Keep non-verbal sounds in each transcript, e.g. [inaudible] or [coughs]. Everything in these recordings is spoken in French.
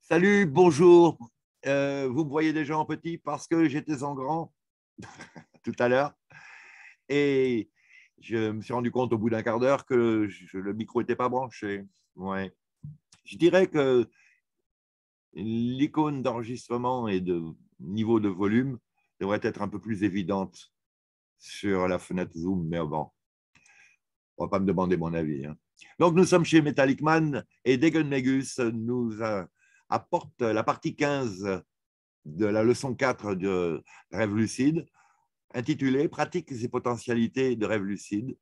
Salut, bonjour. Euh, vous me voyez déjà en petit parce que j'étais en grand [laughs] tout à l'heure. Et je me suis rendu compte au bout d'un quart d'heure que le micro n'était pas branché. Ouais. Je dirais que l'icône d'enregistrement et de niveau de volume devrait être un peu plus évidente sur la fenêtre Zoom, mais bon, on ne va pas me demander mon avis. Hein. Donc, nous sommes chez Metallic Man et Megus nous apporte la partie 15 de la leçon 4 de Rêve lucide, intitulée Pratiques et potentialités de rêve lucide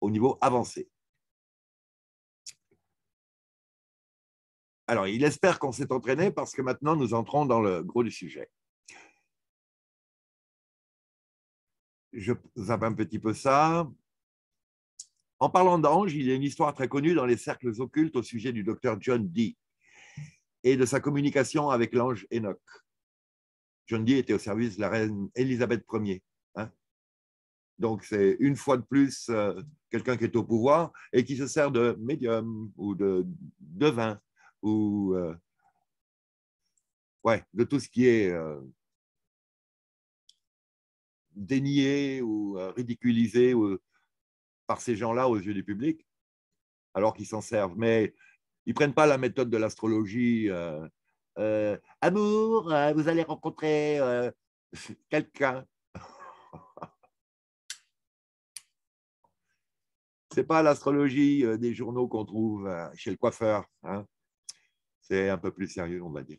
au niveau avancé. Alors, il espère qu'on s'est entraîné parce que maintenant, nous entrons dans le gros du sujet. Je zappe un petit peu ça. En parlant d'ange, il y a une histoire très connue dans les cercles occultes au sujet du docteur John Dee et de sa communication avec l'ange Enoch. John Dee était au service de la reine Élisabeth Ier. Hein. Donc c'est une fois de plus euh, quelqu'un qui est au pouvoir et qui se sert de médium ou de devin ou euh, ouais, de tout ce qui est euh, dénié ou ridiculisé ou par ces gens-là aux yeux du public, alors qu'ils s'en servent. Mais ils prennent pas la méthode de l'astrologie. Euh, euh, amour, euh, vous allez rencontrer quelqu'un. [laughs] C'est pas l'astrologie des journaux qu'on trouve chez le coiffeur. Hein. C'est un peu plus sérieux, on va dire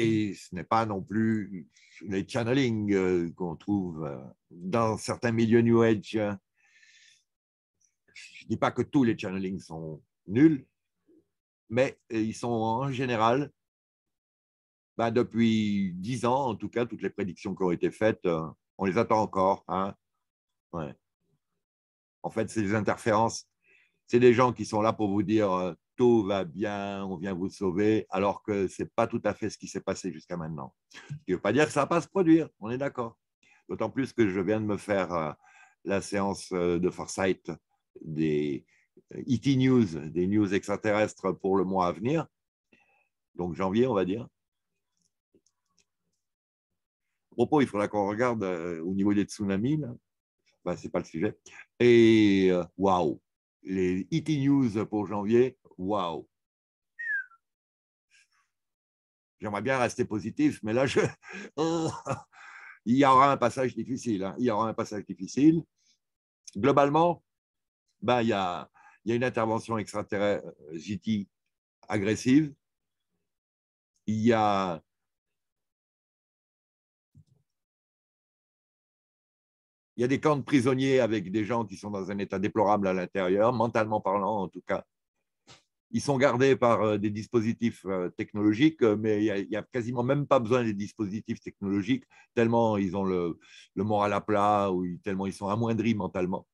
et ce n'est pas non plus les channelings euh, qu'on trouve euh, dans certains milieux New Age. Je ne dis pas que tous les channelings sont nuls, mais euh, ils sont en général, bah, depuis dix ans en tout cas, toutes les prédictions qui ont été faites, on les attend encore. Hein. En fait, c'est des interférences. C'est des gens qui sont là pour vous dire tout va bien, on vient vous sauver, alors que ce n'est pas tout à fait ce qui s'est passé jusqu'à maintenant. Ce ne veut pas dire que ça ne va pas se produire, on est d'accord. D'autant plus que je viens de me faire euh, la séance euh, de Foresight des ET euh, e News, des news extraterrestres pour le mois à venir, donc janvier, on va dire. Au propos, il faudra qu'on regarde au niveau des tsunamis, bah, ce n'est pas le sujet. Et waouh, les ET News pour janvier waouh. J'aimerais bien rester positif, mais là, je... [laughs] il y aura un passage difficile. Hein. Il y aura un passage difficile. Globalement, ben, il, y a, une intervention extraterrestre, agressive. Il y a Il y a des camps de prisonniers avec des gens qui sont dans un état déplorable à l'intérieur, mentalement parlant en tout cas. Ils sont gardés par euh, des dispositifs euh, technologiques, euh, mais il n'y a, quasiment même pas besoin des dispositifs technologiques, tellement ils ont le, moral à plat, ou tellement ils sont amoindris mentalement.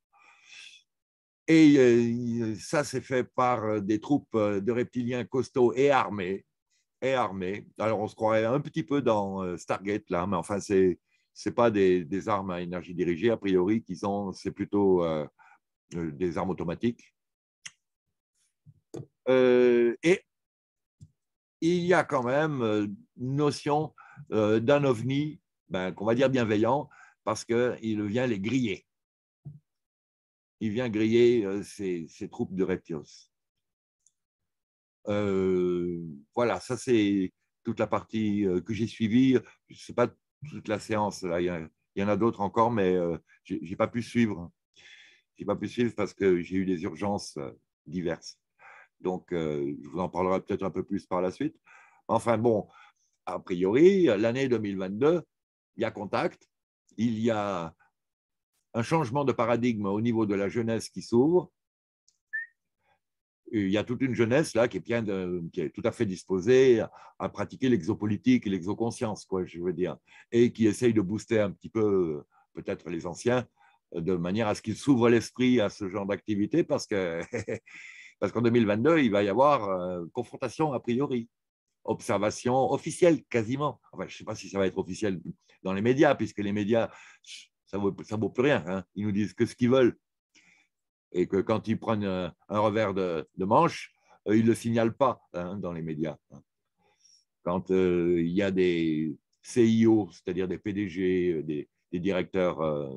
Et ça, c'est fait par des troupes de reptiliens costauds et armés. Et armés. Alors, on se croirait un petit peu dans Stargate, là, mais enfin, c'est n'est pas des, armes à énergie dirigée, a priori, qu'ils ont, c'est plutôt des armes automatiques. Euh, et il y a quand même euh, une notion euh, d'un ovni, ben, qu'on va dire bienveillant, parce qu'il vient les griller. Il vient griller ces, troupes de reptiles. voilà, ça c'est toute la partie que j'ai suivie. Je pas toute la séance, Il, y en a d'autres encore, mais j'ai pas pu suivre. Je n'ai pas pu suivre parce que j'ai eu des urgences diverses. Donc, euh, je vous en parlerai peut-être un peu plus par la suite. Enfin bon, a priori, l'année 2022, il y a contact, il y a un changement de paradigme au niveau de la jeunesse qui s'ouvre. Il y a toute une jeunesse là qui est, bien qui est tout à fait disposée à, pratiquer l'exopolitique et l'exoconscience, quoi, je veux dire, et qui essaye de booster un petit peu peut-être les anciens de manière à ce qu'ils s'ouvrent l'esprit à ce genre d'activité parce que [laughs] Parce qu'en 2022, il va y avoir euh, confrontation a priori, observation officielle quasiment. Enfin, je ne sais pas si ça va être officiel dans les médias, puisque les médias, ça ne vaut, plus rien. Hein. Ils nous disent que ce qu'ils veulent. Et que quand ils prennent euh, un, revers de, manche, euh, ils ne le signalent pas hein, dans les médias. Hein. Quand il y a des CIO, c'est-à-dire des PDG, des, directeurs,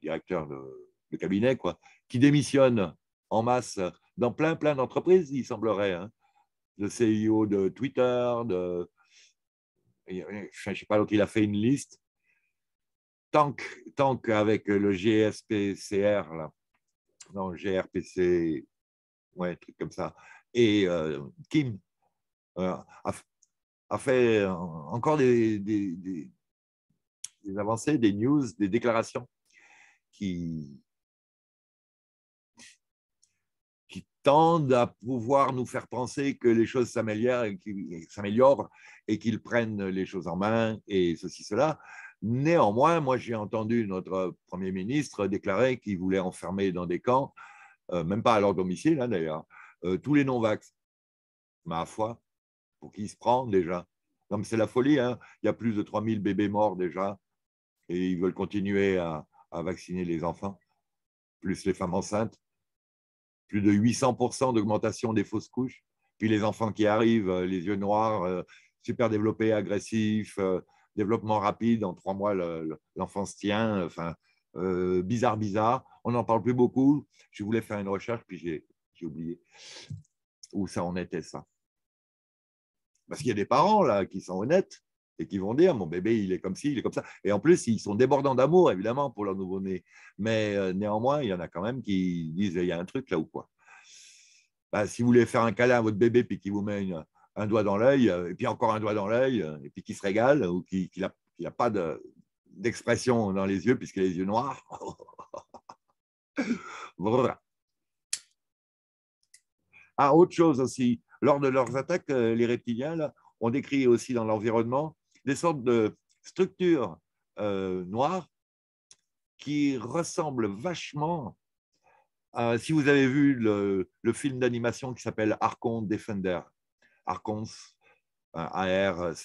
directeurs de, cabinet, quoi, qui démissionnent en masse dans plein, plein d'entreprises, il semblerait. Hein. Le CEO de Twitter, de... je ne sais pas l'autre, il a fait une liste. Tant qu'avec le GSPCR, là, non, GRPC, ouais, un truc comme ça, et euh, Kim a, fait euh, encore des, des avancées, des news, des déclarations qui, tendent à pouvoir nous faire penser que les choses s'améliorent et qu'ils prennent les choses en main et ceci, cela. Néanmoins, moi j'ai entendu notre Premier ministre déclarer qu'il voulait enfermer dans des camps, euh, même pas à leur domicile hein, d'ailleurs, euh, tous les non-vax. Ma foi, pour qui se prend déjà c'est la folie, hein. il y a plus de 3000 bébés morts déjà et ils veulent continuer à vacciner les enfants, plus les femmes enceintes plus de 800% d'augmentation des fausses couches. Puis les enfants qui arrivent, euh, les yeux noirs, euh, super développés, agressifs, euh, développement rapide, en trois mois l'enfant se tient, enfin, bizarre, bizarre. On n'en parle plus beaucoup. Je voulais faire une recherche, puis j'ai oublié où ça en était, ça. Parce qu'il y a des parents là qui sont honnêtes et qui vont dire mon bébé, il est comme ci, il est comme ça. Et en plus, ils sont débordants d'amour, évidemment, pour leur nouveau-né. Mais euh, néanmoins, il y en a quand même qui disent il y a un truc là ou quoi. Bah, si vous voulez faire un câlin à votre bébé puis qu'il vous met un doigt dans l'œil, euh, et puis encore un doigt dans l'œil, euh, et puis qui se régale ou qu'il n'a a pas d'expression dans les yeux puisqu'il a les yeux noirs. voilà. [laughs] Ah, autre chose aussi, lors de leurs attaques, les reptiliens, là, on décrit aussi dans l'environnement des sortes de structures euh, noires qui ressemblent vachement à, si vous avez vu le, film d'animation qui s'appelle Archon Defender, Archons, euh, A-R-C-H-O-N-S,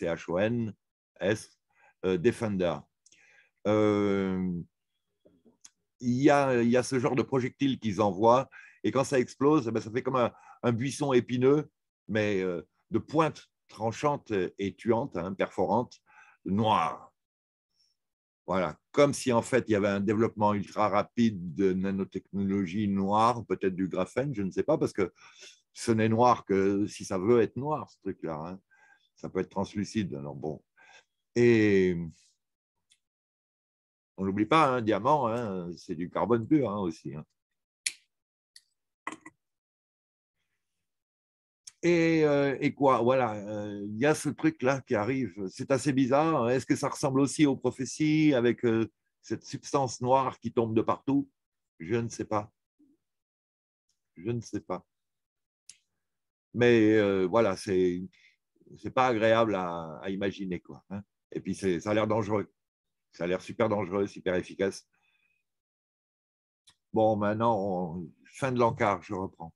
euh, Defender. il y, a, ce genre de projectiles qu'ils envoient, et quand ça explose, eh ben, ça fait comme un, un buisson épineux, mais de pointe tranchante et tuante, hein, perforante, noire. Voilà, comme si en fait il y avait un développement ultra rapide de nanotechnologie noire, peut-être du graphène, je ne sais pas, parce que ce n'est noir que si ça veut être noir, ce truc-là. Hein. Ça peut être translucide, alors bon. Et on n'oublie pas, un hein, diamant, c'est du carbone pur aussi. Euh, et, quoi Voilà, euh, il y a ce truc-là qui arrive. C'est assez bizarre. Hein. Est-ce que ça ressemble aussi aux prophéties avec euh, cette substance noire qui tombe de partout Je ne sais pas. Je ne sais pas. Mais voilà, c'est c'est pas agréable à, imaginer quoi. Hein. Et puis ça a l'air dangereux. Ça a l'air super dangereux, super efficace. Bon, maintenant, fin de l'encart, je reprends.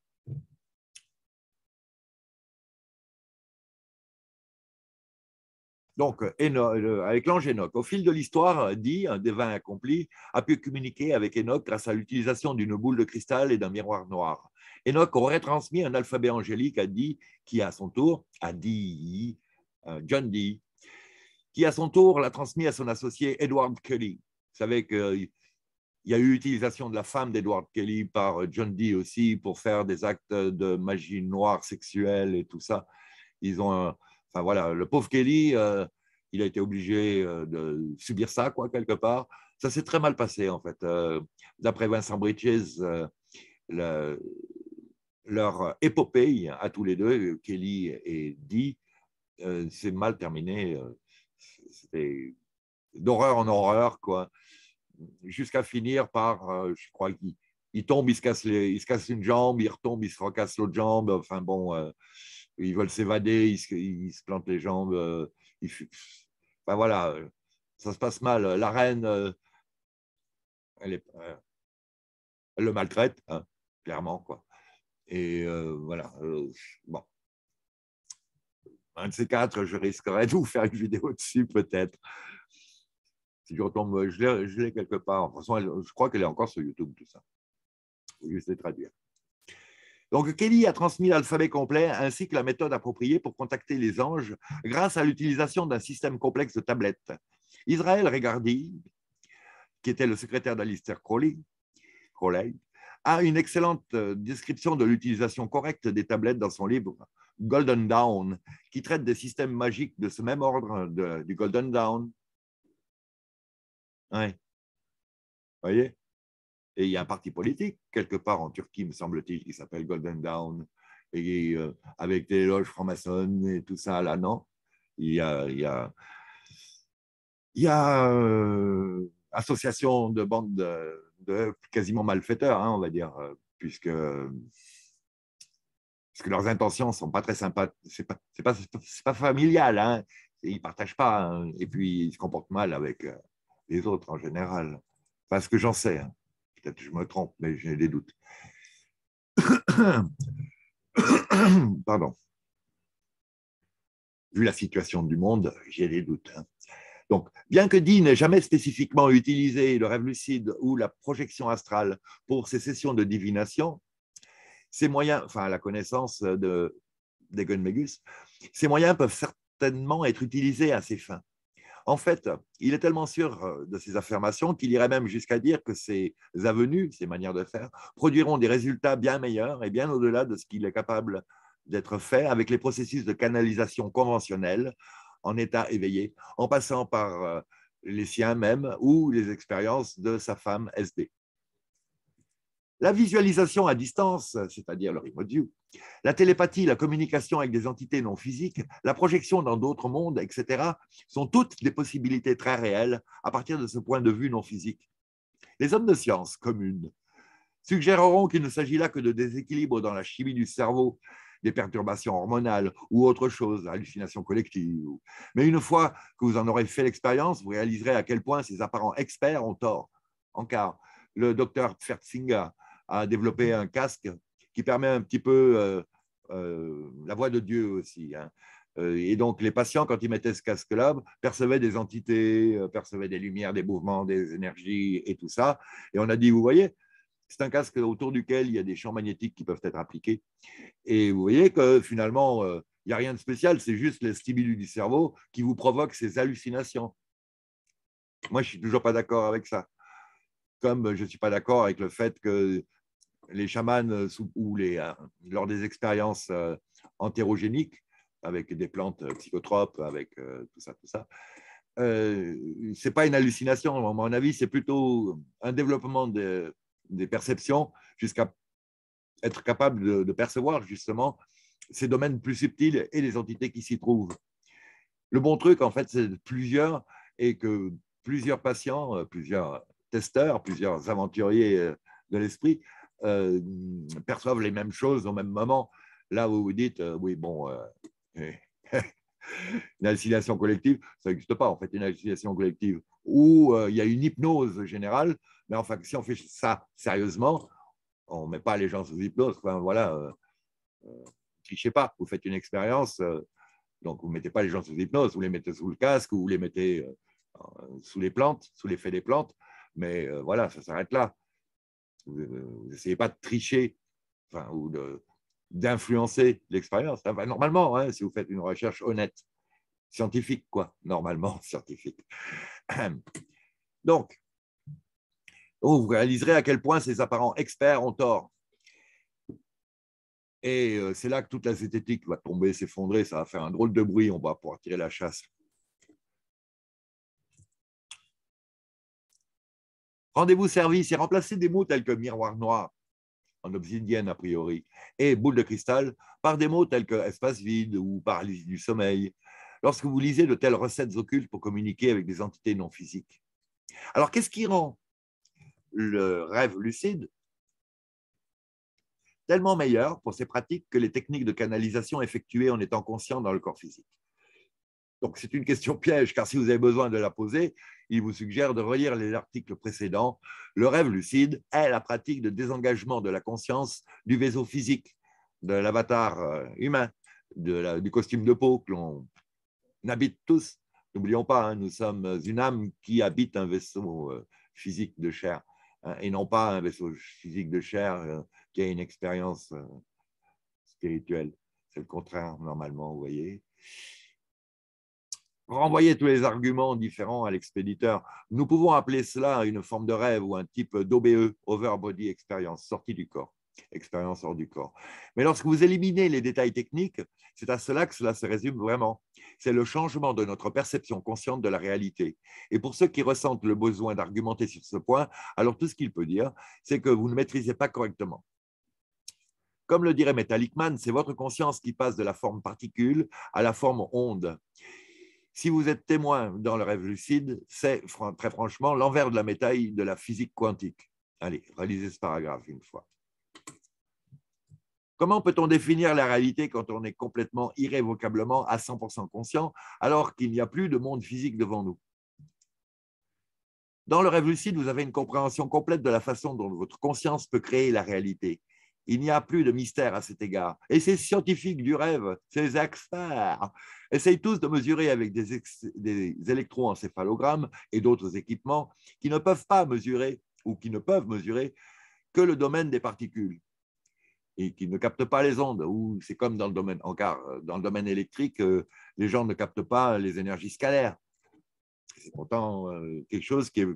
Donc, euh, euh, avec l'ange Enoch, au fil de l'histoire, euh, dit, un devin accompli, a pu communiquer avec Enoch grâce à l'utilisation d'une boule de cristal et d'un miroir noir. Enoch aurait transmis un alphabet angélique à dit qui à son tour, a dit John Dee, qui à son tour l'a transmis à son associé Edward Kelly. Vous savez qu'il y a eu utilisation de la femme d'Edward Kelly par John Dee aussi pour faire des actes de magie noire sexuelle et tout ça. Ils ont voilà, le pauvre Kelly, euh, il a été obligé euh, de subir ça, quoi, quelque part. Ça s'est très mal passé, en fait. Euh, d'après Vincent Bridges, leur épopée à tous les deux, Kelly et Dee, c'est mal terminée. C'était d'horreur en horreur, quoi. Jusqu'à finir par, je crois qu'il tombe, il casse il se casse une jambe, il retombe, il se recasse l'autre jambe. Enfin bon, ils veulent s'évader, ils, se plantent les jambes. Euh, ils, ben voilà, euh, ça se passe mal. La reine, euh, elle, est, le maltraite, hein, clairement. Quoi. Et voilà. bon. Un de ces quatre, je risquerais de vous faire une vidéo dessus, peut-être. Si je retombe, je l'ai quelque part. je crois qu'elle est encore sur YouTube, tout ça. Il faut juste les traduire. Donc Kelly a transmis l'alphabet complet ainsi que la méthode appropriée pour contacter les anges grâce à l'utilisation d'un système complexe de tablettes. Israël Regardi, qui était le secrétaire d'Alistair Crowley, a une excellente euh, description de l'utilisation correcte des tablettes dans son livre Golden Dawn, qui traite des systèmes magiques de ce même ordre euh, du Golden Dawn. vous Voyez et il y a un parti politique, quelque part en Turquie, me semble-t-il, qui s'appelle Golden Dawn, et euh, avec des loges franc-maçonnes et tout ça, là, non Il y a, il y a, il y a euh, association de bandes de, quasiment malfaiteurs, hein, on va dire, euh, puisque puisque leurs intentions sont pas très sympas. C'est pas, pas, pas, familial. Hein. Ils partagent pas. Hein, et puis ils se comportent mal avec les autres en général. Parce que j'en sais. Hein peut-être je me trompe, mais j'ai des doutes. [coughs] Pardon. Vu la situation du monde, j'ai des doutes. Hein. Donc, bien que Dean n'ait jamais spécifiquement utilisé le rêve lucide ou la projection astrale pour ses sessions de divination, ces moyens, enfin la connaissance de d'Egon Megus, ces moyens peuvent certainement être utilisés à ses fins. En fait, il est tellement sûr euh, de ses affirmations qu'il irait même jusqu'à dire que ses avenues, ses manières de faire, produiront des résultats bien meilleurs et bien au-delà de ce qu'il est capable d'être fait avec les processus de canalisation conventionnels en état éveillé, en passant par euh, les siens même ou les expériences de sa femme SD. La visualisation à distance, c'est-à-dire le remote view, la télépathie, la communication avec des entités non physiques, la projection dans d'autres mondes, etc., sont toutes des possibilités très réelles à partir de ce point de vue non physique. Les hommes de science communes suggéreront qu'il ne s'agit là que de déséquilibres dans la chimie du cerveau, des perturbations hormonales ou autre chose, hallucinations collectives. Mais une fois que vous en aurez fait l'expérience, vous réaliserez à quel point ces apparents experts ont tort. En car le docteur Pfertzinger à développer un casque qui permet un petit peu euh, euh, la voix de Dieu aussi. Hein. Euh, et donc, les patients, quand ils mettaient ce casque-là, percevaient des entités, percevaient des lumières, des mouvements, des énergies et tout ça. Et on a dit, vous voyez, c'est un casque autour duquel il y a des champs magnétiques qui peuvent être appliqués. Et vous voyez que finalement, il n'y a rien de spécial, c'est juste les stimuli du cerveau qui vous provoquent ces hallucinations. Moi, je ne suis toujours pas d'accord avec ça. Comme je ne suis pas d'accord avec le fait que les chamans euh, ou euh, lors des expériences euh, entérogéniques avec des plantes psychotropes, avec tout ça, tout ça. c'est pas une hallucination, à mon avis, c'est plutôt un développement des perceptions jusqu'à être capable de, percevoir justement ces domaines plus subtils et les entités qui s'y trouvent. Le bon truc, en fait, c'est plusieurs et que plusieurs patients, plusieurs testeurs, plusieurs aventuriers de l'esprit euh, perçoivent les mêmes choses au même moment. Là où vous dites, euh, oui, bon, euh, [laughs] une hallucination collective, ça n'existe pas en fait, une hallucination collective, où il y a une hypnose générale, mais enfin, si on fait ça sérieusement, on ne met pas les gens sous hypnose, enfin, voilà, sais pas, vous faites une expérience, donc vous ne mettez pas les gens sous hypnose, vous les mettez sous le casque, ou vous les mettez sous les plantes, sous l'effet des plantes, mais voilà, ça s'arrête là vous n'essayez euh, pas de tricher enfin, ou d'influencer l'expérience. va normalement, hein, si vous faites une recherche honnête, scientifique, quoi, normalement [laughs] scientifique. [clears throat] Donc, vous réaliserez à quel point ces apparents experts ont tort. Et euh, c'est là que toute la zététique va tomber, s'effondrer, ça va faire un drôle de bruit, on va pouvoir tirer la chasse. Rendez-vous service et remplacez des mots tels que miroir noir, en obsidienne a priori, et boule de cristal par des mots tels que espace vide ou paralysie du sommeil, lorsque vous lisez de telles recettes occultes pour communiquer avec des entités non physiques. Alors, qu'est-ce qui rend le rêve lucide tellement meilleur pour ces pratiques que les techniques de canalisation effectuées en étant conscient dans le corps physique Donc, c'est une question piège, car si vous avez besoin de la poser, il vous suggère de relire les articles précédents. Le rêve lucide est la pratique de désengagement de la conscience du vaisseau physique, de l'avatar euh, humain, du costume de peau que l'on habite tous. N'oublions pas, hein, nous sommes une âme qui habite un vaisseau euh, physique de chair hein, et non pas un vaisseau physique de chair euh, qui a une expérience spirituelle. C'est le contraire normalement, vous voyez renvoyer tous les arguments différents à l'expéditeur. Nous pouvons appeler cela une forme de rêve ou un type d'OBE, Over Body Experience, sortie du corps, expérience hors du corps. Mais lorsque vous éliminez les détails techniques, c'est à cela que cela se résume vraiment. C'est le changement de notre perception consciente de la réalité. Et pour ceux qui ressentent le besoin d'argumenter sur ce point, alors tout ce qu'il peut dire, c'est que vous ne maîtrisez pas correctement. Comme le dirait Metallic c'est votre conscience qui passe de la forme particule à la forme onde. Si vous êtes témoin dans le rêve lucide, c'est très franchement l'envers de la médaille de la physique quantique. Allez, réalisez ce paragraphe une fois. Comment peut-on définir la réalité quand on est complètement irrévocablement à 100% conscient alors qu'il n'y a plus de monde physique devant nous Dans le rêve lucide, vous avez une compréhension complète de la façon dont votre conscience peut créer la réalité. Il n'y a plus de mystère à cet égard. Et ces scientifiques du rêve, ces experts, essayent tous de mesurer avec des, des électroencéphalogrammes et d'autres équipements qui ne peuvent pas mesurer ou qui ne peuvent mesurer que le domaine des particules et qui ne captent pas les ondes. Ou c'est comme dans le domaine, dans le domaine électrique, euh, les gens ne captent pas les énergies scalaires. C'est pourtant euh, quelque chose qui est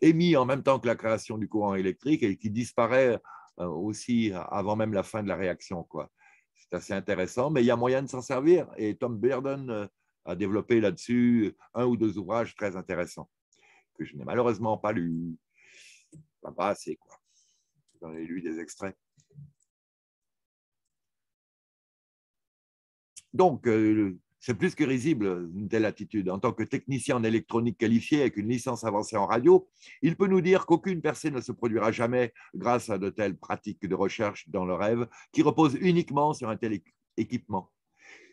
émis en même temps que la création du courant électrique et qui disparaît euh, aussi avant même la fin de la réaction. Quoi. C'est assez intéressant, mais il y a moyen de s'en servir. Et Tom Bearden euh, a développé là-dessus euh, un ou deux ouvrages très intéressants que je n'ai malheureusement pas lu. Pas, assez, quoi. J'en ai lu des extraits. Donc, c'est plus que risible euh, une telle attitude. En tant que technicien en électronique qualifié avec une licence avancée en radio, il peut nous dire qu'aucune percée ne se produira jamais grâce à de telles pratiques de recherche dans le rêve qui reposent uniquement sur un tel équipement.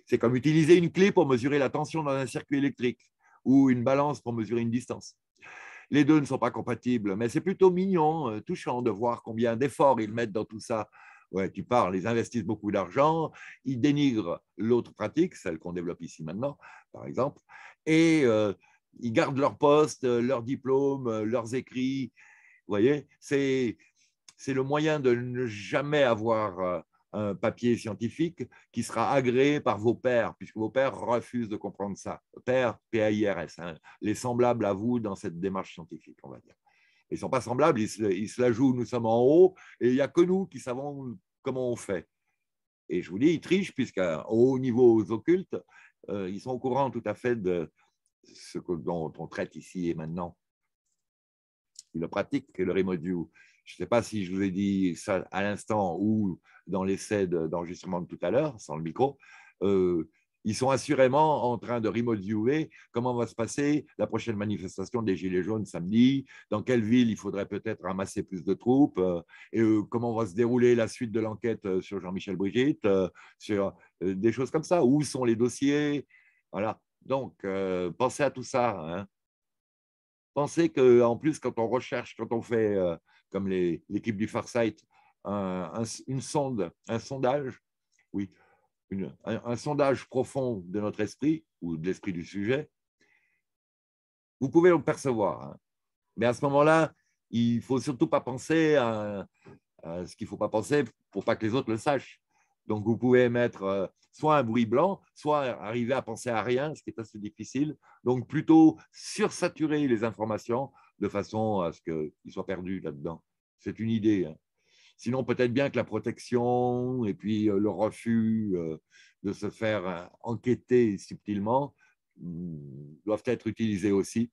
C'est comme utiliser une clé pour mesurer la tension dans un circuit électrique ou une balance pour mesurer une distance. Les deux ne sont pas compatibles, mais c'est plutôt mignon, euh, touchant de voir combien d'efforts ils mettent dans tout ça tu parles, ils investissent beaucoup d'argent, ils dénigrent l'autre pratique, celle qu'on développe ici maintenant, par exemple, et euh, ils gardent leur poste, euh, leurs diplômes, euh, leurs écrits. Vous voyez, c'est le moyen de ne jamais avoir un papier scientifique qui sera agréé par vos pères, puisque vos pères refusent de comprendre ça. Pairs, P-A-I-R-S, hein. les semblables à vous dans cette démarche scientifique, on va dire. Ils ne sont pas semblables, ils se, la jouent, nous sommes en haut, et il n'y a que nous qui savons comment on fait. Et je vous dis, ils trichent, puisqu'à haut niveau occulte, occultes, euh, ils sont au courant tout à fait de ce que, dont on traite ici et maintenant. Ils le pratiquent, le view. Je ne sais pas si je vous ai dit ça à l'instant ou dans l'essai d'enregistrement de tout à l'heure, sans le micro. Euh, ils sont assurément en train de remodeler comment va se passer la prochaine manifestation des Gilets jaunes samedi, dans quelle ville il faudrait peut-être ramasser plus de troupes, euh, et euh, comment va se dérouler la suite de l'enquête euh, sur Jean-Michel Brigitte, sur des choses comme ça. Où sont les dossiers Voilà. Donc, pensez à tout ça. Hein. Pensez qu'en plus, quand on recherche, quand on fait, comme l'équipe du Farsight, une sonde, un sondage, oui, un, sondage profond de notre esprit ou de l'esprit du sujet, vous pouvez le percevoir. Hein. Mais à ce moment-là, il ne faut surtout pas penser à, ce qu'il ne faut pas penser pour pas que les autres le sachent. Donc, vous pouvez mettre euh, soit un bruit blanc, soit arriver à penser à rien, ce qui est assez difficile. Donc, plutôt sursaturer les informations de façon à ce qu'ils soient perdus là-dedans. C'est une idée. Hein. Sinon, peut-être bien que la protection et puis euh, le refus euh, de se faire euh, enquêter subtilement hmm, doivent être utilisés aussi.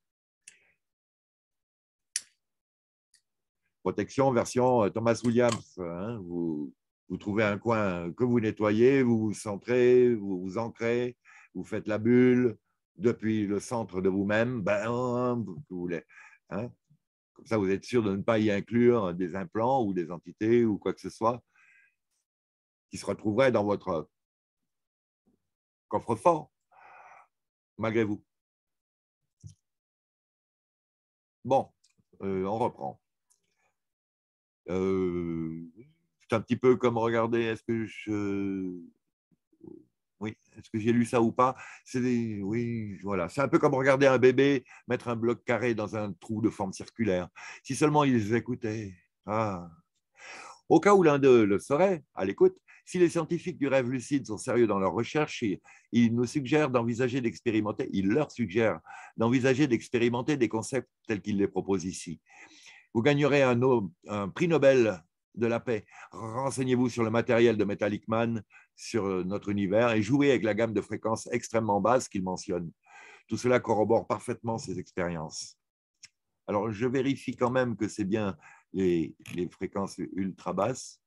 Protection version Thomas Williams. Hein, vous, trouvez un coin que vous nettoyez, vous vous centrez, vous vous ancrez, vous faites la bulle depuis le centre de vous-même, ben, hein, hein, vous voulez ça, vous êtes sûr de ne pas y inclure des implants ou des entités ou quoi que ce soit qui se retrouveraient dans votre coffre-fort, malgré vous. Bon, euh, on reprend. Euh, c'est un petit peu comme regarder, est-ce que je oui, est-ce que j'ai lu ça ou pas C'est oui, voilà. C'est un peu comme regarder un bébé mettre un bloc carré dans un trou de forme circulaire. Si seulement ils écoutaient. Ah. Au cas où l'un d'eux le saurait, à l'écoute, si les scientifiques du rêve lucide sont sérieux dans leurs recherches, ils nous suggèrent d'envisager d'expérimenter, ils leur suggèrent d'envisager d'expérimenter des concepts tels qu'ils les proposent ici. Vous gagnerez un, un prix Nobel de la paix. Renseignez-vous sur le matériel de Metallic Man, sur euh, notre univers, et jouez avec la gamme de fréquences extrêmement basses qu'il mentionne. Tout cela corrobore parfaitement ses expériences. Alors, je vérifie quand même que c'est bien les, les fréquences ultra basses.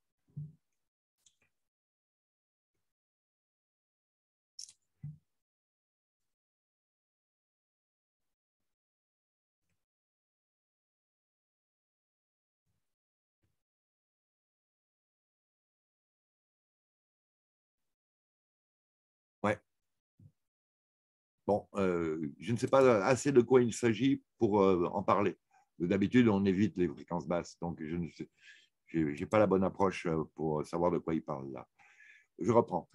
Bon, euh, je ne sais pas assez de quoi il s'agit pour euh, en parler. D'habitude, on évite les fréquences basses, donc je n'ai pas la bonne approche euh, pour savoir de quoi il parle là. Je reprends.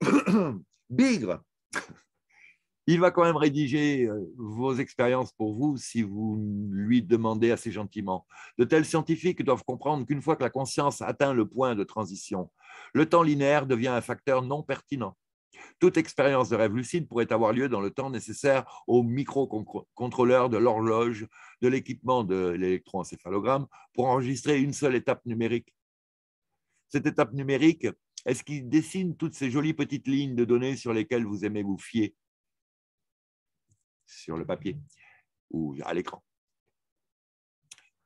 [coughs] Bigre, il va quand même rédiger vos expériences pour vous si vous lui demandez assez gentiment. De tels scientifiques doivent comprendre qu'une fois que la conscience atteint le point de transition, le temps linéaire devient un facteur non pertinent. Toute expérience de rêve lucide pourrait avoir lieu dans le temps nécessaire au microcontrôleur de l'horloge, de l'équipement de l'électroencéphalogramme pour enregistrer une seule étape numérique. Cette étape numérique, est-ce qui dessine toutes ces jolies petites lignes de données sur lesquelles vous aimez vous fier sur le papier ou à l'écran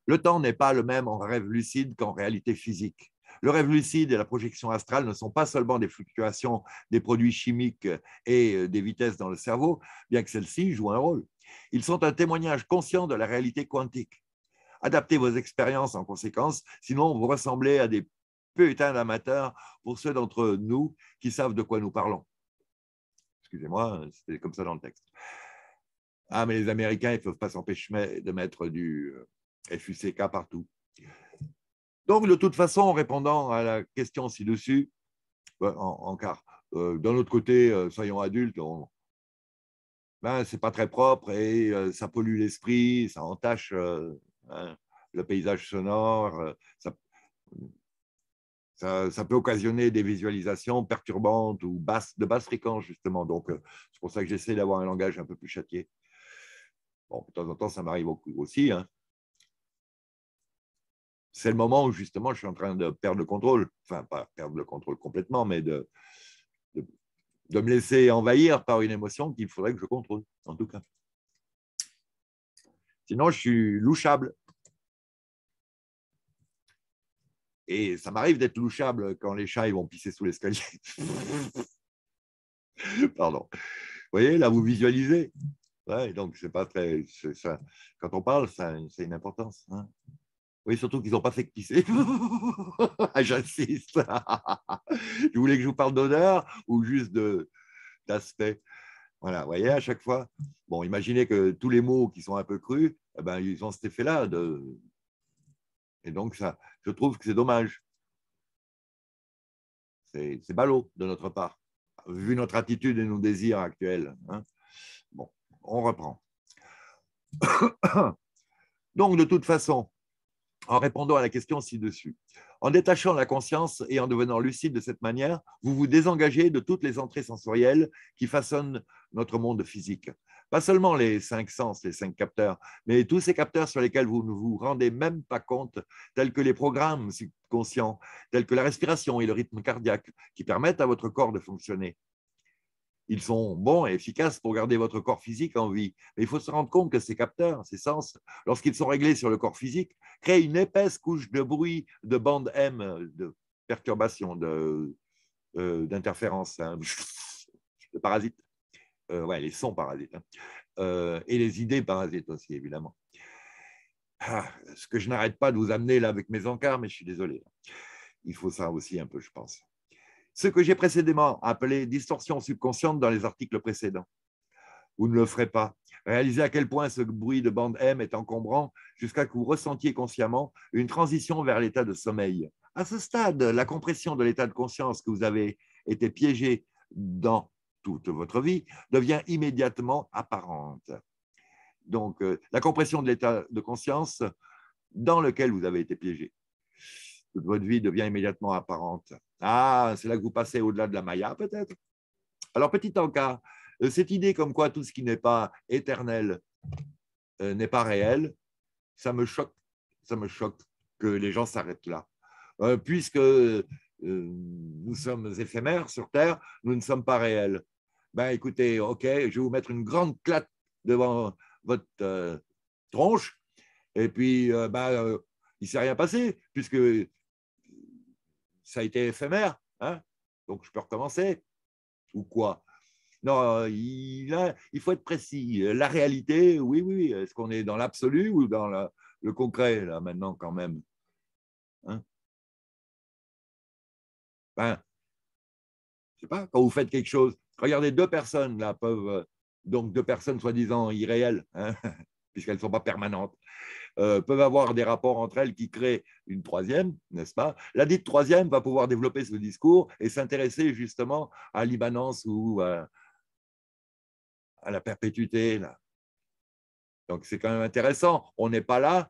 Le temps n'est pas le même en rêve lucide qu'en réalité physique. Le rêve lucide et la projection astrale ne sont pas seulement des fluctuations des produits chimiques et euh, des vitesses dans le cerveau, bien que celles-ci jouent un rôle. Ils sont un témoignage conscient de la réalité quantique. Adaptez vos expériences en conséquence, sinon vous ressemblez à des putains d'amateurs pour ceux d'entre nous qui savent de quoi nous parlons. Excusez-moi, c'était comme ça dans le texte. Ah, mais les Américains, ils ne peuvent pas s'empêcher de mettre du euh, FUCK partout. Donc, de toute façon, en répondant à la question ci-dessus, en, car euh, d'un autre côté, euh, soyons adultes, ce ben, c'est pas très propre et euh, ça pollue l'esprit, ça entache hein, le paysage sonore, ça, peut occasionner des visualisations perturbantes ou de basse fréquence, justement. Donc, c'est pour ça que j'essaie d'avoir un langage un peu plus châtié. Bon, de temps en temps, ça m'arrive aussi, hein c'est le moment où justement je suis en train de perdre le contrôle, enfin pas perdre le contrôle complètement, mais de, de, me laisser envahir par une émotion qu'il faudrait que je contrôle, en tout cas. Sinon, je suis louchable. Et ça m'arrive d'être louchable quand les chats vont pisser sous l'escalier. [laughs] Pardon. Vous voyez, là, vous visualisez. donc, c'est pas très. Quand on parle, c'est une importance. Hein. Oui, surtout qu'ils n'ont pas fait que pisser. [laughs] J'insiste. [laughs] je voulais que je vous parle d'honneur ou juste d'aspect. Voilà, vous voyez, à chaque fois. Bon, imaginez que tous les mots qui sont un peu crus, eh ben, ils ont cet effet-là. De... Et donc, ça, je trouve que c'est dommage. C'est ballot de notre part, vu notre attitude et nos désirs actuels. Hein. Bon, on reprend. [coughs] donc, de toute façon, en répondant à la question ci-dessus. En détachant la conscience et en devenant lucide de cette manière, vous vous désengagez de toutes les entrées sensorielles qui façonnent notre monde physique. Pas seulement les cinq sens, les cinq capteurs, mais tous ces capteurs sur lesquels vous ne vous rendez même pas compte, tels que les programmes subconscients, tels que la respiration et le rythme cardiaque, qui permettent à votre corps de fonctionner ils sont bons et efficaces pour garder votre corps physique en vie. Mais il faut se rendre compte que ces capteurs, ces sens, lorsqu'ils sont réglés sur le corps physique, créent une épaisse couche de bruit, de bande M, de perturbation, euh, d'interférence, hein. [laughs] de, parasites. Euh, ouais, les sons parasites. Hein. Euh, et les idées parasites aussi, évidemment. Ah, ce que je n'arrête pas de vous amener là avec mes encarts, mais je suis désolé. Il faut ça aussi un peu, je pense ce que j'ai précédemment appelé distorsion subconsciente dans les articles précédents. Vous ne le ferez pas. Réalisez à quel point ce bruit de bande M est encombrant jusqu'à que vous ressentiez consciemment une transition vers l'état de sommeil. À ce stade, la compression de l'état de conscience que vous avez été piégé dans toute votre vie devient immédiatement apparente. Donc, euh, la compression de l'état de conscience dans lequel vous avez été piégé toute votre vie devient immédiatement apparente. Ah, c'est là que vous passez au-delà de la Maya, peut-être. Alors, petit cas euh, cette idée comme quoi tout ce qui n'est pas éternel euh, n'est pas réel, ça me choque, ça me choque que les gens s'arrêtent là. Euh, puisque nous sommes éphémères sur Terre, nous ne sommes pas réels. Ben écoutez, ok, je vais vous mettre une grande clatte devant votre tronche, et puis ben, il ne s'est rien passé, puisque ça a été éphémère, hein. donc je peux recommencer ou quoi Non, il, faut être précis. La réalité, oui, oui. Est-ce qu'on est dans l'absolu ou dans le concret là maintenant quand même hein? ben, Je ne sais pas. Quand vous faites quelque chose, regardez deux personnes là peuvent euh, donc deux personnes soi-disant irréelles, hein, [laughs] puisqu'elles ne sont pas permanentes. Euh, peuvent avoir des rapports entre elles qui créent une troisième, n'est-ce pas La dite troisième va pouvoir développer ce discours et s'intéresser justement à l'immanence ou à, la perpétuité. Là. Donc c'est quand même intéressant. On n'est pas là,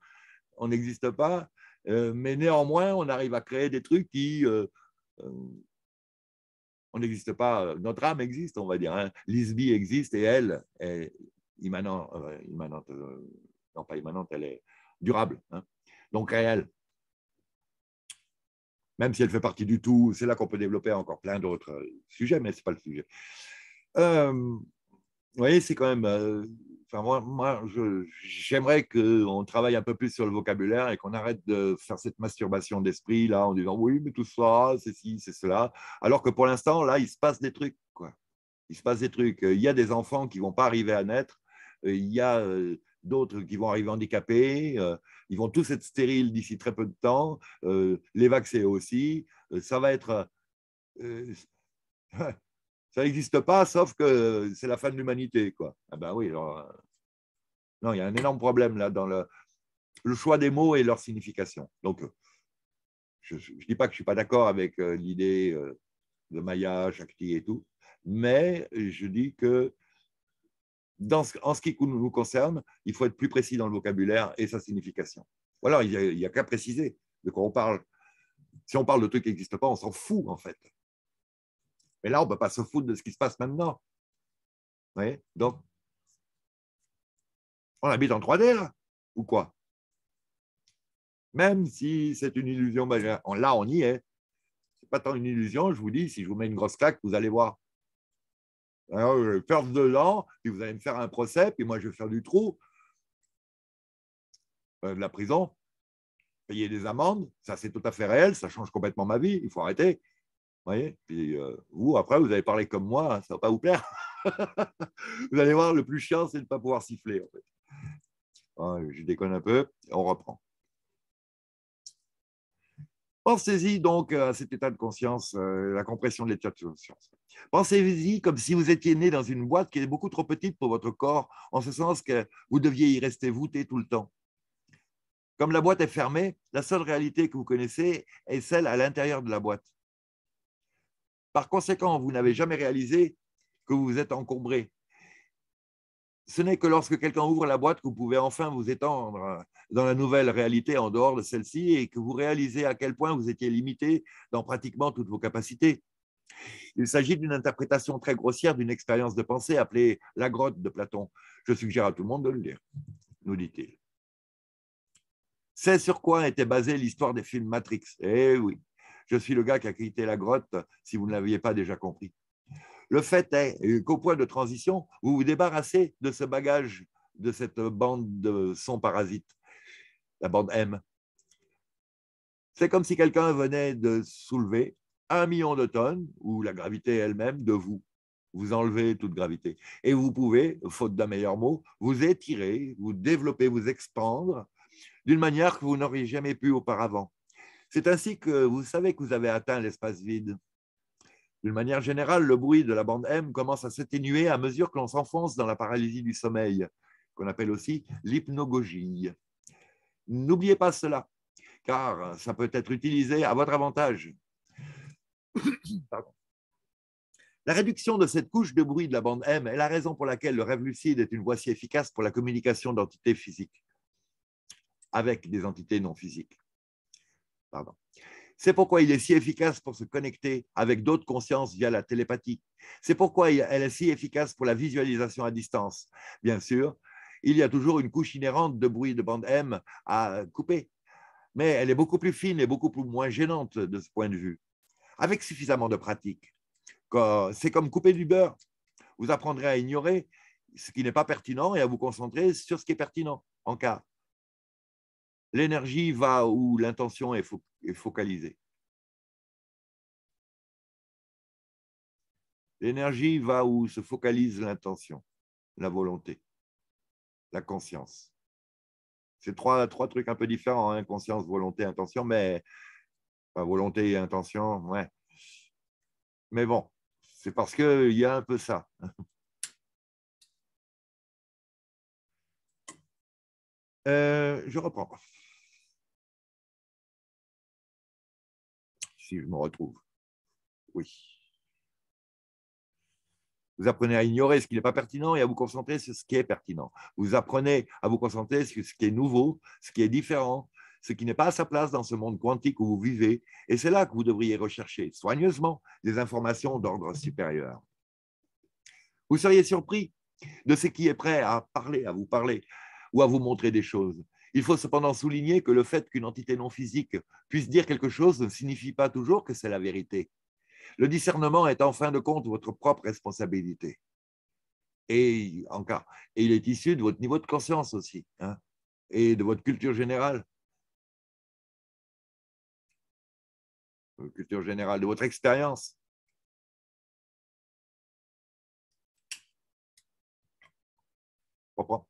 on n'existe pas, euh, mais néanmoins, on arrive à créer des trucs qui... Euh, on n'existe pas, notre âme existe, on va dire. Hein. Lisby existe et elle est immanente, non pas immanente, elle est durable, hein. donc réelle. Même si elle fait partie du tout, c'est là qu'on peut développer encore plein d'autres euh, sujets, mais ce n'est pas le sujet. Euh, vous voyez, c'est quand même. Euh, enfin, moi, moi j'aimerais qu'on travaille un peu plus sur le vocabulaire et qu'on arrête de faire cette masturbation d'esprit, là, en disant oui, mais tout ça, c'est ci, c'est cela. Alors que pour l'instant, là, il se passe des trucs, quoi. Il se passe des trucs. Il y a des enfants qui ne vont pas arriver à naître. Il y a d'autres qui vont arriver handicapés, euh, ils vont tous être stériles d'ici très peu de temps, euh, les vaccins aussi, euh, ça va être... [laughs] ça n'existe pas, sauf que c'est la fin de l'humanité, quoi. Ah ben oui, alors... Non, il y a un énorme problème là dans le, le choix des mots et leur signification. Donc, je ne dis pas que je ne suis pas d'accord avec l'idée de Maya, Shakti et tout, mais je dis que en ce qui nous concerne, il faut être plus précis dans le vocabulaire et sa signification. Voilà, il n'y a, a qu'à préciser de quoi on parle. Si on parle de trucs qui n'existent pas, on s'en fout, en fait. Mais là, on ne peut pas se foutre de ce qui se passe maintenant. Vous voyez Donc, on habite en 3D, là, ou quoi Même si c'est une illusion, ben, là, on y est. Ce n'est pas tant une illusion, je vous dis, si je vous mets une grosse claque, vous allez voir. Alors, je vais perdre puis vous allez me faire un procès, puis moi, je vais faire du trou, euh, de la prison, payer des amendes. Ça, c'est tout à fait réel. Ça change complètement ma vie. Il faut arrêter. Vous voyez Puis euh, vous, après, vous allez parler comme moi. Hein, ça ne va pas vous plaire. [laughs] vous allez voir, le plus chiant, c'est de ne pas pouvoir siffler. Ah, je déconne un peu. On reprend. Pensez-y donc euh, à cet état de conscience, euh, la compression de l'état de conscience. Pensez-y comme si vous étiez né dans une boîte qui est beaucoup trop petite pour votre corps, en ce sens que vous deviez y rester voûté tout le temps. Comme la boîte est fermée, la seule réalité que vous connaissez est celle à l'intérieur de la boîte. Par conséquent, vous n'avez jamais réalisé que vous vous êtes encombré ce n'est que lorsque quelqu'un ouvre la boîte que vous pouvez enfin vous étendre euh, dans la nouvelle réalité en dehors de celle-ci et que vous réalisez à quel point vous étiez limité dans pratiquement toutes vos capacités. Il s'agit d'une interprétation très grossière d'une expérience de pensée appelée la grotte de Platon. Je suggère à tout le monde de le lire, nous dit-il. C'est sur quoi était basée l'histoire des films Matrix. Eh oui, je suis le gars qui a quitté la grotte, si vous ne l'aviez pas déjà compris. Le fait est qu'au point de transition, vous vous débarrassez de ce bagage, de cette bande de son parasite, la bande M. C'est comme si quelqu'un venait de soulever un million de tonnes, ou la gravité elle-même, de vous. Vous enlevez toute gravité. Et vous pouvez, faute d'un meilleur mot, vous étirer, vous développer, vous expandre d'une manière que vous n'auriez jamais pu auparavant. C'est ainsi que vous savez que vous avez atteint l'espace vide. D'une manière générale, le bruit de la bande M commence à s'atténuer à mesure que l'on s'enfonce dans la paralysie du sommeil, qu'on appelle aussi l'hypnogogie. N'oubliez pas cela, car ça peut être utilisé à votre avantage. [coughs] La réduction de cette couche de bruit de la bande M est la raison pour laquelle le rêve lucide est une voie si efficace pour la communication d'entités physiques avec des entités non physiques. Pardon. C'est pourquoi il est si efficace pour se connecter avec d'autres consciences via la télépathie. C'est pourquoi elle est si efficace pour la visualisation à distance. Bien sûr, il y a toujours une couche inhérente de bruit de bande M à couper, mais elle est beaucoup plus fine et beaucoup plus moins gênante de ce point de vue. Avec suffisamment de pratique, c'est comme couper du beurre. Vous apprendrez à ignorer ce qui n'est pas pertinent et à vous concentrer sur ce qui est pertinent en cas l'énergie va où l'intention est, focalisée. L'énergie va où se focalise l'intention, la volonté, la conscience. C'est trois, trois trucs un peu différents, inconscience, hein, conscience, volonté, intention, mais pas volonté et intention, ouais. Mais bon, c'est parce qu'il y a un peu ça. [laughs] Euh, je reprends. si je me retrouve. Oui. Vous apprenez à ignorer ce qui n'est pas pertinent et à vous concentrer sur ce qui est pertinent. Vous apprenez à vous concentrer sur ce qui est nouveau, ce qui est différent, ce qui n'est pas à sa place dans ce monde quantique où vous vivez. Et c'est là que vous devriez rechercher soigneusement des informations d'ordre supérieur. Vous seriez surpris de ce qui est prêt à parler, à vous parler ou à vous montrer des choses. Il faut cependant souligner que le fait qu'une entité non physique puisse dire quelque chose ne signifie pas toujours que c'est la vérité. Le discernement est en fin de compte votre propre responsabilité. Et encore, et il est issu de votre niveau de conscience aussi, hein, et de votre culture générale. Euh, culture générale, de votre expérience. Pourquoi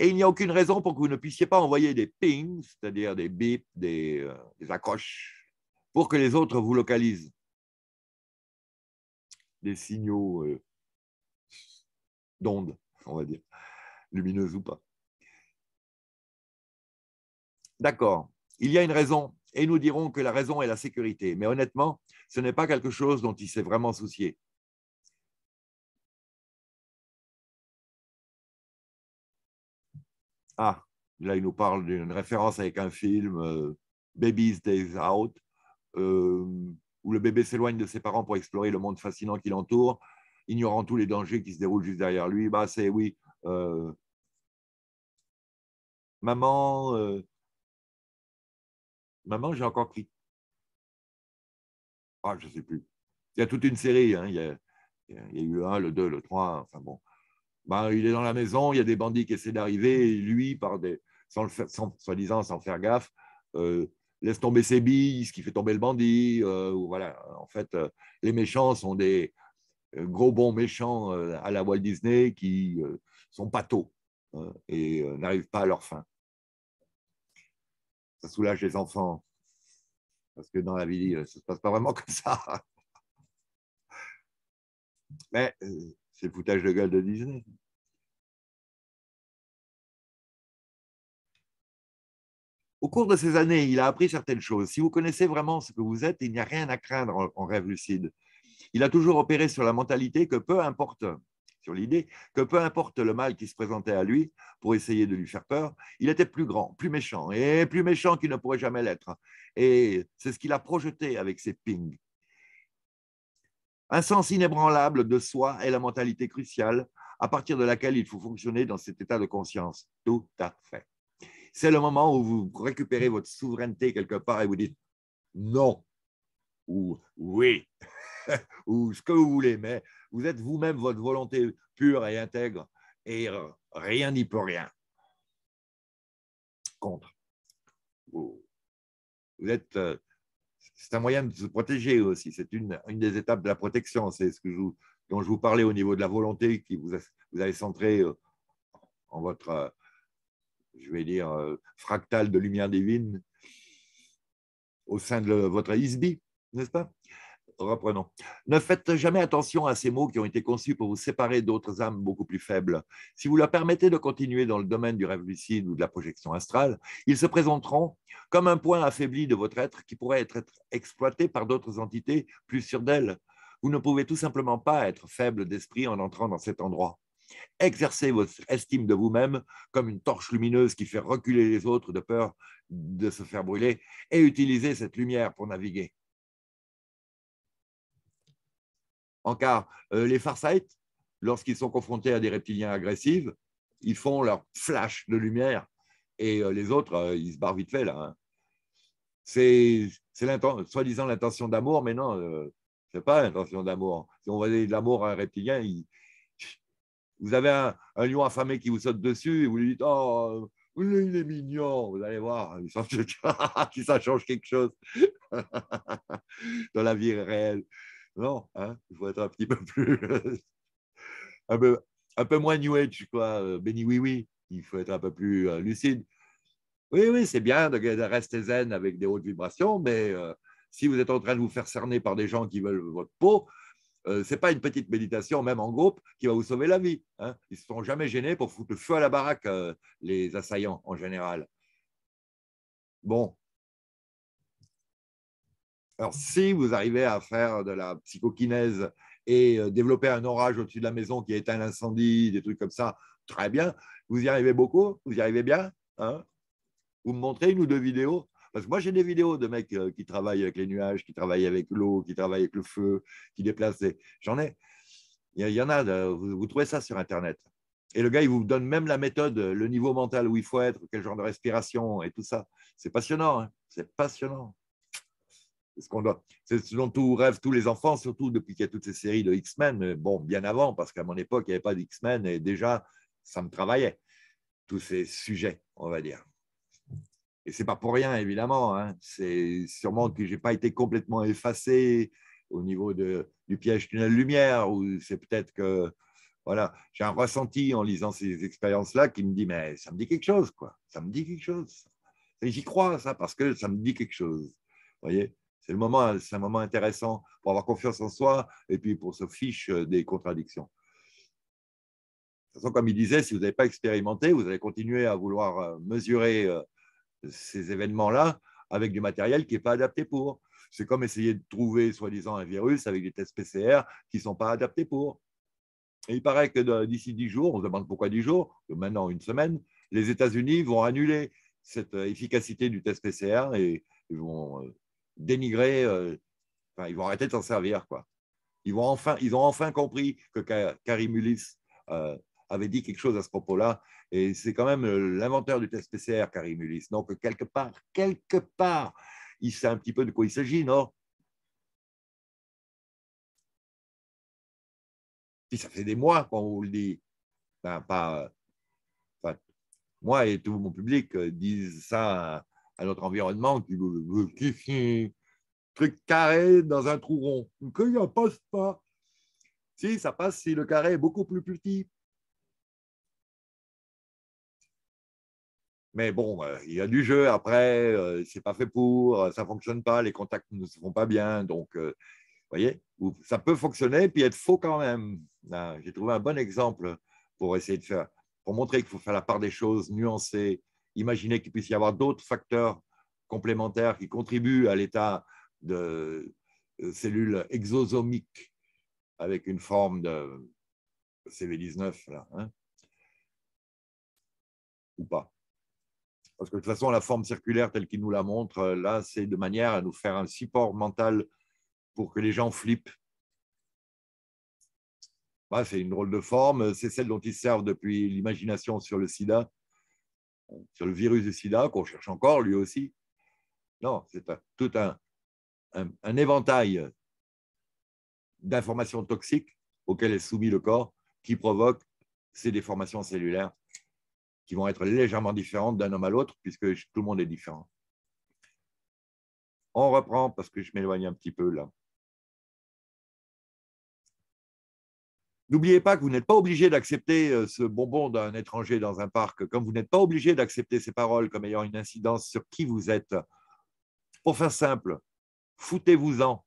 et il n'y a aucune raison pour que vous ne puissiez pas envoyer des pings, c'est-à-dire des bips, des, euh, accroches, pour que les autres vous localisent. Des signaux euh, d'ondes, on va dire, lumineuses ou pas. D'accord, il y a une raison, et nous dirons que la raison est la sécurité. Mais honnêtement, ce n'est pas quelque chose dont il s'est vraiment soucié. Ah, là, il nous parle d'une référence avec un film, euh, Baby's Days Out, euh, où le bébé s'éloigne de ses parents pour explorer le monde fascinant qui l'entoure, ignorant tous les dangers qui se déroulent juste derrière lui. Bah, c'est oui. Euh, maman, maman, j'ai encore pris. Ah, je ne sais plus. Il y a toute une série. Hein. Il, y a, il y a eu le 1, le 2, le 3. Enfin bon. Bah, il est dans la maison, il y a des bandits qui essaient d'arriver, et lui, par des, sans le sans, soi-disant sans faire gaffe, euh, laisse tomber ses billes, ce qui fait tomber le bandit. Euh, voilà. En fait, euh, les méchants sont des gros bons méchants à la Walt Disney qui sont pâteaux hein, et n'arrivent pas à leur fin. Ça soulage les enfants, parce que dans la vie, ça ne se passe pas vraiment [laughs] comme ça. Mais c'est le foutage de gueule de Disney. Au cours de ces années, il a appris certaines choses. Si vous connaissez vraiment ce que vous êtes, il n'y a rien à craindre en, rêve lucide. Il a toujours opéré sur la mentalité que peu importe, sur l'idée que peu importe le mal qui se présentait à lui pour essayer de lui faire peur, il était plus grand, plus méchant, et plus méchant qu'il ne pourrait jamais l'être. Et c'est ce qu'il a projeté avec ses pings un sens inébranlable de soi est la mentalité cruciale à partir de laquelle il faut fonctionner dans cet état de conscience. Tout à fait. C'est le moment où vous récupérez votre souveraineté quelque part et vous dites non ou oui [laughs] ou ce que vous voulez, mais vous êtes vous-même votre volonté pure et intègre et rien n'y peut rien. Contre. Vous êtes euh, c'est un moyen de se protéger aussi. C'est une, des étapes de la protection. C'est ce que dont je vous parlais au niveau de la volonté qui vous, a, vous avez centré euh, en votre, euh, je vais dire, euh, fractal de lumière divine au sein de votre ISBI, n'est-ce pas reprenons. Ne faites jamais attention à ces mots qui ont été conçus pour vous séparer d'autres âmes beaucoup plus faibles. Si vous leur permettez de continuer dans le domaine du rêve lucide ou de la projection astrale, ils se présenteront comme un point affaibli de votre être qui pourrait être, exploité par d'autres entités plus sûres d'elles. Vous ne pouvez tout simplement pas être faible d'esprit en entrant dans cet endroit. Exercez votre estime de vous-même comme une torche lumineuse qui fait reculer les autres de peur de se faire brûler et utilisez cette lumière pour naviguer. En car euh, les Farsights, lorsqu'ils sont confrontés à des reptiliens agressifs, ils font leur flash de lumière et euh, les autres, euh, ils se barrent vite fait hein. C'est soi-disant l'intention d'amour, mais non, n'est pas l'intention d'amour. Si on va de l'amour à un reptilien, vous avez un, un, lion affamé qui vous saute dessus et vous lui dites Oh, il est mignon, vous allez voir, [laughs] [laughs] ça change quelque chose [laughs] dans la vie réelle. Non, hein il faut être un petit peu plus. Euh, un, peu, moins New Age, quoi. Béni euh, oui, oui. Il faut être un peu plus euh, lucide. Oui, oui, c'est bien de, rester zen avec des hautes vibrations, mais si vous êtes en train de vous faire cerner par des gens qui veulent votre peau, ce c'est pas une petite méditation, même en groupe, qui va vous sauver la vie. Hein. Ils ne se sont jamais gênés pour foutre le feu à la baraque, les assaillants en général. Bon, alors, si vous arrivez à faire de la psychokinèse et euh, développer un orage au-dessus de la maison qui éteint l'incendie, des trucs comme ça, très bien. Vous y arrivez beaucoup Vous y arrivez bien hein Vous me montrez une ou deux vidéos Parce que moi, j'ai des vidéos de mecs euh, qui travaillent avec les nuages, qui travaillent avec l'eau, qui travaillent avec le feu, qui déplacent. J'en ai. Il y en a, vous, trouvez ça sur Internet. Et le gars, il vous donne même la méthode, le niveau mental où il faut être, quel genre de respiration et tout ça. C'est passionnant, hein? c'est passionnant qu'on doit. C'est ce dont tout rêvent tous les enfants, surtout depuis qu'il y a toutes ces séries de X-Men. Bon, bien avant, parce qu'à mon époque, il n'y avait pas d'X-Men et déjà, ça me travaillait, tous ces sujets, on va dire. Et c'est pas pour rien, évidemment. Hein. C'est sûrement que j'ai pas été complètement effacé au niveau de, du piège tunnel lumière, ou c'est peut-être que voilà, j'ai un ressenti en lisant ces expériences-là qui me dit mais ça me dit quelque chose, quoi. Ça me dit quelque chose. j'y crois, ça, parce que ça me dit quelque chose. Vous voyez c'est le moment, c'est un moment intéressant pour avoir confiance en soi et puis pour se fiche euh, des contradictions. De toute façon, comme il disait, si vous n'avez pas expérimenté, vous allez continuer à vouloir euh, mesurer euh, ces événements-là avec du matériel qui n'est pas adapté pour. C'est comme essayer de trouver, soi-disant, un virus avec des tests PCR qui ne sont pas adaptés pour. Et il paraît que d'ici 10 jours, on se demande pourquoi 10 jours, maintenant une semaine, les États-Unis vont annuler cette efficacité du test PCR et vont dénigrer, euh, ils vont arrêter de s'en servir. Quoi. Ils, vont enfin, ils ont enfin compris que Karim Ulysse euh, avait dit quelque chose à ce propos-là, et c'est quand même euh, l'inventeur du test PCR, Karim Ulysse. Donc, quelque part, quelque part, il sait un petit peu de quoi il s'agit, non Puis ça fait des mois qu'on vous le dit. Enfin, moi et tout mon public disent ça à notre environnement, qui un truc carré dans un trou rond. que n'y passe pas. Si, ça passe si le carré est beaucoup plus petit. Mais bon, euh, il y a du jeu après, euh, Ce n'est pas fait pour, euh, ça fonctionne pas, les contacts ne se font pas bien, donc vous voyez, ça peut fonctionner puis être faux quand même. J'ai trouvé un bon exemple pour essayer de faire, pour montrer qu'il faut faire la part des choses, nuancées Imaginez qu'il puisse y avoir d'autres facteurs complémentaires qui contribuent à l'état de euh, cellules exosomiques avec une forme de CV19, hein. ou pas. Parce que de toute façon, la forme circulaire telle qu'il nous la montre, euh, là, c'est de manière à nous faire un support mental pour que les gens flippent. Bah, c'est une drôle de forme, c'est celle dont ils servent depuis l'imagination sur le sida sur le virus du sida qu'on cherche encore, lui aussi. Non, c'est tout un, éventail d'informations toxiques auxquelles est soumis le corps qui provoque ces déformations cellulaires qui vont être légèrement différentes d'un homme à l'autre puisque tout le monde est différent. On reprend parce que je m'éloigne un petit peu là. N'oubliez pas que vous n'êtes pas obligé d'accepter euh, ce bonbon d'un étranger dans un parc, comme vous n'êtes pas obligé d'accepter ces paroles comme ayant une incidence sur qui vous êtes. Pour faire simple, foutez-vous-en.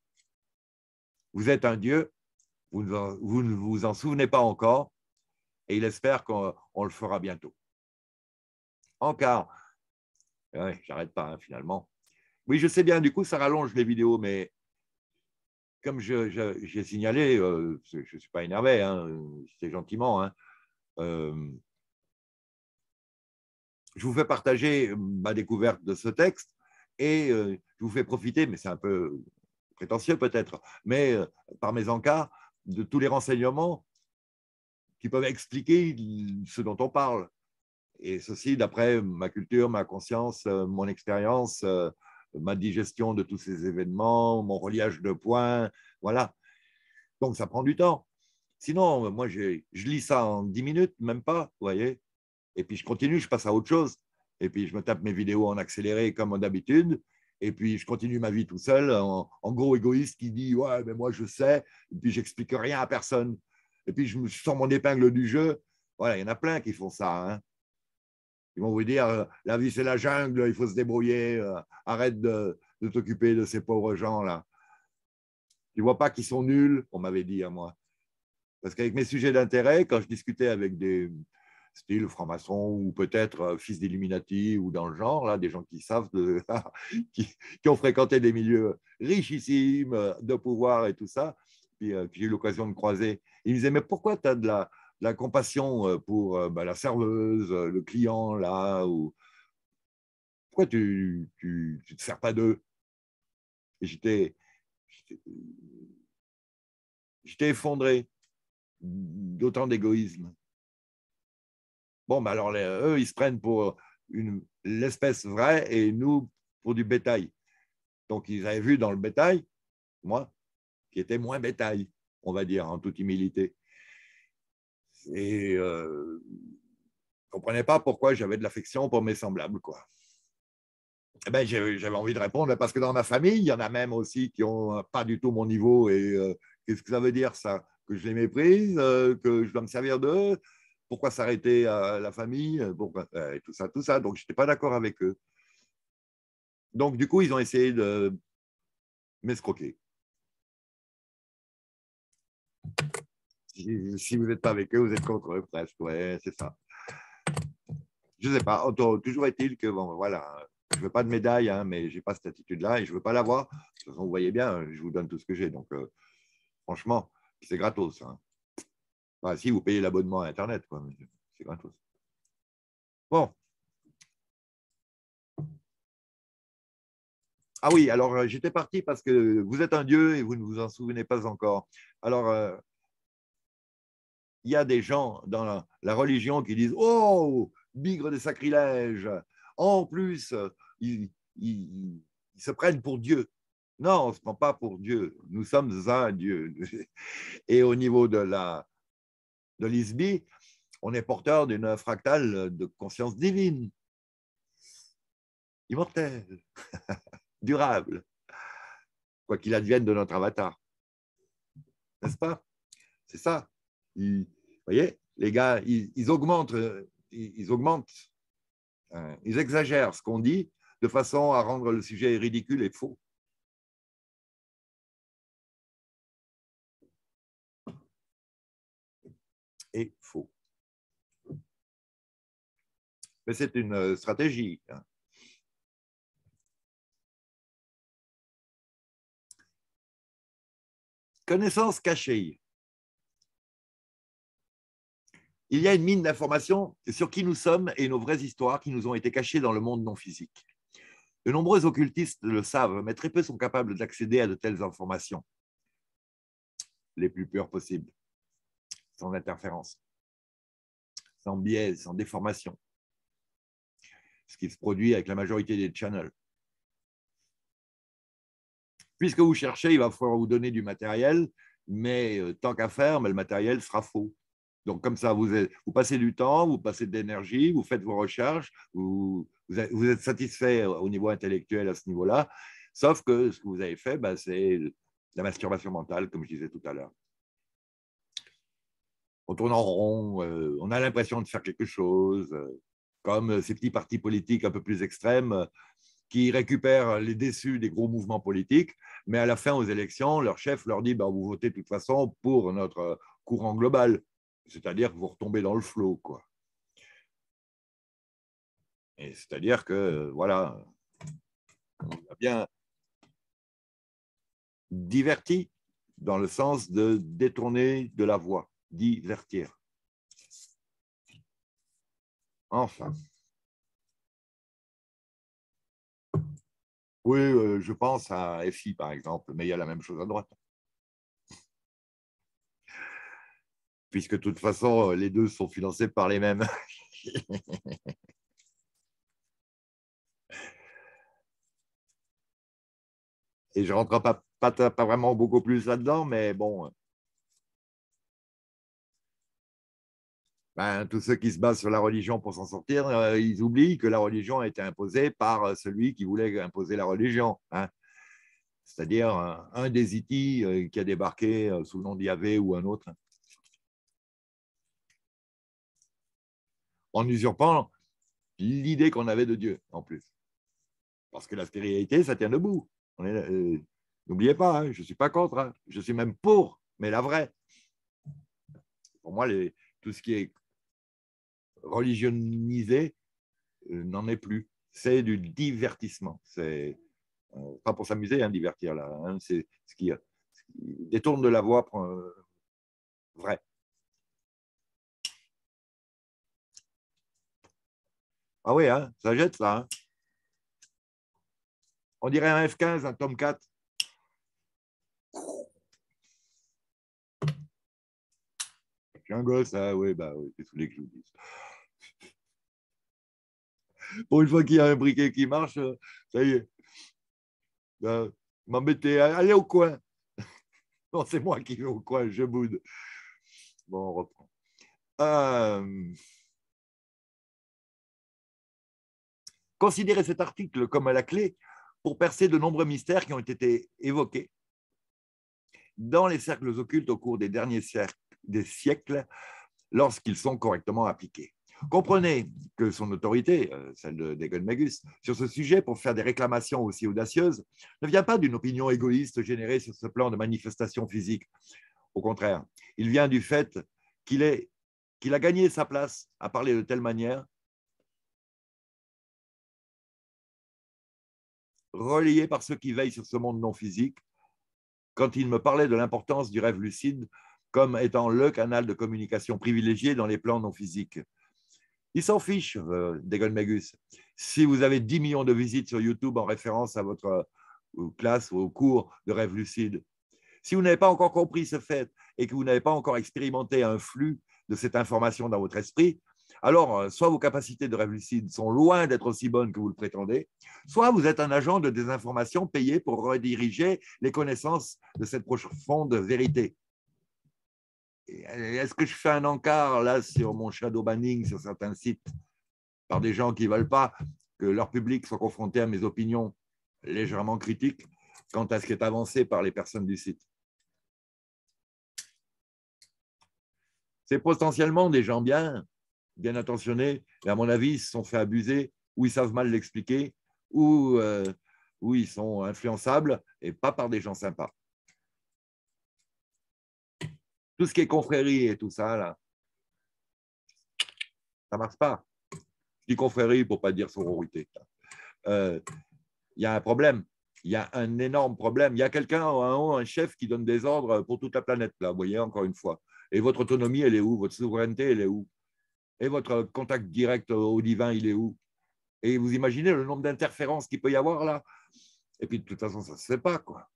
Vous êtes un Dieu, vous ne vous en souvenez pas encore, et il espère qu'on le fera bientôt. Encore. J'arrête pas, hein, finalement. Oui, je sais bien, du coup, ça rallonge les vidéos, mais comme j'ai signalé, euh, je ne suis pas énervé, hein, c'est gentiment, hein, euh, je vous fais partager ma découverte de ce texte et euh, je vous fais profiter, mais c'est un peu prétentieux peut-être, mais par mes encas, de tous les renseignements qui peuvent expliquer ce dont on parle. Et ceci d'après ma culture, ma conscience, mon expérience, ma digestion de tous ces événements, mon reliage de points, voilà. Donc ça prend du temps. Sinon, moi, je lis ça en 10 minutes, même pas, vous voyez. Et puis je continue, je passe à autre chose. Et puis je me tape mes vidéos en accéléré comme d'habitude. Et puis je continue ma vie tout seul, en, gros égoïste qui dit Ouais, mais moi je sais. Et puis j'explique rien à personne. Et puis je me sens mon épingle du jeu. Voilà, il y en a plein qui font ça. Hein. Ils vont vous dire euh, la vie, c'est la jungle, il faut se débrouiller, euh, arrête de, t'occuper de ces pauvres gens-là. Tu ne vois pas qu'ils sont nuls, on m'avait dit à hein, moi. Parce qu'avec mes sujets d'intérêt, quand je discutais avec des styles francs-maçons ou peut-être euh, fils d'illuminati ou dans le genre, là, des gens qui savent, [laughs] qui, ont fréquenté des milieux richissimes de pouvoir et tout ça, puis j'ai eu l'occasion de croiser, ils me disaient Mais pourquoi tu as de la la compassion euh, pour euh, bah, la serveuse, euh, le client là, ou pourquoi tu ne te sers pas d'eux J'étais j'étais effondré d'autant d'égoïsme. Bon, bah, alors eux, ils se prennent pour l'espèce vraie et nous pour du bétail. Donc ils avaient vu dans le bétail, moi, qui était moins bétail, on va dire, en toute humilité. Et euh, je ne comprenais pas pourquoi j'avais de l'affection pour mes semblables. Quoi. Eh ben, j'avais envie de répondre parce que dans ma famille, il y en a même aussi qui n'ont euh, pas du tout mon niveau. Et euh, qu'est-ce que ça veut dire, ça Que je les méprise, que je dois me servir d'eux Pourquoi s'arrêter à la famille tout ça, tout ça. Donc, je n'étais pas d'accord avec eux. Donc, du coup, ils ont essayé de m'escroquer. Si, vous n'êtes pas avec eux, vous êtes contre eux presque. Ouais, c'est ça. Je ne sais pas. Toujours est-il que, bon, voilà, je ne veux pas de médaille, hein, mais je n'ai pas cette attitude-là et je ne veux pas l'avoir. De toute façon, vous voyez bien, je vous donne tout ce que j'ai. Donc, euh, franchement, c'est gratos. Hein. si vous payez l'abonnement à Internet, c'est gratos. Bon. Ah oui, alors euh, j'étais parti parce que vous êtes un dieu et vous ne vous en souvenez pas encore. Alors, euh, il y a des gens dans la, religion qui disent Oh, bigre de sacrilège En plus, ils, se prennent pour Dieu. Non, on ne se prend pas pour Dieu. Nous sommes un Dieu. [laughs] Et au niveau de la de l'ISBI, on est porteur d'une fractale de conscience divine, immortelle, [laughs] durable, quoi qu'il advienne de notre avatar. N'est-ce pas C'est ça vous voyez, les gars, ils, augmentent, ils, augmentent, euh, hein. ils exagèrent ce qu'on dit de façon à rendre le sujet ridicule et faux. Et faux. Mais c'est une euh, stratégie. Hein. Connaissance cachée. il y a une mine d'informations sur qui nous sommes et nos vraies histoires qui nous ont été cachées dans le monde non physique. De nombreux occultistes le savent, mais très peu sont capables d'accéder à de telles informations, les plus pures possibles, sans interférence, sans biais, sans déformation, ce qui se produit avec la majorité des channels. Puisque vous cherchez, il va falloir vous donner du matériel, mais euh, tant qu'à faire, le matériel sera faux. Donc, comme ça, vous, passez du temps, vous passez de l'énergie, vous faites vos recherches, vous, êtes, satisfait au niveau intellectuel à ce niveau-là. Sauf que ce que vous avez fait, ben, c'est la masturbation mentale, comme je disais tout à l'heure. On tourne en rond, euh, on a l'impression de faire quelque chose, euh, comme euh, ces petits partis politiques un peu plus extrêmes qui récupèrent les déçus des gros mouvements politiques, mais à la fin aux élections, leur chef leur dit ben, Vous votez de toute façon pour notre courant global. C'est-à-dire que vous retombez dans le flot, quoi. Et c'est-à-dire que, voilà, on a bien diverti dans le sens de détourner de la voie, divertir. Enfin. Oui, euh, je pense à FI, par exemple, mais il y a la même chose à droite. puisque de toute façon, euh, les deux sont financés par les mêmes. [laughs] Et je ne rentre pas, vraiment beaucoup plus là-dedans, mais bon. Ben, tous ceux qui se basent sur la religion pour s'en sortir, euh, ils oublient que la religion a été imposée par euh, celui qui voulait imposer la religion. Hein. C'est-à-dire un, des itis qui a débarqué sous le nom d'Yahvé ou un autre. en usurpant l'idée qu'on avait de Dieu, en plus. Parce que la spiritualité, ça tient debout. Euh, n'oubliez pas, hein, je ne suis pas contre, hein. je suis même pour, mais la vraie. Pour moi, tout ce qui est religionnisé, euh, n'en est plus. C'est du divertissement. C'est euh, pas pour s'amuser, hein, divertir là. c'est ce qui, détourne de la voie vraie. Ah oui, hein? ça jette ça. Hein? On dirait un F15, un Tomcat. Je suis un gosse, ah oui, bah oui, c'est tous les que je vous dise. [laughs] Pour une fois qu'il y a un briquet qui marche, euh, ça y est. Ben, M'embêtez, allez au coin. [laughs] non, c'est moi qui vais au coin, je boude. Bon, on reprend. Euh, Considérez cet article comme la clé pour percer de nombreux mystères qui ont été évoqués dans les cercles occultes au cours des derniers siècles lorsqu'ils sont correctement appliqués. Comprenez que son autorité, euh, celle de magus sur ce sujet pour faire des réclamations aussi audacieuses, ne vient pas d'une opinion égoïste générée sur ce plan de manifestation physique. Au contraire, il vient du fait qu'il a gagné sa place à parler de telle manière relié par ceux qui veillent sur ce monde non physique, quand il me parlait de l'importance du rêve lucide comme étant le canal de communication privilégié dans les plans non physiques. Il s'en fiche, euh, Magus. Si vous avez 10 millions de visites sur YouTube en référence à votre euh, classe ou au cours de rêve lucide, si vous n'avez pas encore compris ce fait et que vous n'avez pas encore expérimenté un flux de cette information dans votre esprit, alors, euh, soit vos capacités de réussite sont loin d'être aussi bonnes que vous le prétendez, soit vous êtes un agent de désinformation payé pour rediriger les connaissances de cette profonde vérité. Euh, est-ce que je fais un encart là sur mon shadow banning sur certains sites par des gens qui ne veulent pas que leur public soit confronté à mes opinions légèrement critiques quant à ce qui est avancé par les personnes du site C'est potentiellement des gens bien, bien intentionnés, et à mon avis, ils se sont fait abuser, ou ils savent mal l'expliquer, euh, ou, ils sont influençables, et pas par des gens sympas. Tout ce qui est confrérie et tout ça, là, ça marche pas. Je dis confrérie pour pas dire sororité. Il euh, y a un problème. Il y a un énorme problème. Il y a quelqu'un en haut, un chef qui donne des ordres pour toute la planète, là, vous voyez, encore une fois. Et votre autonomie, elle est où Votre souveraineté, elle est où et votre contact direct au divin, il est où Et vous imaginez le nombre d'interférences qu'il peut y avoir là Et puis de toute façon, ça ne se fait pas, quoi.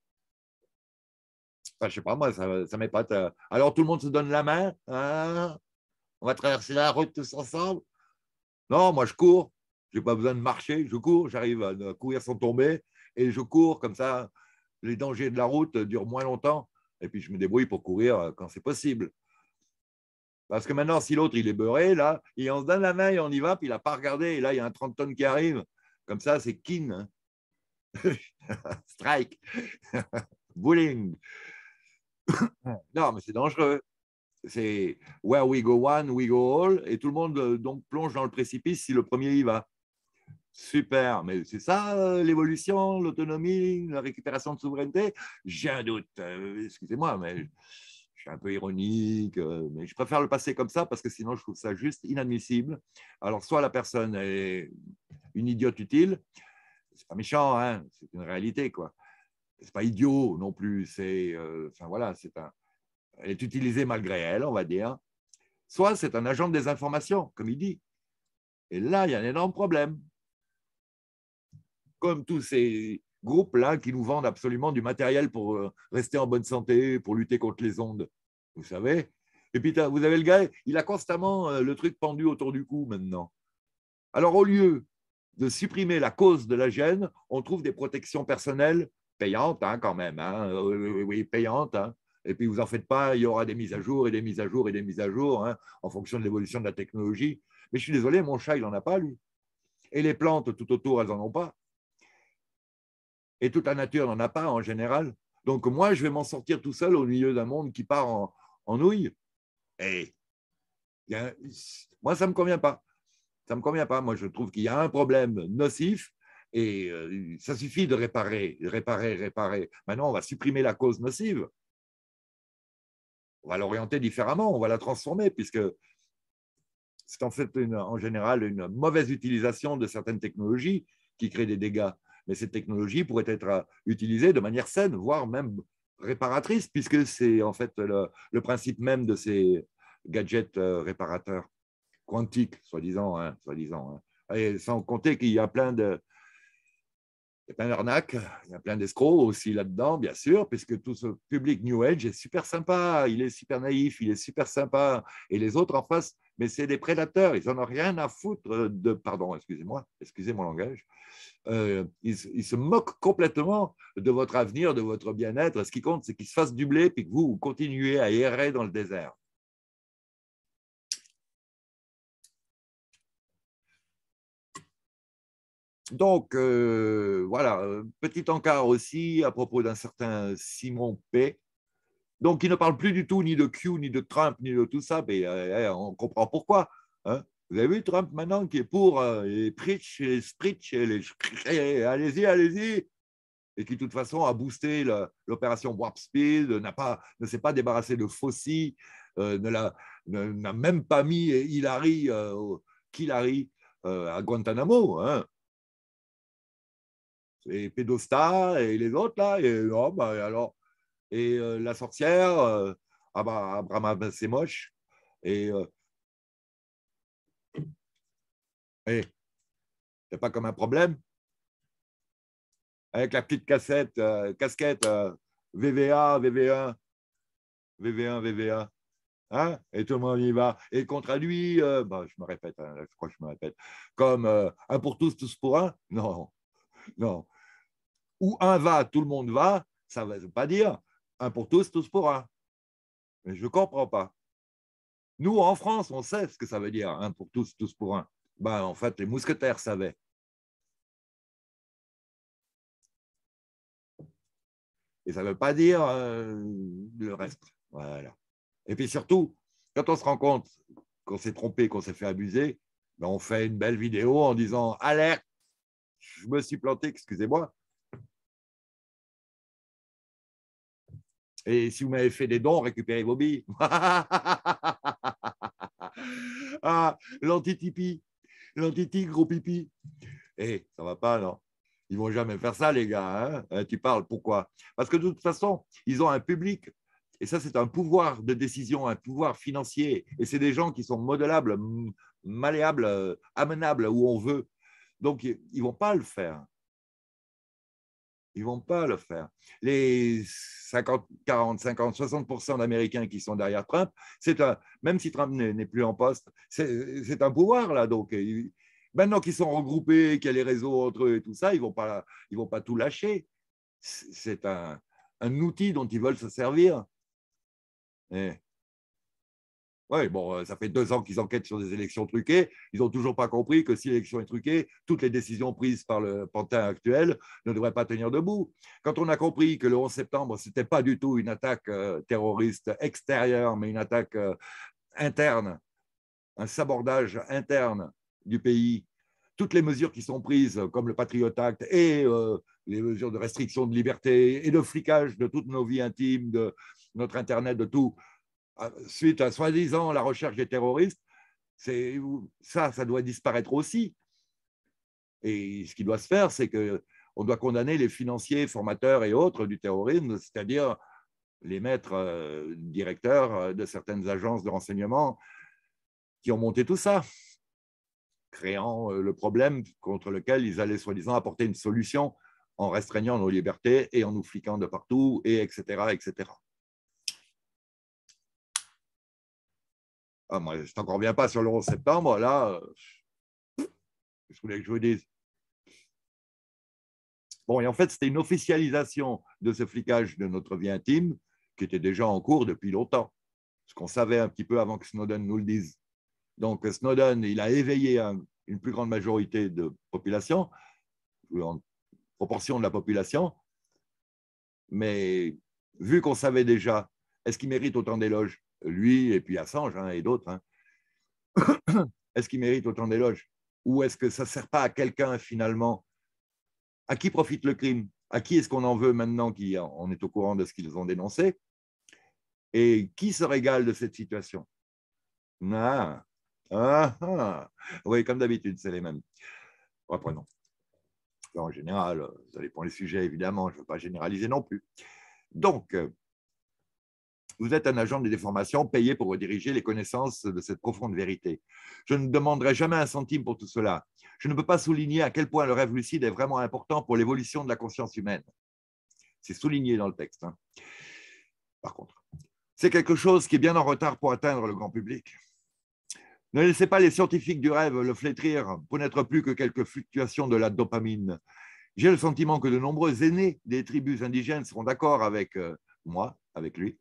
ne je sais pas, moi, ça, ça m'épate. Euh. Alors tout le monde se donne la main. Hein? On va traverser la route tous ensemble. Non, moi je cours. Je n'ai pas besoin de marcher. Je cours. J'arrive à courir sans tomber. Et je cours comme ça. Les dangers de la route durent moins longtemps. Et puis je me débrouille pour courir euh, quand c'est possible. Parce que maintenant, si l'autre, il est beurré, là, et on se donne la main et on y va, puis il n'a pas regardé, et là, il y a un 30 tonnes qui arrive. Comme ça, c'est kin. Hein. [laughs] Strike. [laughs] Bullying. non, mais c'est dangereux. C'est where we go one, we go all, et tout le monde euh, donc plonge dans le précipice si le premier y va. Super, mais c'est ça euh, l'évolution, l'autonomie, la récupération de souveraineté J'ai un doute. Euh, excusez-moi, mais un peu ironique, euh, mais je préfère le passer comme ça parce que sinon je trouve ça juste inadmissible. Alors, soit la personne est une idiote utile, c'est pas méchant, hein, c'est une réalité, quoi. C'est pas idiot non plus, c'est. Euh, enfin voilà, c'est un. Elle est utilisée malgré elle, on va dire. Soit c'est un agent de désinformation, comme il dit. Et là, il y a un énorme problème. Comme tous ces groupes-là qui nous vendent absolument du matériel pour euh, rester en bonne santé, pour lutter contre les ondes vous savez Et puis, vous avez le gars, il a constamment euh, le truc pendu autour du cou maintenant. Alors, au lieu de supprimer la cause de la gêne, on trouve des protections personnelles payantes hein, quand même. Hein. Euh, oui, payantes. Hein. Et puis, vous en faites pas, il y aura des mises à jour et des mises à jour et des mises à jour en fonction de l'évolution de la technologie. Mais je suis désolé, mon chat, il n'en a pas, lui. Et les plantes tout autour, elles n'en ont pas. Et toute la nature n'en a pas en général. Donc moi, je vais m'en sortir tout seul au milieu d'un monde qui part en, en ouille. Et, moi, ça ne me convient pas. Ça me convient pas. Moi, je trouve qu'il y a un problème nocif et euh, ça suffit de réparer, réparer, réparer. Maintenant, on va supprimer la cause nocive. On va l'orienter différemment, on va la transformer, puisque c'est en fait en général une mauvaise utilisation de certaines technologies qui créent des dégâts. Mais ces technologies pourraient être euh, utilisées de manière saine, voire même réparatrice, puisque c'est en fait le, principe même de ces gadgets euh, réparateurs quantiques, soi-disant. Hein, soi hein. sans compter qu'il y a plein de, plein d'arnaques, il y a plein d'escrocs aussi là-dedans, bien sûr, puisque tout ce public New Age est super sympa, il est super naïf, il est super sympa. Et les autres en face mais c'est des prédateurs, ils n'en ont rien à foutre de, pardon, excusez-moi, excusez mon langage, euh, ils, se moquent complètement de votre avenir, de votre bien-être. Ce qui compte, c'est qu'ils se fassent du blé, puis que vous, continuez à errer dans le désert. Donc, euh, voilà, euh, petit encart aussi à propos d'un certain Simon P. Donc, il ne parle plus du tout ni de Q, ni de Trump, ni de tout ça, mais euh, eh, on comprend pourquoi. Hein. Vous avez vu Trump maintenant qui est pour euh, les pritch, les spritch, les allez-y, allez-y, et qui de toute façon a boosté l'opération Warp Speed, pas, ne s'est pas débarrassé de Fossi, euh, n'a même pas mis Hillary, à Guantanamo. Hein et Pédostar et les autres là, et oh, bah, alors et euh, la sorcière, euh, ah bah, Abraham, c'est moche. Et, et euh, eh, c'est pas comme un problème. Avec la petite cassette, casquette VVA, VV1, VV1, VVA. Hein et tout le monde y va. Et contre lui, bah, je me répète, hein, je crois que je me répète, comme un pour tous, tous pour un, non, non. Où un va, tout le monde va, ça ne veut pas dire un pour tous, tous pour un. Mais je ne comprends pas. Nous, en France, on sait ce que ça veut dire, un pour tous, tous pour un. Ben, en fait, les mousquetaires savaient. Et ça ne veut pas dire euh, le reste. Voilà. Et puis surtout, quand on se rend compte qu'on s'est trompé, qu'on s'est fait abuser, ben, on fait une belle vidéo en disant Alerte, je me suis planté, excusez-moi, Et si vous m'avez fait des dons, récupérez vos billes. [laughs] ah, l'anti-tipi, l'anti-tigre pipi. Eh, ça va pas, non Ils vont jamais faire ça, les gars. Hein. Eh, tu parles, pourquoi Parce que de toute façon, ils ont un public. Et ça, c'est un pouvoir de décision, un pouvoir financier. Et c'est des gens qui sont modelables, malléables, euh, amenables où on veut. Donc, ils ne vont pas le faire. Ils vont pas le faire. Les 50, 40, 50, 60 d'Américains qui sont derrière Trump, c'est un, même si Trump n'est plus en poste, c'est un pouvoir là. Donc, maintenant qu'ils sont regroupés, qu'il y a les réseaux entre eux et tout ça, ils vont pas, ils vont pas tout lâcher. C'est un, un outil dont ils veulent se servir. Oui, bon, euh, ça fait deux ans qu'ils enquêtent sur des élections truquées. Ils n'ont toujours pas compris que si l'élection est truquée, toutes les décisions prises par le pantin actuel ne devraient pas tenir debout. Quand on a compris que le 11 septembre, ce n'était pas du tout une attaque euh, terroriste extérieure, mais une attaque euh, interne, un sabordage interne du pays, toutes les mesures qui sont prises, comme le Patriot Act et les mesures de restriction de liberté et de flicage de toutes nos vies intimes, de notre Internet, de tout, ah, suite à soi-disant la recherche des terroristes, ça, ça doit disparaître aussi. Et ce qui doit se faire, c'est que doit condamner les financiers, formateurs et autres du terrorisme, c'est-à-dire les maîtres euh, directeurs euh, de certaines agences de renseignement qui ont monté tout ça, créant euh, le problème contre lequel ils allaient soi-disant apporter une solution en restreignant nos libertés et en nous fliquant de partout, et etc. etc. Ah, moi, bien bien pas sur le 11 septembre. Là, que je voulais que je vous dise. Bon, et en fait, c'était une officialisation de ce flicage de notre vie intime qui était déjà en cours depuis longtemps, ce qu'on savait un petit peu avant que Snowden nous le dise. Donc, Snowden, il a éveillé une plus grande majorité de population, en proportion de la population, mais vu qu'on savait déjà, est-ce qu'il mérite autant d'éloges lui et puis Assange hein, et d'autres, hein. [coughs] est-ce qu'il mérite autant d'éloges Ou est-ce que ça ne sert pas à quelqu'un finalement À qui profite le crime À qui est-ce qu'on en veut maintenant qu'on est au courant de ce qu'ils ont dénoncé Et qui se régale de cette situation ah, ah, ah. Oui, comme d'habitude, c'est les mêmes. Reprenons. En général, euh, ça dépend des sujets, évidemment, je ne veux pas généraliser non plus. Donc, euh, vous êtes un agent de déformation payé pour rediriger les connaissances de cette profonde vérité. Je ne demanderai jamais un centime pour tout cela. Je ne peux pas souligner à quel point le rêve lucide est vraiment important pour l'évolution de la conscience humaine. C'est souligné dans le texte. Hein. Par contre, c'est quelque chose qui est bien en retard pour atteindre le grand public. Ne laissez pas les scientifiques du rêve le flétrir pour n'être plus que quelques fluctuations de la dopamine. J'ai le sentiment que de nombreux aînés des tribus indigènes seront d'accord avec euh, moi, avec lui,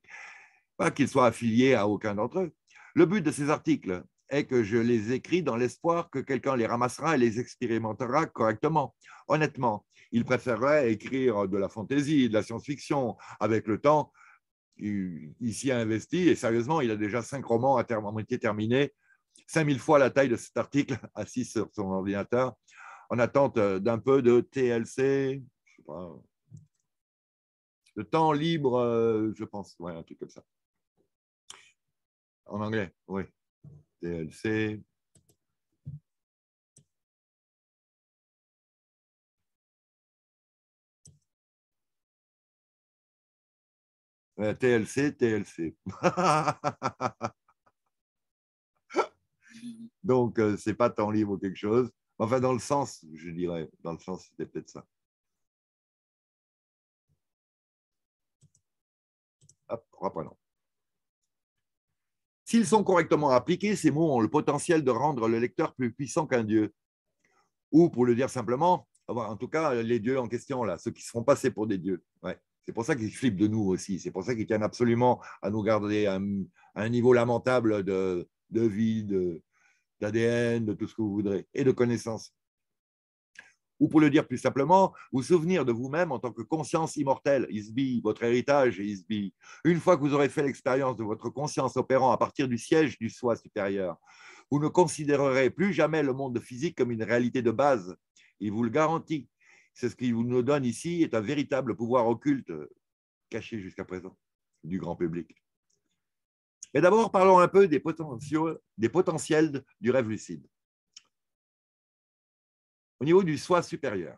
pas qu'ils soient affiliés à aucun d'entre eux. Le but de ces articles est que je les écris dans l'espoir que quelqu'un les ramassera et les expérimentera correctement. Honnêtement, il préférerait écrire de la fantaisie, de la science-fiction. Avec le temps, il, s'y a investi et sérieusement, il a déjà cinq romans à, terme, moitié terminés, 5000 fois la taille de cet article, [laughs] assis sur son ordinateur, en attente euh, d'un peu de TLC, je sais pas, de temps libre, euh, je pense, ouais, un truc comme ça. En anglais, oui. DLC. TLC, TLC. Donc, ce euh, c'est pas temps libre ou quelque chose. Enfin, dans le sens, je dirais, dans le sens, c'était peut-être ça. Hop, reprenons. S'ils sont correctement appliqués, ces mots ont le potentiel de rendre le lecteur plus puissant qu'un dieu. Ou, pour le dire simplement, en tout cas, les dieux en question, là, ceux qui seront passés pour des dieux. C'est pour ça qu'ils flippent de nous aussi. C'est pour ça qu'ils tiennent absolument à nous garder à un, niveau lamentable de, vie, d'ADN, de, de tout ce que vous voudrez, et de connaissances. Ou pour le dire plus simplement, vous souvenir de vous-même en tant que conscience immortelle, Isbi, votre héritage Isbi. Une fois que vous aurez fait l'expérience de votre conscience opérant à partir du siège du soi supérieur, vous ne considérerez plus jamais le monde physique comme une réalité de base. Il vous le garantit. C'est ce qu'il vous nous donne ici, est un véritable pouvoir occulte, euh, caché jusqu'à présent, du grand public. Mais d'abord, parlons un peu des potentiels du rêve lucide au niveau du soi supérieur.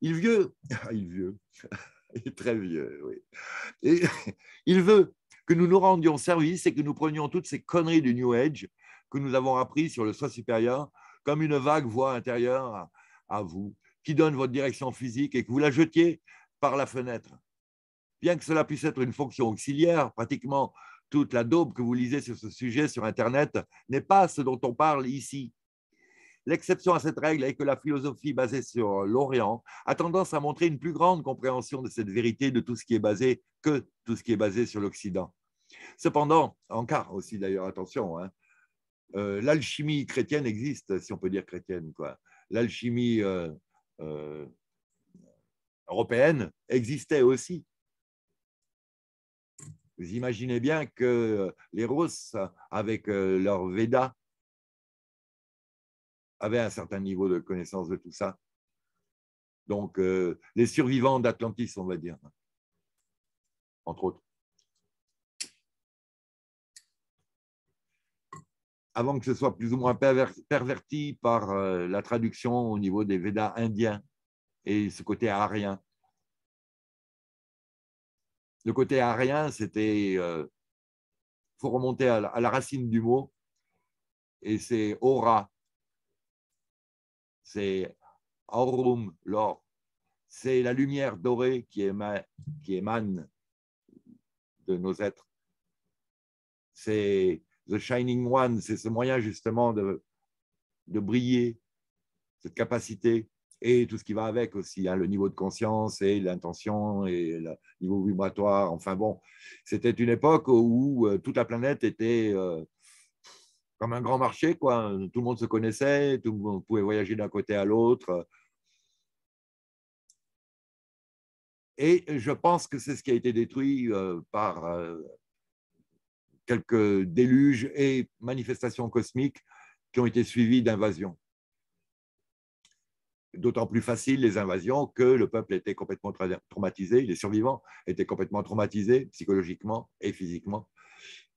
Il vieux, [laughs] il veut, [laughs] il est très vieux, oui. [laughs] il veut que nous nous rendions service et que nous prenions toutes ces conneries du New Age que nous avons appris sur le soi supérieur comme une vague voie intérieure à, à vous qui donne votre direction physique et que vous la jetiez par la fenêtre. Bien que cela puisse être une fonction auxiliaire, pratiquement toute la daube que vous lisez sur ce sujet sur Internet n'est pas ce dont on parle ici. L'exception à cette règle est que la philosophie basée sur l'Orient a tendance à montrer une plus grande compréhension de cette vérité de tout ce qui est basé que tout ce qui est basé sur l'Occident. Cependant, en cas aussi d'ailleurs, attention, hein, euh, l'alchimie chrétienne existe, si on peut dire chrétienne, quoi. L'alchimie euh, euh, européenne existait aussi. Vous imaginez bien que les Russes, avec leur Veda, avaient un certain niveau de connaissance de tout ça. Donc, euh, les survivants d'Atlantis, on va dire, entre autres. Avant que ce soit plus ou moins perverti par euh, la traduction au niveau des Védas indiens et ce côté arien. Le côté arien, c'était. Il euh, faut remonter à la racine du mot, et c'est aura, c'est Aurum, l'or, c'est la lumière dorée qui, émane de nos êtres. C'est The Shining One, c'est ce moyen justement de, briller, cette capacité et tout ce qui va avec aussi, hein, le niveau de conscience et l'intention et le niveau vibratoire. Enfin bon, c'était une époque où euh, toute la planète était euh, comme un grand marché, quoi. Tout le monde se connaissait, tout le monde pouvait voyager d'un côté à l'autre. Et je pense que c'est ce qui a été détruit euh, par euh, quelques déluges et manifestations cosmiques qui ont été suivies d'invasions. D'autant plus faciles les invasions que le peuple était complètement traumatisé, les survivants étaient complètement traumatisés psychologiquement et physiquement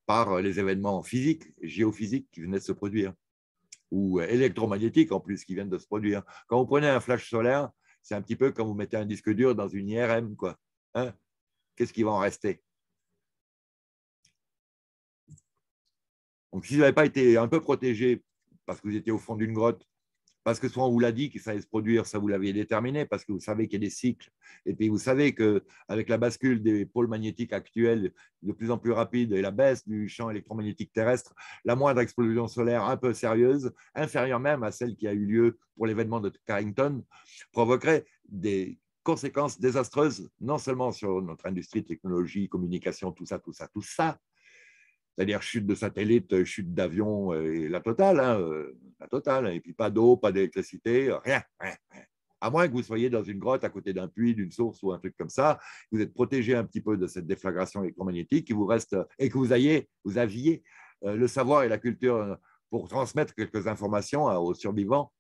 par euh, les événements physiques, géophysiques qui venaient de se produire, ou euh, électromagnétiques en plus qui viennent de se produire. Quand vous prenez un flash solaire, c'est un petit peu comme vous mettez un disque dur dans une IRM. quoi. Hein? Qu'est-ce qui va en rester Donc, si vous n'avez pas été un peu protégé parce que vous étiez au fond d'une grotte parce que soit on vous l'a dit que ça allait se produire, ça vous l'aviez déterminé, parce que vous savez qu'il y a des cycles. Et puis vous savez qu'avec la bascule des pôles magnétiques actuels de plus en plus rapide et la baisse du champ électromagnétique terrestre, la moindre explosion solaire un peu sérieuse, inférieure même à celle qui a eu lieu pour l'événement de Carrington, provoquerait des conséquences désastreuses, non seulement sur notre industrie, technologie, communication, tout ça, tout ça, tout ça, c'est-à-dire chute de satellites, chute d'avions euh, et la totale, hein, euh, la totale. Hein. Et puis pas d'eau, pas d'électricité, rien, À moins que vous soyez dans une grotte à côté d'un puits, d'une source ou un truc comme ça, vous êtes protégé un petit peu de cette déflagration électromagnétique et, vous et que vous, ayez, vous aviez euh, le savoir et la culture euh, pour transmettre quelques informations euh, aux survivants.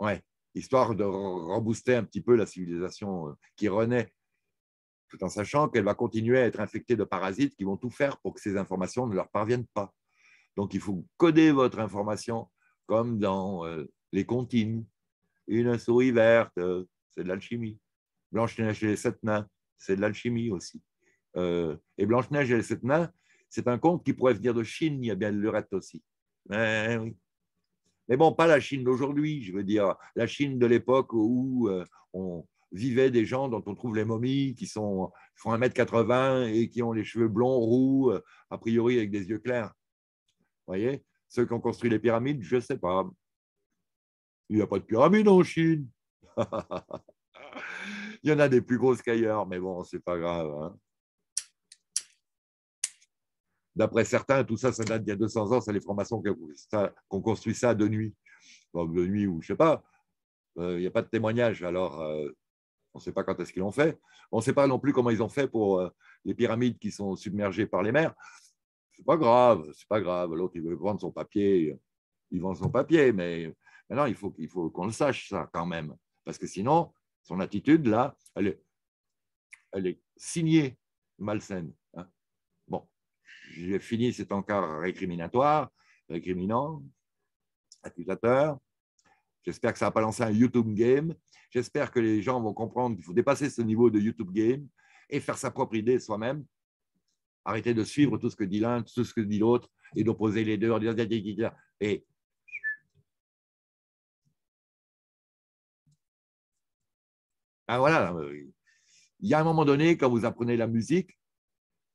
Ouais, histoire de rebooster un petit peu la civilisation qui renaît, tout en sachant qu'elle va continuer à être infectée de parasites qui vont tout faire pour que ces informations ne leur parviennent pas. Donc, il faut coder votre information comme dans euh, les comptines. Une souris verte, euh, c'est de l'alchimie. Blanche-Neige et les sept nains, c'est de l'alchimie aussi. Euh, et Blanche-Neige et les sept nains, c'est un conte qui pourrait venir de Chine, il y a bien de l'urette aussi. Mais, eh oui. Mais bon, pas la Chine d'aujourd'hui, je veux dire, la Chine de l'époque où on vivait des gens dont on trouve les momies, qui sont, font 1m80 et qui ont les cheveux blonds, roux, a priori avec des yeux clairs. Vous voyez Ceux qui ont construit les pyramides, je ne sais pas. Il n'y a pas de pyramide en Chine. [laughs] Il y en a des plus grosses qu'ailleurs, mais bon, c'est pas grave. Hein. D'après certains, tout ça, ça date d'il y a 200 ans, c'est les francs-maçons qui ont construit ça de nuit. de nuit ou je sais pas. Euh, il n'y a pas de témoignage, alors euh, on ne sait pas quand est-ce qu'ils l'ont fait. On ne sait pas non plus comment ils ont fait pour euh, les pyramides qui sont submergées par les mers c'est pas grave, c'est pas grave. L'autre, il veut vendre son papier, il vend son papier, mais maintenant, il faut, faut qu'on le sache, ça, quand même. Parce que sinon, son attitude, là, elle est, elle est signée malsaine. Hein. Bon, j'ai fini cet encart récriminatoire, récriminant, accusateur. J'espère que ça n'a pas lancé un YouTube game. J'espère que les gens vont comprendre qu'il faut dépasser ce niveau de YouTube game et faire sa propre idée soi-même Arrêtez de suivre tout ce que dit l'un, tout ce que dit l'autre, et d'opposer les deux et ah, voilà, il y a un moment donné, quand vous apprenez la musique,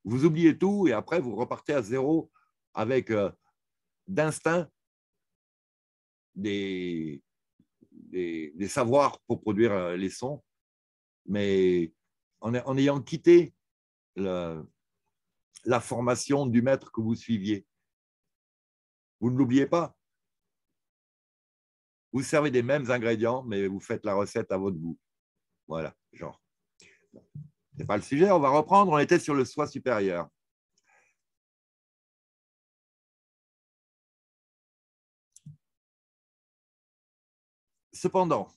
vous oubliez tout et après vous repartez à zéro avec euh, d'instinct des, savoirs pour produire euh, les sons, mais en, en ayant quitté le, la formation du maître que vous suiviez. Vous ne l'oubliez pas. Vous servez des mêmes ingrédients, mais vous faites la recette à votre goût. Voilà, genre. Ce n'est pas le sujet, on va reprendre. On était sur le soi supérieur. Cependant,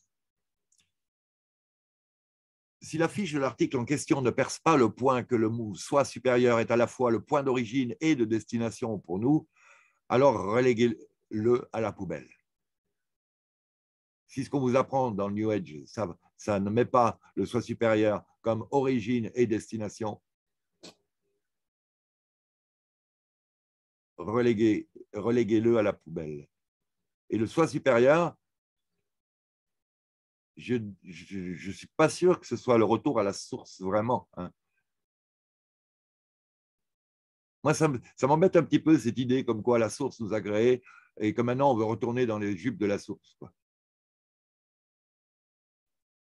si l'affiche de l'article en question ne perce pas le point que le mot « soit supérieur est à la fois le point d'origine et de destination pour nous, alors reléguez-le à la poubelle. Si ce qu'on vous apprend dans le New Age, ça, ne met pas le soi supérieur comme origine et destination, reléguez-le à la poubelle. Et le soi supérieur, je ne suis pas sûr que ce soit le retour à la source vraiment. Hein. Moi, ça m'embête un petit peu cette idée comme quoi la source nous a créés et que maintenant on veut retourner dans les jupes de la source.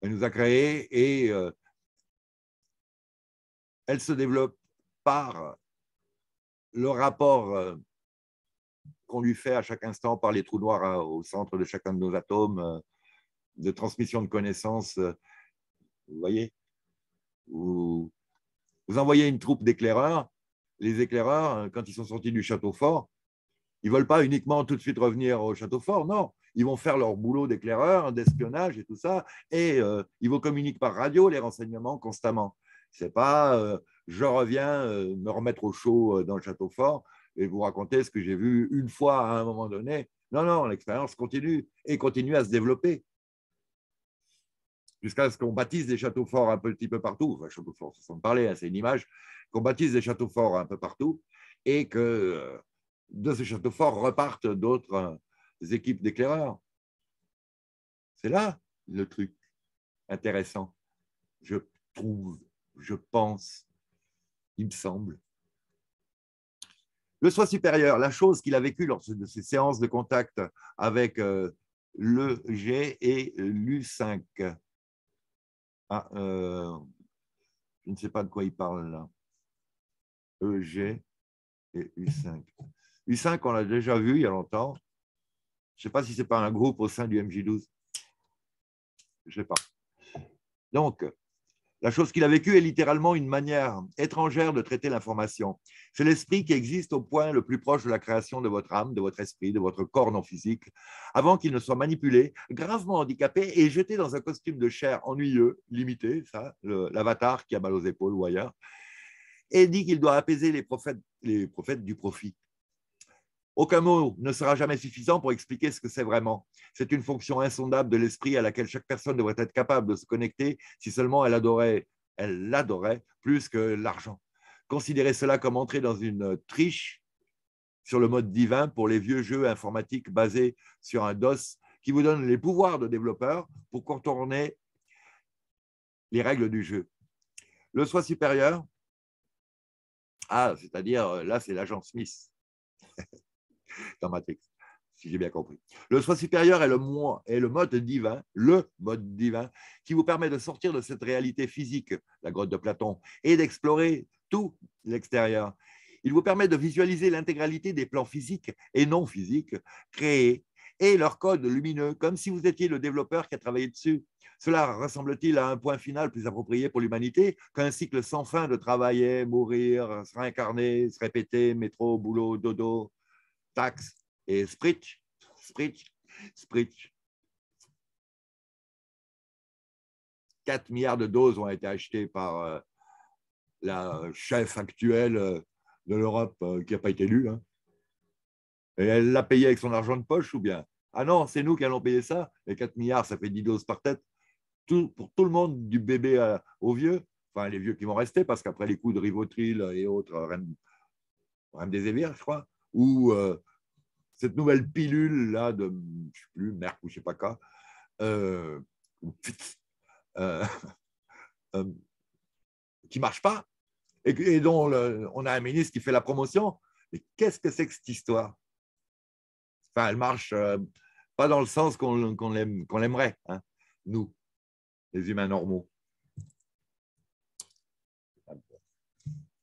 Elle nous a créés et euh, elle se développe par le rapport euh, qu'on lui fait à chaque instant par les trous noirs hein, au centre de chacun de nos atomes. Euh, de transmission de connaissances, euh, vous voyez vous, envoyez une troupe d'éclaireurs, les éclaireurs, euh, quand ils sont sortis du château fort, ils ne veulent pas uniquement tout de suite revenir au château fort, non. Ils vont faire leur boulot d'éclaireur, d'espionnage et tout ça, et euh, ils vous communiquent par radio les renseignements constamment. C'est pas je reviens me remettre au chaud dans le château fort et vous raconter ce que j'ai vu une fois à un moment donné. Non, non, l'expérience continue et continue à se développer jusqu'à ce qu'on bâtisse des châteaux forts un petit peu partout, enfin, châteaux forts, parler, hein, c'est une image, qu'on bâtisse des châteaux forts un peu partout et que euh, de ces châteaux forts repartent d'autres euh, équipes d'éclaireurs. C'est là le truc intéressant, je trouve, je pense, il me semble. Le soi supérieur, la chose qu'il a vécue lors de ses séances de contact avec euh, le G et l'U5. Ah, euh, je ne sais pas de quoi il parle là. EG et U5. U5, on l'a déjà vu il y a longtemps. Je ne sais pas si ce n'est pas un groupe au sein du MJ12. Je ne sais pas. Donc, la chose qu'il a vécue est littéralement une manière étrangère de traiter l'information. C'est l'esprit qui existe au point le plus proche de la création de votre âme, de votre esprit, de votre corps non physique, avant qu'il ne soit manipulé, gravement handicapé et jeté dans un costume de chair ennuyeux, limité, l'avatar qui a mal aux épaules ou ailleurs, et dit qu'il doit apaiser les prophètes, les prophètes du profit. Aucun mot ne sera jamais suffisant pour expliquer ce que c'est vraiment. C'est une fonction insondable de l'esprit à laquelle chaque personne devrait être capable de se connecter si seulement elle adorait, elle l'adorait plus que l'argent. Considérez cela comme entrer dans une triche sur le mode divin pour les vieux jeux informatiques basés sur un DOS qui vous donne les pouvoirs de développeur pour contourner les règles du jeu. Le soi supérieur, ah, c'est-à-dire euh, là c'est l'agent Smith, [laughs] dans Matrix, si j'ai bien compris. Le soi supérieur est le, moi, est le mode divin, le mode divin, qui vous permet de sortir de cette réalité physique, la grotte de Platon, et d'explorer tout l'extérieur. Il vous permet de visualiser l'intégralité des plans physiques et non physiques créés et leur code lumineux, comme si vous étiez le développeur qui a travaillé dessus. Cela ressemble-t-il à un point final plus approprié pour l'humanité qu'un cycle sans fin de travailler, mourir, se réincarner, se répéter, métro, boulot, dodo taxes et spritch, spritch, spritch. 4 milliards de doses ont été achetées par euh, la chef actuelle euh, de l'Europe euh, qui n'a pas été élue. Hein. Et elle l'a payé avec son argent de poche ou bien Ah non, c'est nous qui allons payer ça. Les 4 milliards, ça fait 10 doses par tête. pour tout le monde, du bébé au aux vieux, enfin les vieux qui vont rester, parce qu'après les coups de Rivotril et autres, Remdesivir, je crois, ou euh, cette nouvelle pilule là de je sais plus merck ou je sais pas quoi euh, euh, [laughs] euh, qui marche pas et, dont on a un ministre qui fait la promotion mais qu'est-ce que c'est que cette histoire enfin elle marche euh, pas dans le sens qu'on l'aimerait hein, nous les humains normaux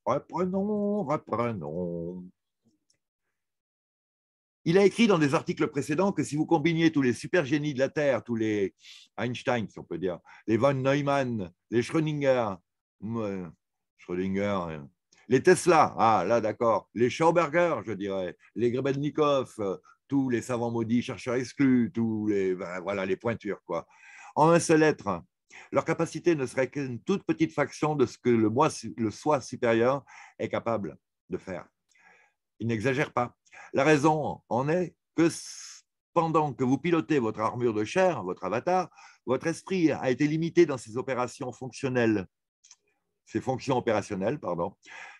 reprenons reprenons il a écrit dans des articles précédents que si vous combiniez tous les super génies de la Terre, tous les Einstein, si on peut dire, les von Neumann, les Schrödinger, euh, Schrödinger, euh, les Tesla, ah, là d'accord, les Schauberger, je dirais, les Grebelnikov, euh, tous les savants maudits, chercheurs exclus, tous les, ben, voilà, les pointures, quoi. En un seul être, leur capacité ne serait qu'une toute petite fraction de ce que le, le soi supérieur est capable de faire. Il n'exagère pas. La raison en est que pendant que vous pilotez votre armure de chair, votre avatar, votre esprit a été limité dans ses opérations fonctionnelles, ses fonctions opérationnelles, pardon,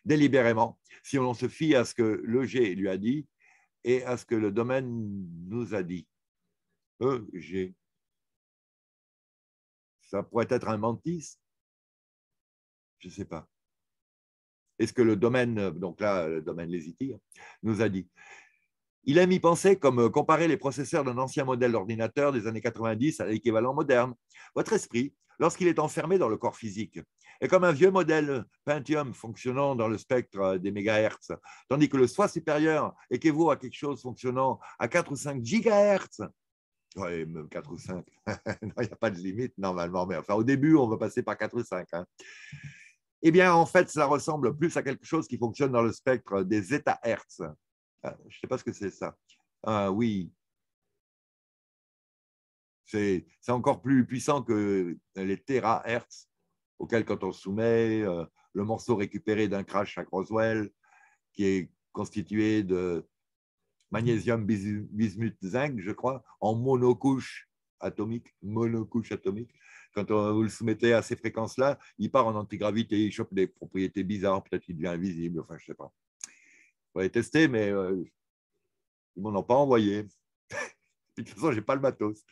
délibérément, si on se fie à ce que le G lui a dit et à ce que le domaine nous a dit. E-G. Ça pourrait être un mantis Je ne sais pas et ce que le domaine, euh, donc là, le domaine Lesity, hein, nous a dit. Il aime y penser comme euh, comparer les processeurs d'un ancien modèle d'ordinateur des années 90 à l'équivalent moderne. Votre esprit, lorsqu'il est enfermé dans le corps physique, est comme un vieux modèle Pentium fonctionnant dans le spectre euh, des mégahertz, tandis que le soi supérieur équivaut à quelque chose fonctionnant à 4 ou 5 gigahertz. Oui, même 4 ou 5. [laughs] Il n'y a pas de limite normalement, mais enfin, au début, on va passer par 4 ou 5. Hein. Eh bien, en fait, ça ressemble plus à quelque chose qui fonctionne dans le spectre des zeta-hertz. Euh, je ne sais pas ce que c'est ça. Euh, oui. C'est encore plus puissant que les terahertz, auxquels, quand on soumet euh, le morceau récupéré d'un crash à Croswell qui est constitué de magnésium, bismuth, zinc, je crois, en monocouche atomique, monocouche atomique, quand on, vous le soumettez à ces fréquences-là, il part en antigravité, il chope des propriétés bizarres, peut-être qu'il devient invisible, enfin, je ne sais pas. On va tester, mais euh, ils ne m'en ont pas envoyé. [laughs] de toute façon, je n'ai pas le matos.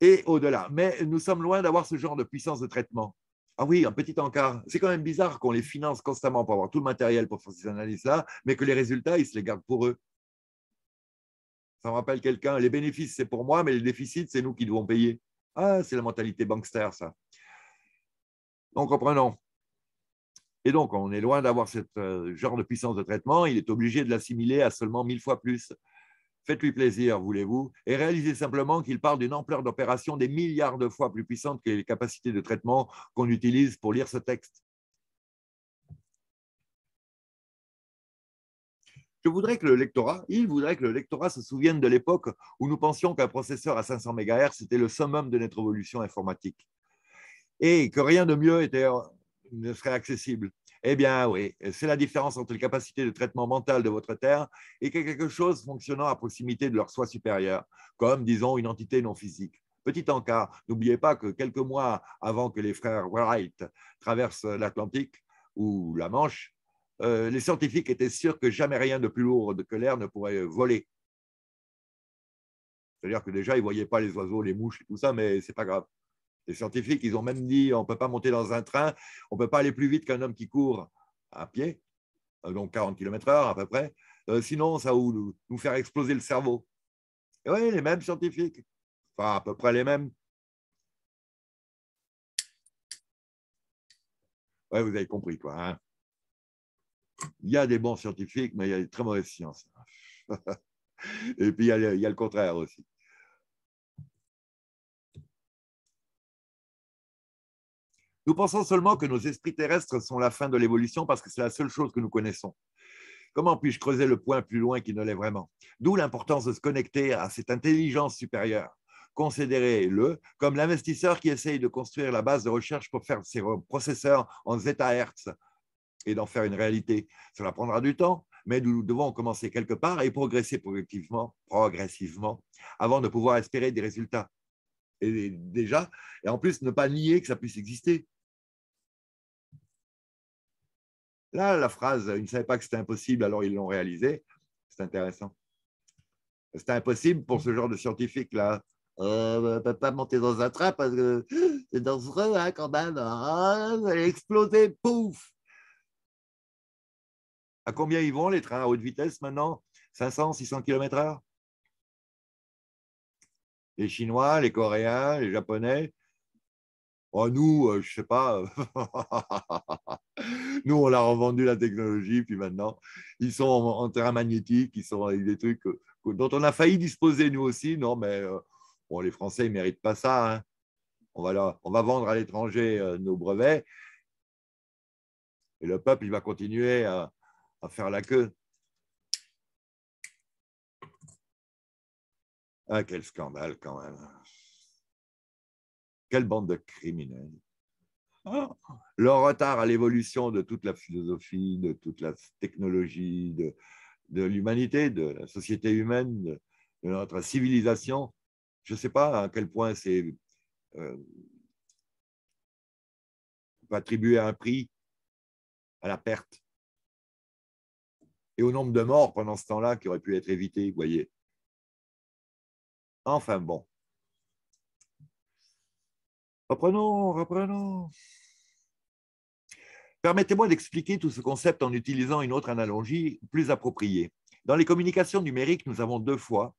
Et au-delà. Mais nous sommes loin d'avoir ce genre de puissance de traitement. Ah oui, un petit encart. C'est quand même bizarre qu'on les finance constamment pour avoir tout le matériel pour faire ces analyses-là, mais que les résultats, ils se les gardent pour eux. Ça me rappelle quelqu'un, les bénéfices, c'est pour moi, mais les déficits, c'est nous qui devons payer. Ah, c'est la mentalité bankster, ça. Donc, reprenons. Et donc, on est loin d'avoir ce euh, genre de puissance de traitement. Il est obligé de l'assimiler à seulement mille fois plus. Faites-lui plaisir, voulez-vous, et réalisez simplement qu'il parle d'une ampleur d'opération des milliards de fois plus puissante que les capacités de traitement qu'on utilise pour lire ce texte. Je voudrais que le lectorat, il voudrait que le lectorat se souvienne de l'époque où nous pensions qu'un processeur à 500 MHz c'était le summum de notre évolution informatique et que rien de mieux ne serait accessible. Eh bien oui, c'est la différence entre les capacités de traitement mental de votre Terre et quelque chose fonctionnant à proximité de leur soi supérieur, comme, disons, une entité non physique. Petit encart, n'oubliez pas que quelques mois avant que les frères Wright traversent l'Atlantique ou la Manche, euh, les scientifiques étaient sûrs que jamais rien de plus lourd que l'air ne pourrait euh, voler. C'est-à-dire que déjà, ils ne voyaient pas les oiseaux, les mouches tout ça, mais ce n'est pas grave. Les scientifiques, ils ont même dit on ne peut pas monter dans un train, on ne peut pas aller plus vite qu'un homme qui court à pied, euh, donc 40 km/h à peu près, sinon ça va nous, faire exploser le cerveau. Oui, les mêmes scientifiques, enfin à peu près les mêmes. Oui, vous avez compris, quoi. Hein. Il y a des bons scientifiques, mais il y a des très mauvaises sciences. [laughs] Et puis, il y, a, le contraire aussi. Nous pensons seulement que nos esprits terrestres sont la fin de l'évolution parce que c'est la seule chose que nous connaissons. Comment puis-je creuser le point plus loin qu'il ne l'est vraiment D'où l'importance de se connecter à cette intelligence supérieure. Considérez-le comme l'investisseur qui essaye de construire la base de recherche pour faire ses processeurs en zeta-hertz, et d'en faire une réalité. Cela prendra du temps, mais nous devons commencer quelque part et progresser progressivement, progressivement avant de pouvoir espérer des résultats. Et déjà, et en plus, ne pas nier que ça puisse exister. Là, la phrase Ils ne savaient pas que c'était impossible, alors ils l'ont réalisé, c'est intéressant. C'était impossible pour ce genre de scientifique-là. Euh, ne peut pas monter dans un train parce que c'est dangereux hein, quand même. Ah, exploser, pouf à combien ils vont les trains à haute vitesse maintenant 500, 600 km/h Les Chinois, les Coréens, les Japonais oh, nous, euh, je sais pas. [laughs] nous, on a revendu la technologie, puis maintenant, ils sont en, terrain magnétique, ils sont avec des trucs euh, dont on a failli disposer nous aussi. Non, mais euh, les Français, ils méritent pas ça. Hein. On, va on va vendre à l'étranger nos brevets. Et le peuple, il va continuer à, à faire la queue. Ah, quel scandale quand même. Quelle bande de criminels. Oh. leur retard à l'évolution de toute la philosophie, de toute la technologie, de, de l'humanité, de la société humaine, de, notre civilisation, je ne sais pas à quel point c'est euh, attribué un prix à la perte et au nombre de morts pendant ce temps-là qui auraient pu être évités, vous voyez. Enfin bon. Reprenons, reprenons. Permettez-moi d'expliquer tout ce concept en utilisant une autre analogie plus appropriée. Dans les communications numériques, nous avons deux fois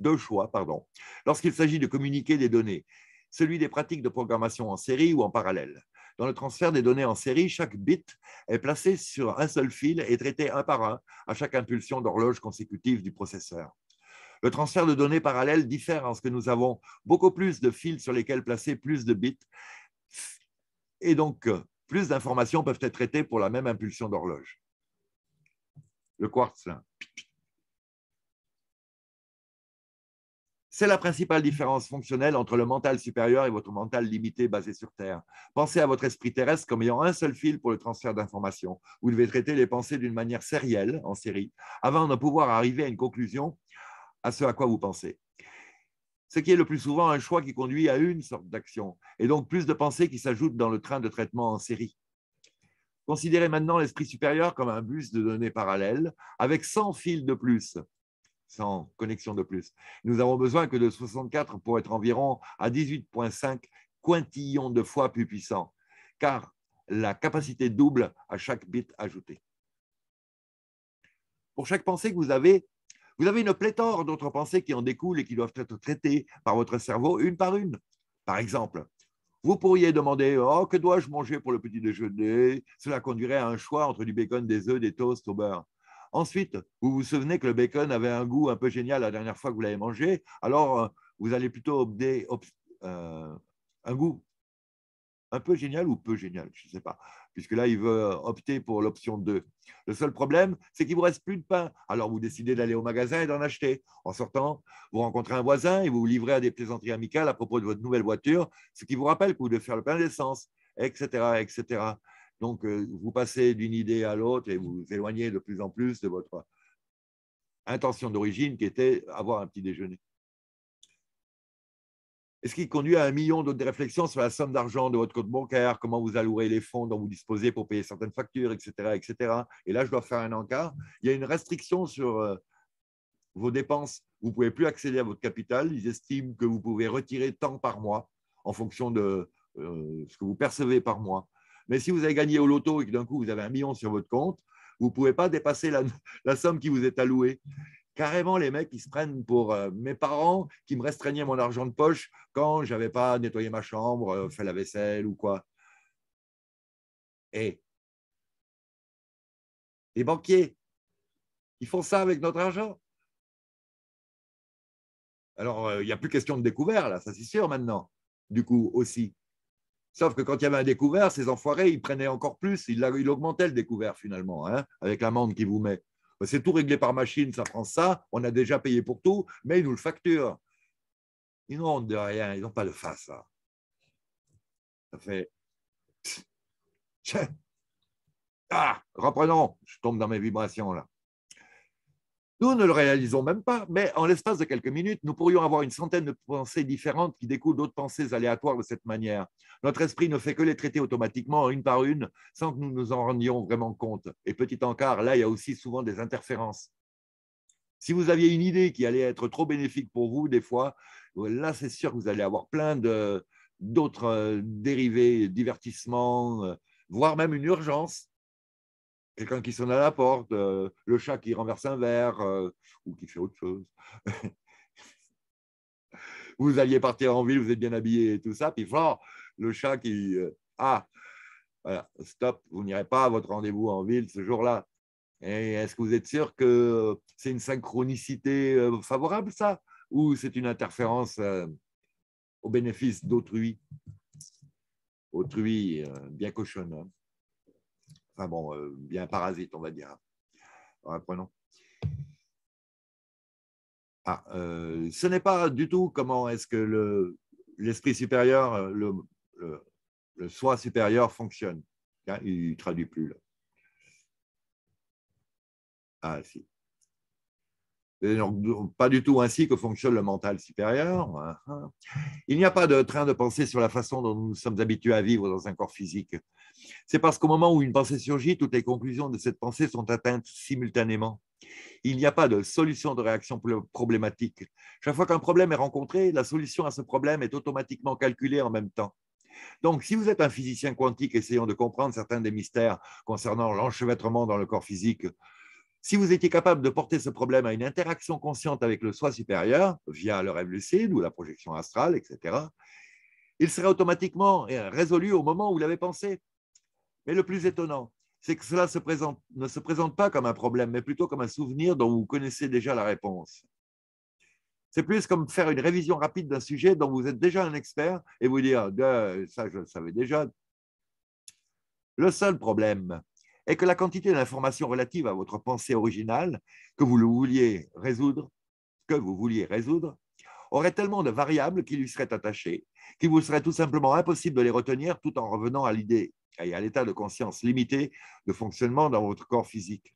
deux choix, pardon, lorsqu'il s'agit de communiquer des données, celui des pratiques de programmation en série ou en parallèle. Dans le transfert des données en série, chaque bit est placé sur un seul fil et traité un par un à chaque impulsion d'horloge consécutive du processeur. Le transfert de données parallèles diffère en ce que nous avons beaucoup plus de fils sur lesquels placer plus de bits et donc plus d'informations peuvent être traitées pour la même impulsion d'horloge. Le quartz, C'est la principale différence fonctionnelle entre le mental supérieur et votre mental limité basé sur Terre. Pensez à votre esprit terrestre comme ayant un seul fil pour le transfert d'informations. Vous devez traiter les pensées d'une manière sérielle, en série, avant de pouvoir arriver à une conclusion à ce à quoi vous pensez. Ce qui est le plus souvent un choix qui conduit à une sorte d'action, et donc plus de pensées qui s'ajoutent dans le train de traitement en série. Considérez maintenant l'esprit supérieur comme un bus de données parallèles avec 100 fils de plus sans connexion de plus. Nous avons besoin que de 64 pour être environ à 18,5 quintillions de fois plus puissant, car la capacité double à chaque bit ajouté. Pour chaque pensée que vous avez, vous avez une pléthore d'autres pensées qui en découlent et qui doivent être traitées par votre cerveau une par une. Par exemple, vous pourriez demander Oh, que dois-je manger pour le petit déjeuner Cela conduirait à un choix entre du bacon, des œufs, des toasts au beurre. Ensuite, vous vous souvenez que le bacon avait un goût un peu génial la dernière fois que vous l'avez mangé, alors euh, vous allez plutôt opter euh, un goût un peu génial ou peu génial, je ne sais pas, puisque là, il veut euh, opter pour l'option 2. Le seul problème, c'est qu'il vous reste plus de pain. Alors, vous décidez d'aller au magasin et d'en acheter. En sortant, vous rencontrez un voisin et vous vous livrez à des plaisanteries amicales à propos de votre nouvelle voiture, ce qui vous rappelle que vous devez faire le plein d'essence, etc., etc. Donc, euh, vous passez d'une idée à l'autre et vous vous éloignez de plus en plus de votre intention d'origine qui était avoir un petit déjeuner. Et ce qui conduit à un million d'autres réflexions sur la somme d'argent de votre compte bancaire, comment vous allouez les fonds dont vous disposez pour payer certaines factures, etc. etc. Et là, je dois faire un encart. Il y a une restriction sur euh, vos dépenses. Vous ne pouvez plus accéder à votre capital. Ils estiment que vous pouvez retirer tant par mois en fonction de euh, ce que vous percevez par mois. Mais si vous avez gagné au loto et que d'un coup vous avez un million sur votre compte, vous ne pouvez pas dépasser [laughs] la, somme qui vous est allouée. Carrément, les mecs, ils se prennent pour euh, mes parents qui me restreignaient mon argent de poche quand je n'avais pas nettoyé ma chambre, euh, fait la vaisselle ou quoi. Et les banquiers, ils font ça avec notre argent. Alors, euh, il n'y a plus question de découvert, là, ça c'est sûr maintenant, du coup aussi. Sauf que quand il y avait un découvert, ces enfoirés, ils prenaient encore plus, ils, il augmentaient le découvert finalement, hein, avec l'amende qui vous met. Bah, c'est tout réglé par machine, ça prend ça, on a déjà payé pour tout, mais ils nous le facturent. Ils n'ont de rien, ils n'ont pas de face. Hein. Ça fait. [laughs] Ah, reprenons, je tombe dans mes vibrations là. Nous ne le réalisons même pas, mais en l'espace de quelques minutes, nous pourrions avoir une centaine de pensées différentes qui découlent d'autres pensées aléatoires de cette manière. Notre esprit ne fait que les traiter automatiquement, une par une, sans que nous nous en rendions vraiment compte. Et petit encart, là, il y a aussi souvent des interférences. Si vous aviez une idée qui allait être trop bénéfique pour vous, des fois, là, c'est sûr que vous allez avoir plein d'autres euh, dérivés, divertissements, euh, voire même une urgence quelqu'un qui sonne à la porte, euh, le chat qui renverse un verre euh, ou qui fait autre chose. [laughs] vous alliez partir en ville, vous êtes bien habillé et tout ça, puis fort, le chat qui euh, ah voilà, stop, vous n'irez pas à votre rendez-vous en ville ce jour-là. Et est-ce que vous êtes sûr que c'est une synchronicité favorable ça ou c'est une interférence au bénéfice d'autrui Autrui bien cochonne. Hein. Enfin bon, euh, bien parasite, on va dire. Prenons. Ah, euh, ce n'est pas du tout comment est-ce que le, l'esprit supérieur, euh, le, soi supérieur fonctionne. Hein, il ne traduit plus là. Ah, si pas du tout ainsi que fonctionne le mental supérieur. Hein, hein. Il n'y a pas de train de pensée sur la façon dont nous sommes habitués à vivre dans un corps physique. C'est parce qu'au moment où une pensée surgit, toutes les conclusions de cette pensée sont atteintes simultanément. Il n'y a pas de solution de réaction problématique. Chaque fois qu'un problème est rencontré, la solution à ce problème est automatiquement calculée en même temps. Donc, si vous êtes un physicien quantique essayant de comprendre certains des mystères concernant l'enchevêtrement dans le corps physique, si vous étiez capable de porter ce problème à une interaction consciente avec le soi supérieur, via le rêve lucide ou la projection astrale, etc., il serait automatiquement euh, résolu au moment où vous l'avez pensé. Mais le plus étonnant, c'est que cela présente, ne se présente pas comme un problème, mais plutôt comme un souvenir dont vous connaissez déjà la réponse. C'est plus comme faire une révision rapide d'un sujet dont vous êtes déjà un expert et vous dire, ah, ça je le savais déjà. Le seul problème, et que la quantité d'informations relatives à votre pensée originale, que vous vouliez résoudre, que vous vouliez résoudre, aurait tellement de variables qui lui seraient attachées qu'il vous serait tout simplement impossible de les retenir tout en revenant à l'idée et à l'état de conscience limité de fonctionnement dans votre corps physique.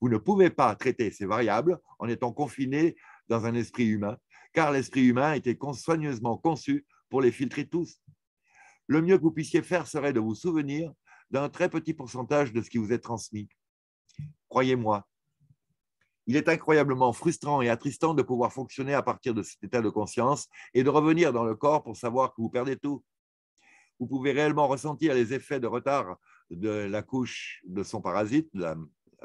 Vous ne pouvez pas traiter ces variables en étant confiné dans un esprit humain, car l'esprit humain était soigneusement conçu pour les filtrer tous. Le mieux que vous puissiez faire serait de vous souvenir d'un très petit pourcentage de ce qui vous est transmis. Croyez-moi, il est incroyablement frustrant et attristant de pouvoir fonctionner à partir de cet état de conscience et de revenir dans le corps pour savoir que vous perdez tout. Vous pouvez réellement ressentir les effets de retard de la couche de son parasite, la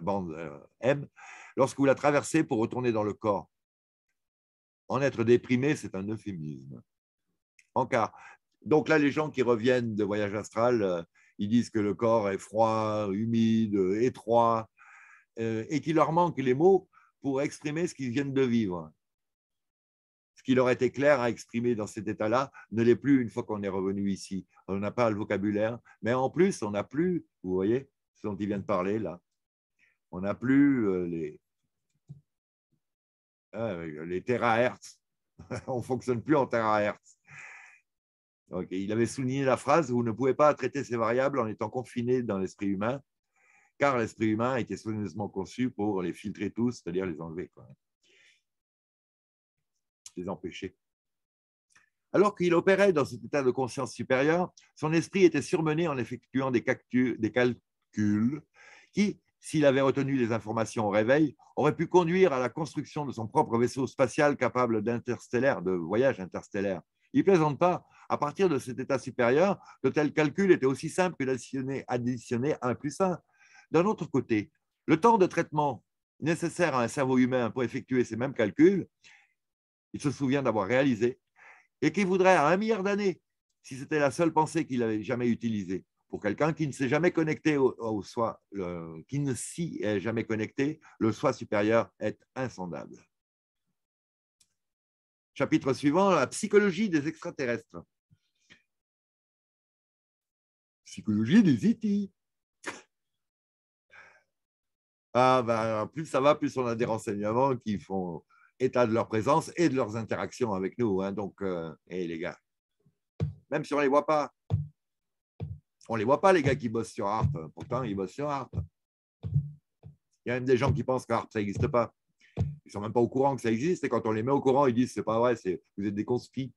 bande euh, M, lorsque vous la traversez pour retourner dans le corps. En être déprimé, c'est un euphémisme. cas Donc là, les gens qui reviennent de voyage astral, euh, ils disent que le corps est froid, humide, étroit, euh, et qu'il leur manque les mots pour exprimer ce qu'ils viennent de vivre. Ce qui leur était clair à exprimer dans cet état-là ne l'est plus une fois qu'on est revenu ici. On n'a pas le vocabulaire, mais en plus, on n'a plus, vous voyez, ce dont ils viennent de parler là, on n'a plus euh, les, euh, les terahertz. [laughs] on ne fonctionne plus en terahertz il avait souligné la phrase Vous ne pouvez pas traiter ces variables en étant confiné dans l'esprit humain, car l'esprit humain a été soigneusement conçu pour les filtrer tous, c'est-à-dire les enlever, les empêcher. Alors qu'il opérait dans cet état de conscience supérieure, son esprit était surmené en effectuant des, calculs qui, s'il avait retenu les informations au réveil, auraient pu conduire à la construction de son propre vaisseau spatial capable d'interstellaire, de voyage interstellaire. Il plaisante pas, à partir de cet état supérieur, de tels calculs étaient aussi simples que d'additionner additionner 1 plus 1. D'un autre côté, le temps de traitement nécessaire à un cerveau humain pour effectuer ces mêmes calculs, il se souvient d'avoir réalisé, et qui voudrait à un milliard d'années si c'était la seule pensée qu'il avait jamais utilisée. Pour quelqu'un qui ne s'est jamais connecté au, qui ne s'y est jamais connecté, le soi supérieur est insondable. Chapitre suivant, la psychologie des extraterrestres psychologie des IT. Ah, ben, plus ça va, plus on a des renseignements qui font état de leur présence et de leurs interactions avec nous. Hein. donc, euh, eh, les gars, même si on ne les voit pas, on ne les voit pas, les gars qui bossent sur Arp. Pourtant, ils bossent sur Arp. Il y a même des gens qui pensent qu'Arp, ça n'existe pas. Ils ne sont même pas au courant que ça existe. Et quand on les met au courant, ils disent c'est pas vrai, vous êtes des conspis.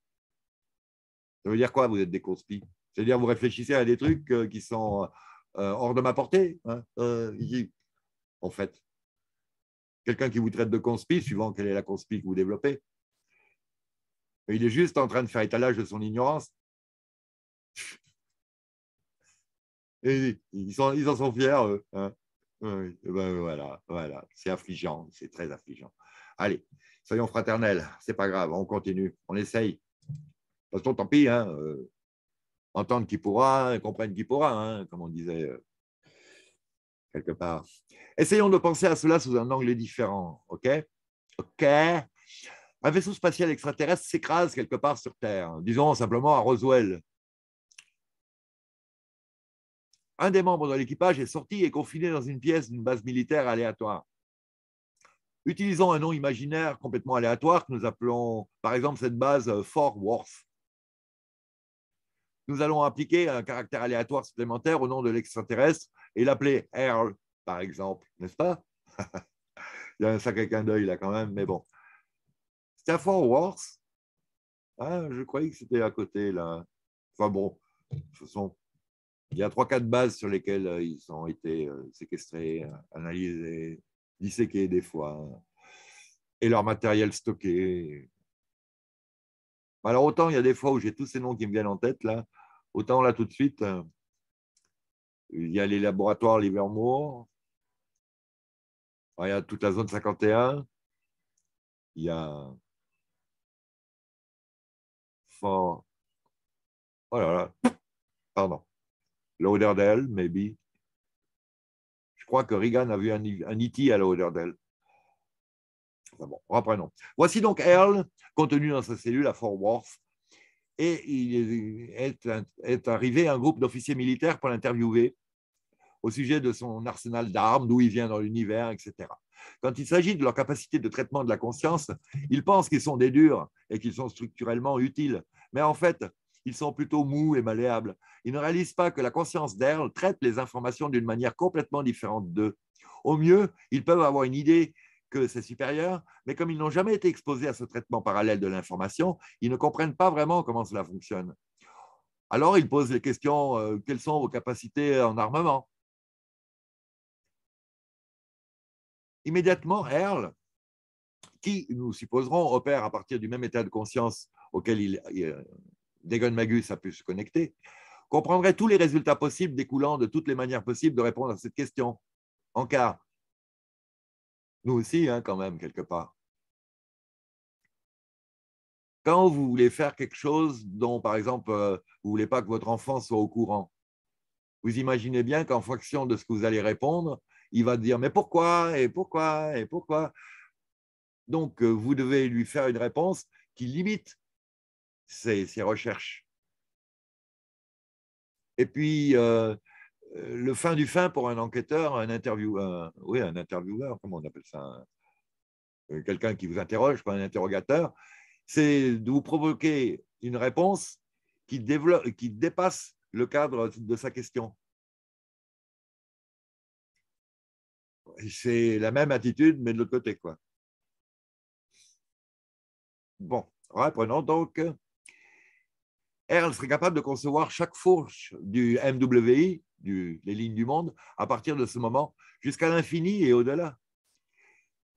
Ça veut dire quoi, vous êtes des conspis c'est-à-dire, vous réfléchissez à des trucs euh, qui sont euh, hors de ma portée, hein, euh, en fait. Quelqu'un qui vous traite de conspi, suivant quelle est la conspi que vous développez, il est juste en train de faire étalage de son ignorance. [laughs] ils, en sont fiers, eux. Hein. Eh ben, voilà, voilà. C'est affligeant, c'est très affligeant. Allez, soyons fraternels, c'est pas grave, on continue, on essaye. parce tant pis, hein, entendre qui pourra, comprendre qui pourra, hein, comme on disait euh, quelque part. Essayons de penser à cela sous un angle différent, ok Ok Un vaisseau spatial extraterrestre s'écrase quelque part sur Terre, disons simplement à Roswell. Un des membres de l'équipage est sorti et confiné dans une pièce d'une base militaire aléatoire. Utilisons un nom imaginaire complètement aléatoire que nous appelons, par exemple, cette base euh, Fort Worth nous allons appliquer un caractère aléatoire supplémentaire au nom de l'extraterrestre et l'appeler Earl, par exemple, n'est-ce pas [laughs] Il y a un sacré clin d'œil là quand même, mais bon. C'était Wars. Fort Worth hein, Je croyais que c'était à côté là. Enfin bon, de toute façon, il y a trois, quatre bases sur lesquelles euh, ils ont été euh, séquestrés, analysés, disséqués des fois, hein. et leur matériel stocké. Alors autant il y a des fois où j'ai tous ces noms qui me viennent en tête là, Autant là, tout de suite, euh, il y a les laboratoires Livermore, il y a toute la zone 51, il y a Fort. Oh là là, pardon. Lauderdale, maybe. Je crois que Reagan a vu un, E.T. à Lauderdale. Enfin Voici donc Earl, contenu dans sa cellule à Fort Worth, et il est, arrivé un groupe d'officiers militaires pour l'interviewer au sujet de son arsenal d'armes, d'où il vient dans l'univers, etc. Quand il s'agit de leur capacité de traitement de la conscience, ils pensent qu'ils sont des durs et qu'ils sont structurellement utiles. Mais en fait, ils sont plutôt mous et malléables. Ils ne réalisent pas que la conscience d'Erl traite les informations d'une manière complètement différente d'eux. Au mieux, ils peuvent avoir une idée que ses supérieurs, mais comme ils n'ont jamais été exposés à ce traitement parallèle de l'information, ils ne comprennent pas vraiment comment cela fonctionne. Alors ils posent les questions, euh, quelles sont vos capacités en armement Immédiatement, Earl, qui, nous supposerons, opère à partir du même état de conscience auquel Degon euh, Dagon Magus a pu se connecter, comprendrait tous les résultats possibles découlant de toutes les manières possibles de répondre à cette question. En cas, nous aussi, hein, quand même, quelque part. Quand vous voulez faire quelque chose dont, par exemple, euh, vous ne voulez pas que votre enfant soit au courant, vous imaginez bien qu'en fonction de ce que vous allez répondre, il va dire mais pourquoi et pourquoi et pourquoi. Donc, euh, vous devez lui faire une réponse qui limite ses, recherches. Et puis, euh, euh, le fin du fin pour un enquêteur, un intervieweur, oui, un intervieweur, comment on appelle ça euh, Quelqu'un qui vous interroge, pas un interrogateur, c'est de vous provoquer une réponse qui, dépasse le cadre de sa question. C'est la même attitude, mais de l'autre côté, quoi. Bon, reprenons donc. Erle serait capable de concevoir chaque fourche du MWI les lignes du monde à partir de ce moment jusqu'à l'infini et au-delà.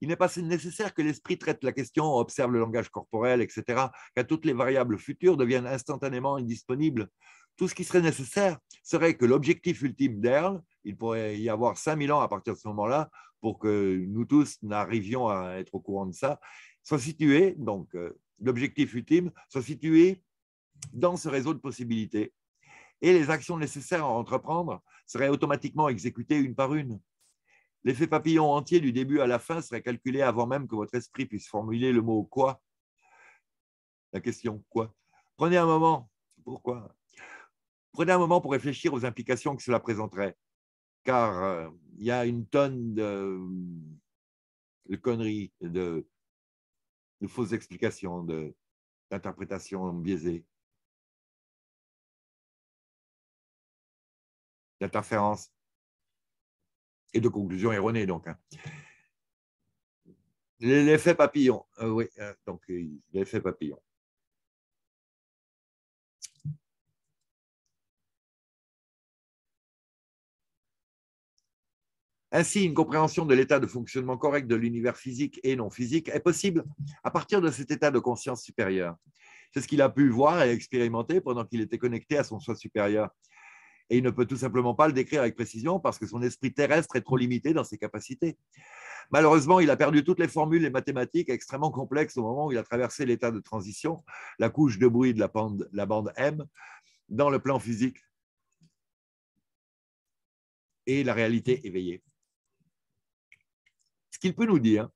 Il n'est pas nécessaire que l'esprit traite la question, observe le langage corporel, etc., car toutes les variables futures deviennent instantanément indisponibles. Tout ce qui serait nécessaire serait que l'objectif ultime d'Erle, il pourrait y avoir 5000 ans à partir de ce moment-là pour que nous tous n'arrivions à être au courant de ça, soit situé, donc euh, l'objectif ultime, soit situé dans ce réseau de possibilités et les actions nécessaires à entreprendre seraient automatiquement exécutées une par une. L'effet papillon entier du début à la fin serait calculé avant même que votre esprit puisse formuler le mot quoi. La question quoi. Prenez un moment. Pourquoi Prenez un moment pour réfléchir aux implications que cela présenterait. Car euh, il y a une tonne de, conneries, de, de fausses explications, d'interprétations biaisées. Interférence. et de conclusion erronées. Donc, hein. L'effet papillon, euh, euh, euh, l'effet papillon. Ainsi, une compréhension de l'état de fonctionnement correct de l'univers physique et non physique est possible à partir de cet état de conscience supérieure. C'est ce qu'il a pu voir et expérimenter pendant qu'il était connecté à son soi supérieur et il ne peut tout simplement pas le décrire avec précision parce que son esprit terrestre est trop limité dans ses capacités. Malheureusement, il a perdu toutes les formules, et mathématiques extrêmement complexes au moment où il a traversé l'état de transition, la couche de bruit de la bande, la bande M, dans le plan physique et la réalité éveillée. Ce qu'il peut nous dire,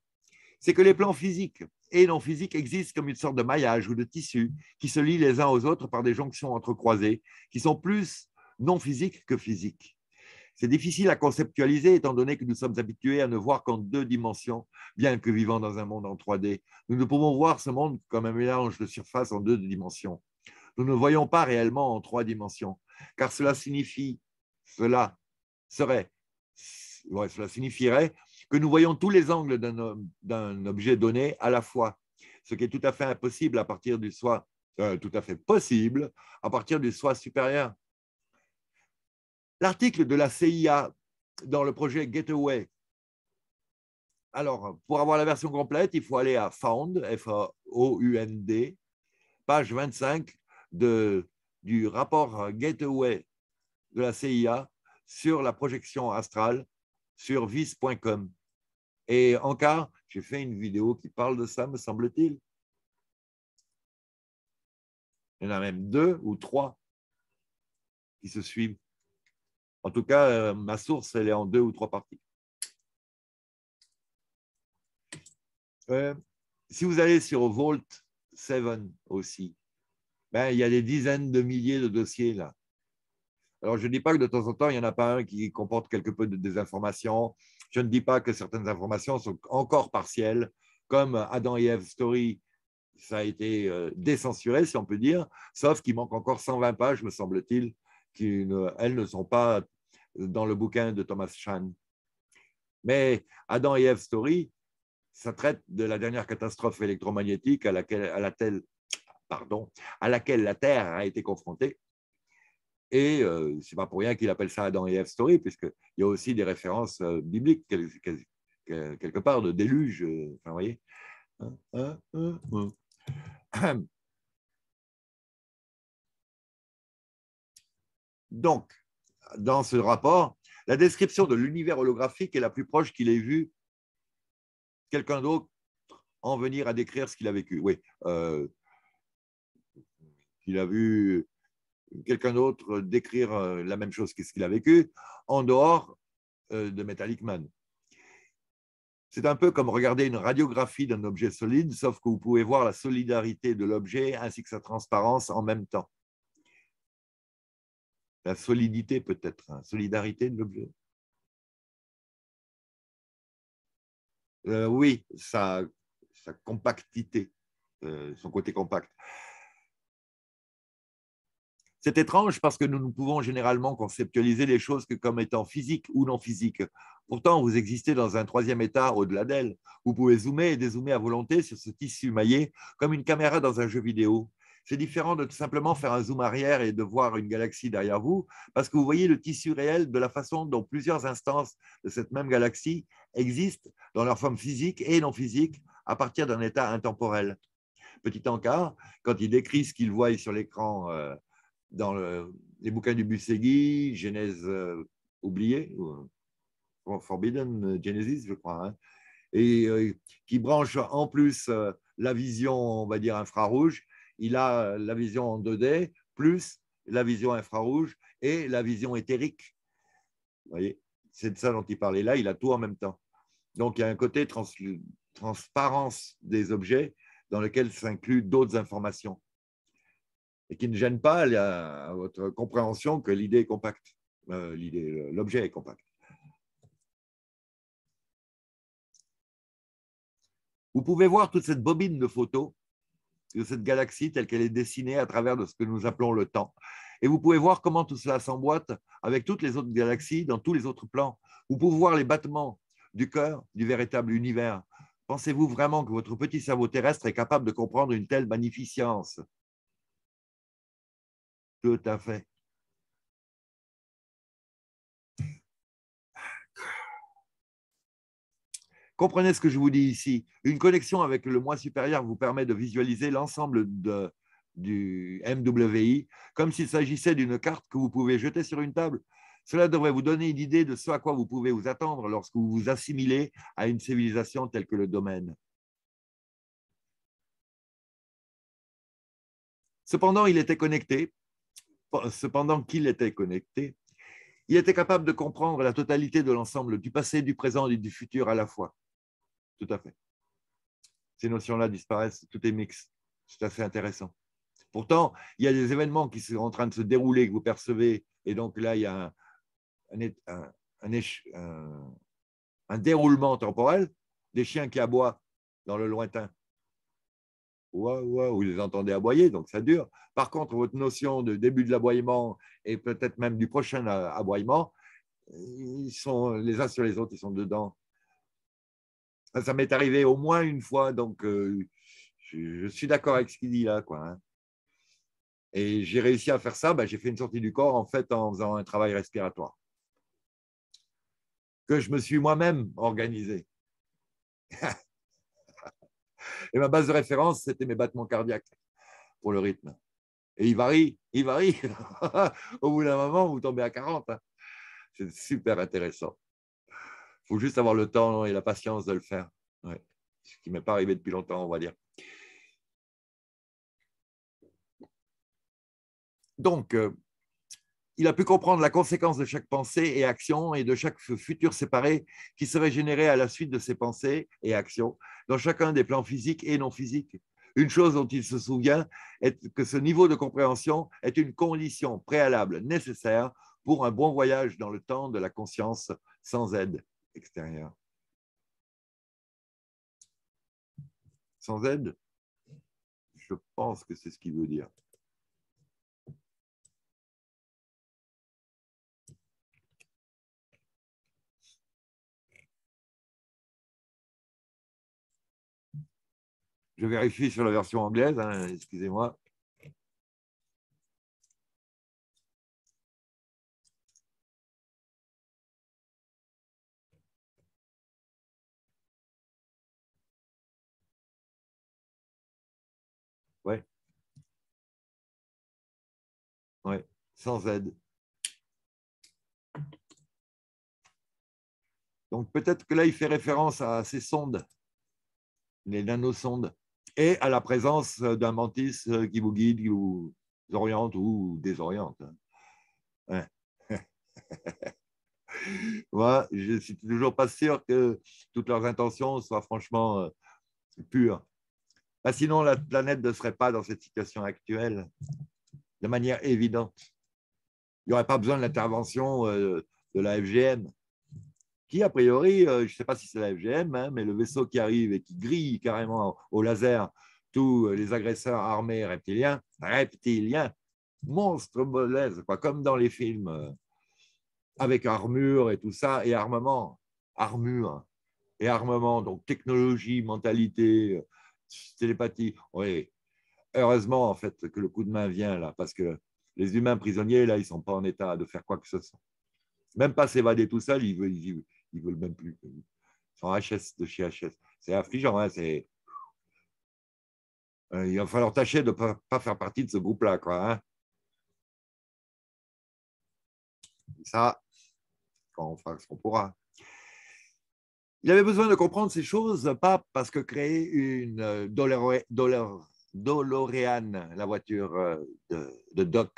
c'est que les plans physiques et non physiques existent comme une sorte de maillage ou de tissu qui se lie les uns aux autres par des jonctions entrecroisées, qui sont plus non physique que physique. C'est difficile à conceptualiser étant donné que nous sommes habitués à ne voir qu'en deux dimensions, bien que vivant dans un monde en 3D. Nous ne pouvons voir ce monde comme un mélange de surface en deux dimensions. Nous ne voyons pas réellement en trois dimensions, car cela signifie, cela serait, cela signifierait que nous voyons tous les angles d'un objet donné à la fois, ce qui est tout à fait impossible à partir du soi, euh, tout à fait possible à partir du soi supérieur L'article de la CIA dans le projet Getaway. Alors, pour avoir la version complète, il faut aller à Found, F-O-U-N-D, page 25 de, du rapport Getaway de la CIA sur la projection astrale sur vis.com. Et encore, j'ai fait une vidéo qui parle de ça, me semble-t-il. Il y en a même deux ou trois qui se suivent. En tout cas, euh, ma source, elle est en deux ou trois parties. Euh, si vous allez sur Vault 7 aussi, ben, il y a des dizaines de milliers de dossiers là. Alors, je ne dis pas que de temps en temps, il n'y en a pas un qui comporte quelque peu de désinformation. Je ne dis pas que certaines informations sont encore partielles, comme Adam et Eve Story, ça a été euh, décensuré, si on peut dire, sauf qu'il manque encore 120 pages, me semble-t-il, qui ne sont pas dans le bouquin de Thomas Chan. Mais Adam et Eve Story, ça traite de la dernière catastrophe électromagnétique à laquelle, à la pardon, à laquelle la Terre a été confrontée. Et ce euh, c'est pas pour rien qu'il appelle ça Adam et Eve Story, puisqu'il y a aussi des références euh, bibliques quelque part de déluge. Euh, voyez. Hein, hein, hein, [clears throat] Donc, dans ce rapport, la description de l'univers holographique est la plus proche qu'il ait vu quelqu'un d'autre en venir à décrire ce qu'il a vécu. Oui, euh, il a vu quelqu'un d'autre décrire euh, la même chose quest ce qu'il a vécu en dehors euh, de Metallic Man. C'est un peu comme regarder une radiographie d'un objet solide, sauf que vous pouvez voir la solidarité de l'objet ainsi que sa transparence en même temps la solidité peut-être, hein. solidarité de l'objet. Euh, oui, sa, compactité, euh, son côté compact. C'est étrange parce que nous ne pouvons généralement conceptualiser les choses que comme étant physiques ou non physiques. Pourtant, vous existez dans un troisième état au-delà d'elle. Vous pouvez zoomer et dézoomer à volonté sur ce tissu maillé comme une caméra dans un jeu vidéo. C'est différent de tout simplement faire un zoom arrière et de voir une galaxie derrière vous, parce que vous voyez le tissu réel de la façon dont plusieurs instances de cette même galaxie existent dans leur forme physique et non physique à partir d'un état intemporel. Petit encart, quand il décrit ce qu'il voit sur l'écran euh, dans les bouquins du Bussegui, Genèse euh, oubliée, ou, euh, Forbidden Genesis, je crois, hein, et qui branche en plus la vision, on va dire, infrarouge il a euh, la vision en 2D, plus la vision infrarouge et la vision éthérique. Vous voyez, c'est de ça dont il parlait là, il a tout en même temps. Donc il y a un côté transparence des objets dans lequel s'incluent d'autres informations et qui ne gêne pas à votre compréhension que l'idée est compacte, euh, l'objet est compact. Vous pouvez voir toute cette bobine de photos de cette galaxie telle qu'elle est dessinée à travers de ce que nous appelons le temps. Et vous pouvez voir comment tout cela s'emboîte avec toutes les autres galaxies dans tous les autres plans. Vous pouvez voir les battements du cœur du véritable univers. Pensez-vous vraiment que votre petit cerveau terrestre est capable de comprendre une telle magnificence Tout à fait. Comprenez ce que je vous dis ici. Une connexion avec le moi supérieur vous permet de visualiser l'ensemble du MWI comme s'il s'agissait d'une carte que vous pouvez jeter sur une table. Cela devrait vous donner une idée de ce à quoi vous pouvez vous attendre lorsque vous vous assimilez à une civilisation telle que le domaine. Cependant, il était connecté. Cependant qu'il était connecté, il était capable de comprendre la totalité de l'ensemble du passé, du présent et du futur à la fois tout à fait. Ces notions-là disparaissent, tout est mixte. C'est assez intéressant. Pourtant, il y a des événements qui sont en train de se dérouler, que vous percevez, et donc là, il y a un, déroulement temporel des chiens qui aboient dans le lointain. Ouah, ouah, vous les entendez aboyer, donc ça dure. Par contre, votre notion de début de l'aboiement et peut-être même du prochain aboiement, ils sont les uns sur les autres, ils sont dedans ça, m'est arrivé au moins une fois, donc euh, je, suis d'accord avec ce qu'il dit là. Quoi, hein. Et j'ai réussi à faire ça, bah, j'ai fait une sortie du corps en fait en faisant un travail respiratoire que je me suis moi-même organisé. [laughs] Et ma base de référence, c'était mes battements cardiaques pour le rythme. Et il varie, il varie. [laughs] Au bout d'un moment, vous tombez à 40. Hein. C'est super intéressant faut juste avoir le temps et la patience de le faire. Ce qui ne m'est pas arrivé depuis longtemps, on va dire. Donc, euh, il a pu comprendre la conséquence de chaque pensée et action et de chaque futur séparé qui serait généré à la suite de ses pensées et actions dans chacun des plans physiques et non physiques. Une chose dont il se souvient est que ce niveau de compréhension est une condition préalable nécessaire pour un bon voyage dans le temps de la conscience sans aide. Sans aide, je pense que c'est ce qu'il veut dire. Je vérifie sur la version anglaise, hein, excusez-moi. Ouais. Ouais, sans aide. Donc peut-être que là, il fait référence à ces sondes, les nanosondes, et à la présence d'un mantis euh, qui vous guide, qui vous oriente ou désoriente. Hein. [laughs] Moi, je ne suis toujours pas sûr que toutes leurs intentions soient franchement euh, pures. Bah, sinon, la planète ne serait pas dans cette situation actuelle, de manière évidente. Il n'y aurait pas besoin de l'intervention euh, de la FGM, qui, a priori, euh, je ne sais pas si c'est la FGM, hein, mais le vaisseau qui arrive et qui grille carrément au laser tous euh, les agresseurs armés reptiliens, reptiliens, monstres molaises, quoi, comme dans les films, avec armure et tout ça, et armement, armure et armement, donc technologie, mentalité, télépathie. Oui. Heureusement, en fait, que le coup de main vient là, parce que les humains prisonniers, là, ils ne sont pas en état de faire quoi que ce soit. Même pas s'évader tout seul, ils ne veulent, veulent, même plus. Ils sont HS de chez HS. C'est affligeant, hein, c'est. Euh, il va falloir tâcher de ne pas, faire partie de ce groupe-là. Quoi, hein. Ça, quand on fera ce qu'on pourra. Il avait besoin de comprendre ces choses, pas parce que créer une euh, Doloréane, la voiture euh, de, Doc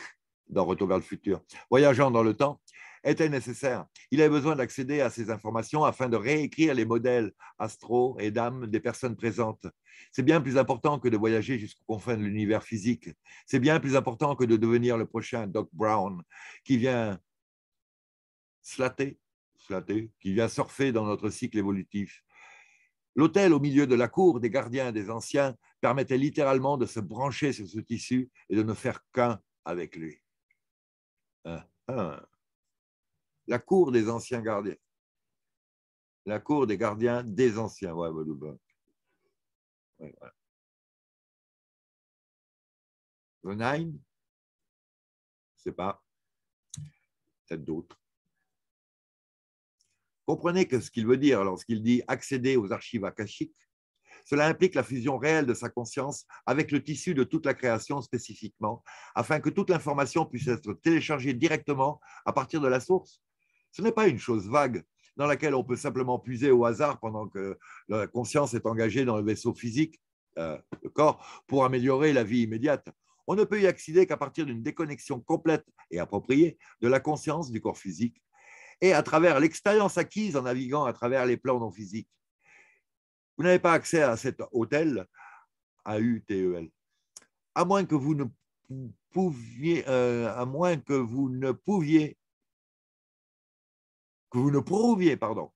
dans Retour vers le futur, voyageant dans le temps, était nécessaire. Il avait besoin d'accéder à ces informations afin de réécrire les modèles astro et d'âme des personnes présentes. C'est bien plus important que de voyager jusqu'aux confins de l'univers physique. C'est bien plus important que de devenir le prochain Doc Brown qui vient slater qui vient surfer dans notre cycle évolutif. l'hôtel au milieu de la cour des gardiens des anciens permettait littéralement de se brancher sur ce tissu et de ne faire qu'un avec lui. La cour des anciens gardiens. La cour des gardiens des anciens. Ouais, ouais, pas, peut-être d'autres. Comprenez que ce qu'il veut dire lorsqu'il dit accéder aux archives akashiques, cela implique la fusion réelle de sa conscience avec le tissu de toute la création spécifiquement, afin que toute l'information puisse être téléchargée directement à partir de la source. Ce n'est pas une chose vague dans laquelle on peut simplement puiser au hasard pendant que la conscience est engagée dans le vaisseau physique, euh, le corps, pour améliorer la vie immédiate. On ne peut y accéder qu'à partir d'une déconnexion complète et appropriée de la conscience du corps physique et à travers l'expérience acquise en naviguant à travers les plans non physiques. Vous n'avez pas accès à cet hôtel, A-U-T-E-L, à moins que vous ne pouviez, euh, à moins que vous ne pouviez, que vous ne prouviez, pardon,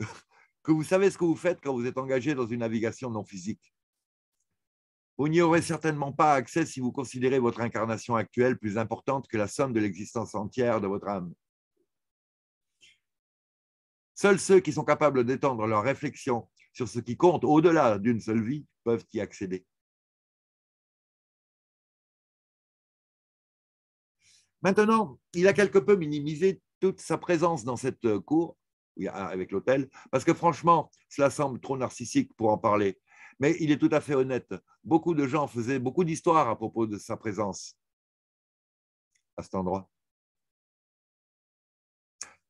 [laughs] que vous savez ce que vous faites quand vous êtes engagé dans une navigation non physique. Vous n'y aurez certainement pas accès si vous considérez votre incarnation actuelle plus importante que la somme de l'existence entière de votre âme. Seuls ceux qui sont capables d'étendre leur réflexion sur ce qui compte au-delà d'une seule vie peuvent y accéder. Maintenant, il a quelque peu minimisé toute sa présence dans cette cour, avec l'hôtel, parce que franchement, cela semble trop narcissique pour en parler. Mais il est tout à fait honnête. Beaucoup de gens faisaient beaucoup d'histoires à propos de sa présence à cet endroit.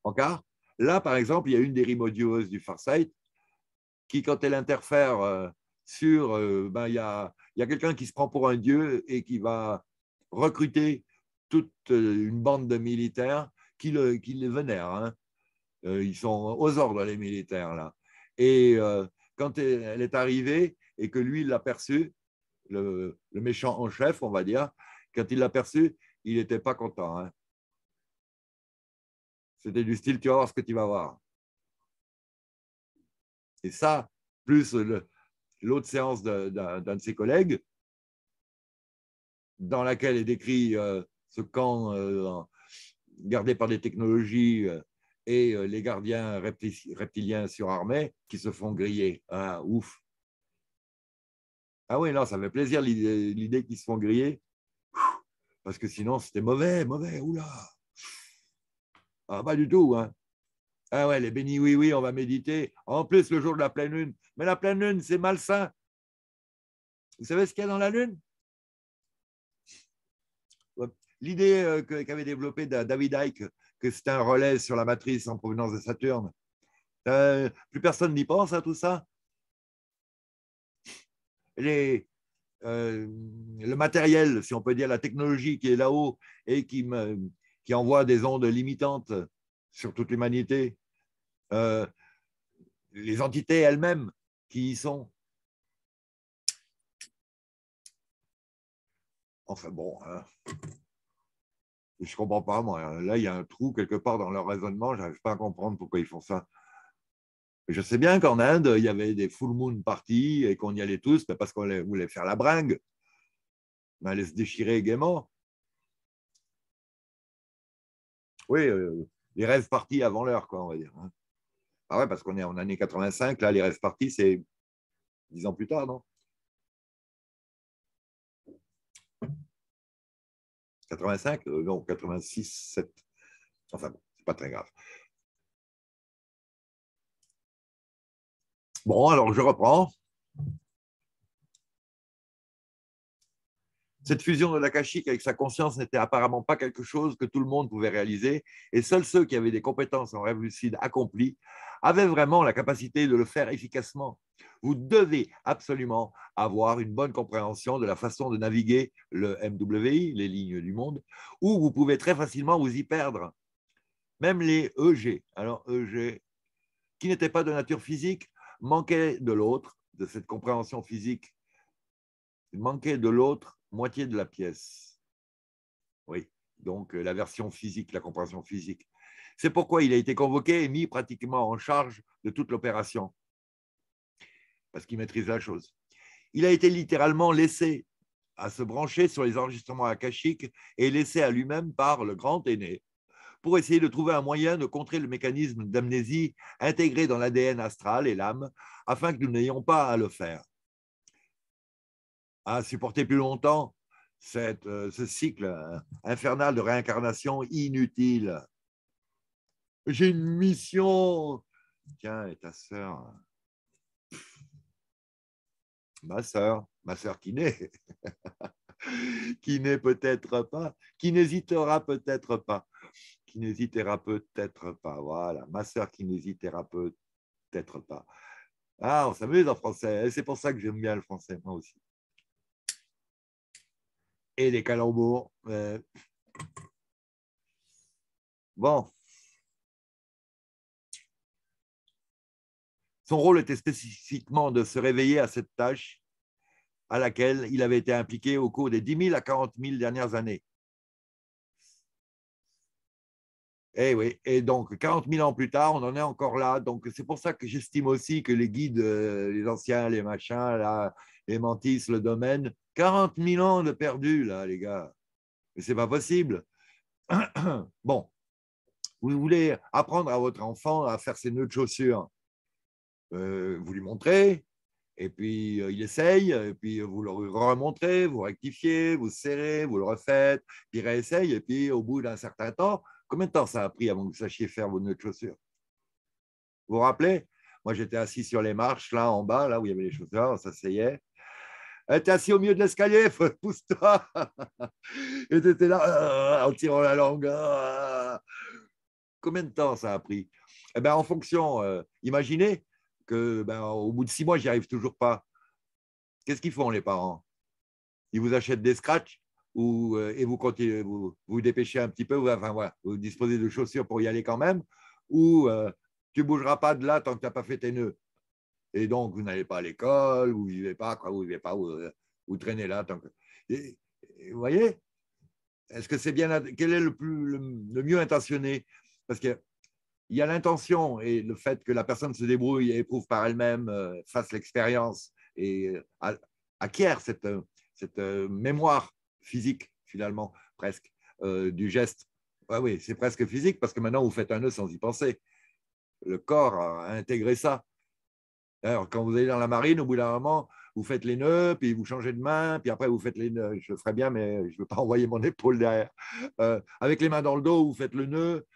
Encore Là, par exemple, il y a une des rimodieuses du Farsight qui, quand elle interfère euh, sur, euh, ben, il y a, quelqu'un qui se prend pour un dieu et qui va recruter toute euh, une bande de militaires qui, le, qui les vénèrent. Hein. Ils sont aux ordres, les militaires, là. Et quand elle est arrivée et que lui l'a perçue, le, méchant en chef, on va dire, quand il l'a perçue, il n'était pas content. Hein. C'était du style, tu vas voir ce que tu vas voir. Et ça, plus l'autre séance d'un de ses collègues, dans laquelle est décrit euh, ce camp euh, gardé par des technologies euh, et les gardiens reptiliens surarmés qui se font griller. Ah, ouf. Ah oui, non, ça fait plaisir l'idée qu'ils se font griller, parce que sinon c'était mauvais, mauvais, oula. Ah, pas du tout. Hein. Ah ouais, les bénis, oui, oui, on va méditer. En plus, le jour de la pleine lune. Mais la pleine lune, c'est malsain. Vous savez ce qu'il y a dans la lune L'idée euh, qu'avait développée David Ike que c'était un relais sur la matrice en provenance de Saturne, euh, plus personne n'y pense à hein, tout ça. Les, euh, le matériel, si on peut dire, la technologie qui est là-haut et qui, me, qui envoie des ondes limitantes sur toute l'humanité, euh, les entités elles-mêmes qui y sont. Enfin bon, hein. je ne comprends pas, moi. Là, il y a un trou quelque part dans leur raisonnement, je n'arrive pas à comprendre pourquoi ils font ça. Je sais bien qu'en Inde, il y avait des full moon parties et qu'on y allait tous parce qu'on voulait faire la bringue. On allait se déchirer gaiement. oui, euh, les rêves partis avant l'heure, quoi, on va dire. Hein. Ah ouais, parce qu'on est en année 85, là, les rêves partis, c'est dix ans plus tard, non 85 euh, Non, 86, 7. Enfin bon, c'est pas très grave. Bon, alors je reprends. Cette fusion de l'akashique avec sa conscience n'était apparemment pas quelque chose que tout le monde pouvait réaliser, et seuls ceux qui avaient des compétences en rêve lucide accomplies avaient vraiment la capacité de le faire efficacement. Vous devez absolument avoir une bonne compréhension de la façon de naviguer le MWI, les lignes du monde, ou vous pouvez très facilement vous y perdre. Même les EG, alors EG, qui n'étaient pas de nature physique, manquaient de l'autre, de cette compréhension physique, manquaient de l'autre moitié de la pièce. Oui, donc euh, la version physique, la compréhension physique. C'est pourquoi il a été convoqué et mis pratiquement en charge de toute l'opération, parce qu'il maîtrise la chose. Il a été littéralement laissé à se brancher sur les enregistrements akashiques et laissé à lui-même par le grand aîné pour essayer de trouver un moyen de contrer le mécanisme d'amnésie intégré dans l'ADN astral et l'âme afin que nous n'ayons pas à le faire à supporter plus longtemps cette, euh, ce cycle euh, infernal de réincarnation inutile. J'ai une mission. Tiens, et ta sœur Ma sœur, ma sœur qui naît, [laughs] qui n'est peut-être pas, qui n'hésitera peut-être pas, qui n'hésitera peut-être pas. Voilà, ma sœur qui n'hésitera peut-être pas. Ah, on s'amuse en français. Hein. C'est pour ça que j'aime bien le français, moi aussi et les calembours. Euh. Bon. Son rôle était spécifiquement de se réveiller à cette tâche à laquelle il avait été impliqué au cours des 10 000 à 40 000 dernières années. Et, eh oui, et donc 40 000 ans plus tard, on en est encore là. Donc c'est pour ça que j'estime aussi que les guides, euh, les anciens, les machins, là, les mantis, le domaine, 40 000 ans de perdu, là, les gars. Mais c'est pas possible. [clears throat] bon, vous voulez apprendre à votre enfant à faire ses nœuds de chaussures. Euh, vous lui montrez, et puis euh, il essaye, et puis euh, vous le remontrez, vous rectifiez, vous serrez, vous le refaites, puis réessaye, et puis au bout d'un certain temps, combien de temps ça a pris avant que vous sachiez faire vos nœuds de chaussures Vous vous rappelez Moi j'étais assis sur les marches, là en bas, là où il y avait les chaussures, ça s'essayait, eh, t'es assis au milieu de l'escalier, [laughs] pousse-toi. Et tu étais là euh, en tirant la langue. Euh. Combien de temps ça a pris eh ben, En fonction, euh, imaginez que ben, au bout de six mois, j'y arrive toujours pas. Qu'est-ce qu'ils font les parents Ils vous achètent des scratchs ou, et vous, continuez, vous dépêchez un petit peu, vous, enfin, vous disposez de chaussures pour y aller quand même, ou tu bougeras pas de là tant que tu n'as pas fait tes nœuds et donc vous n'allez pas à l'école, vous ne vivez pas, quoi, vous vivez pas, vous, euh, traînez là. Tant que... vous voyez Est-ce que c'est bien. Quel est le, le, mieux intentionné Parce qu'il y a l'intention et le fait que la personne se débrouille et éprouve par elle-même, euh, fasse l'expérience et euh, acquiert cette, cette mémoire physique, finalement, presque, du geste. oui, c'est presque physique parce que maintenant vous faites un nœud sans y penser. Le corps a intégré ça. Alors, quand vous allez dans la marine, au bout d'un moment, vous faites les nœuds, puis vous changez de main, puis après vous faites les nœuds. Je le ferai bien, mais je ne veux pas [laughs] envoyer mon épaule derrière. Euh, avec les mains dans le dos, vous faites le nœud.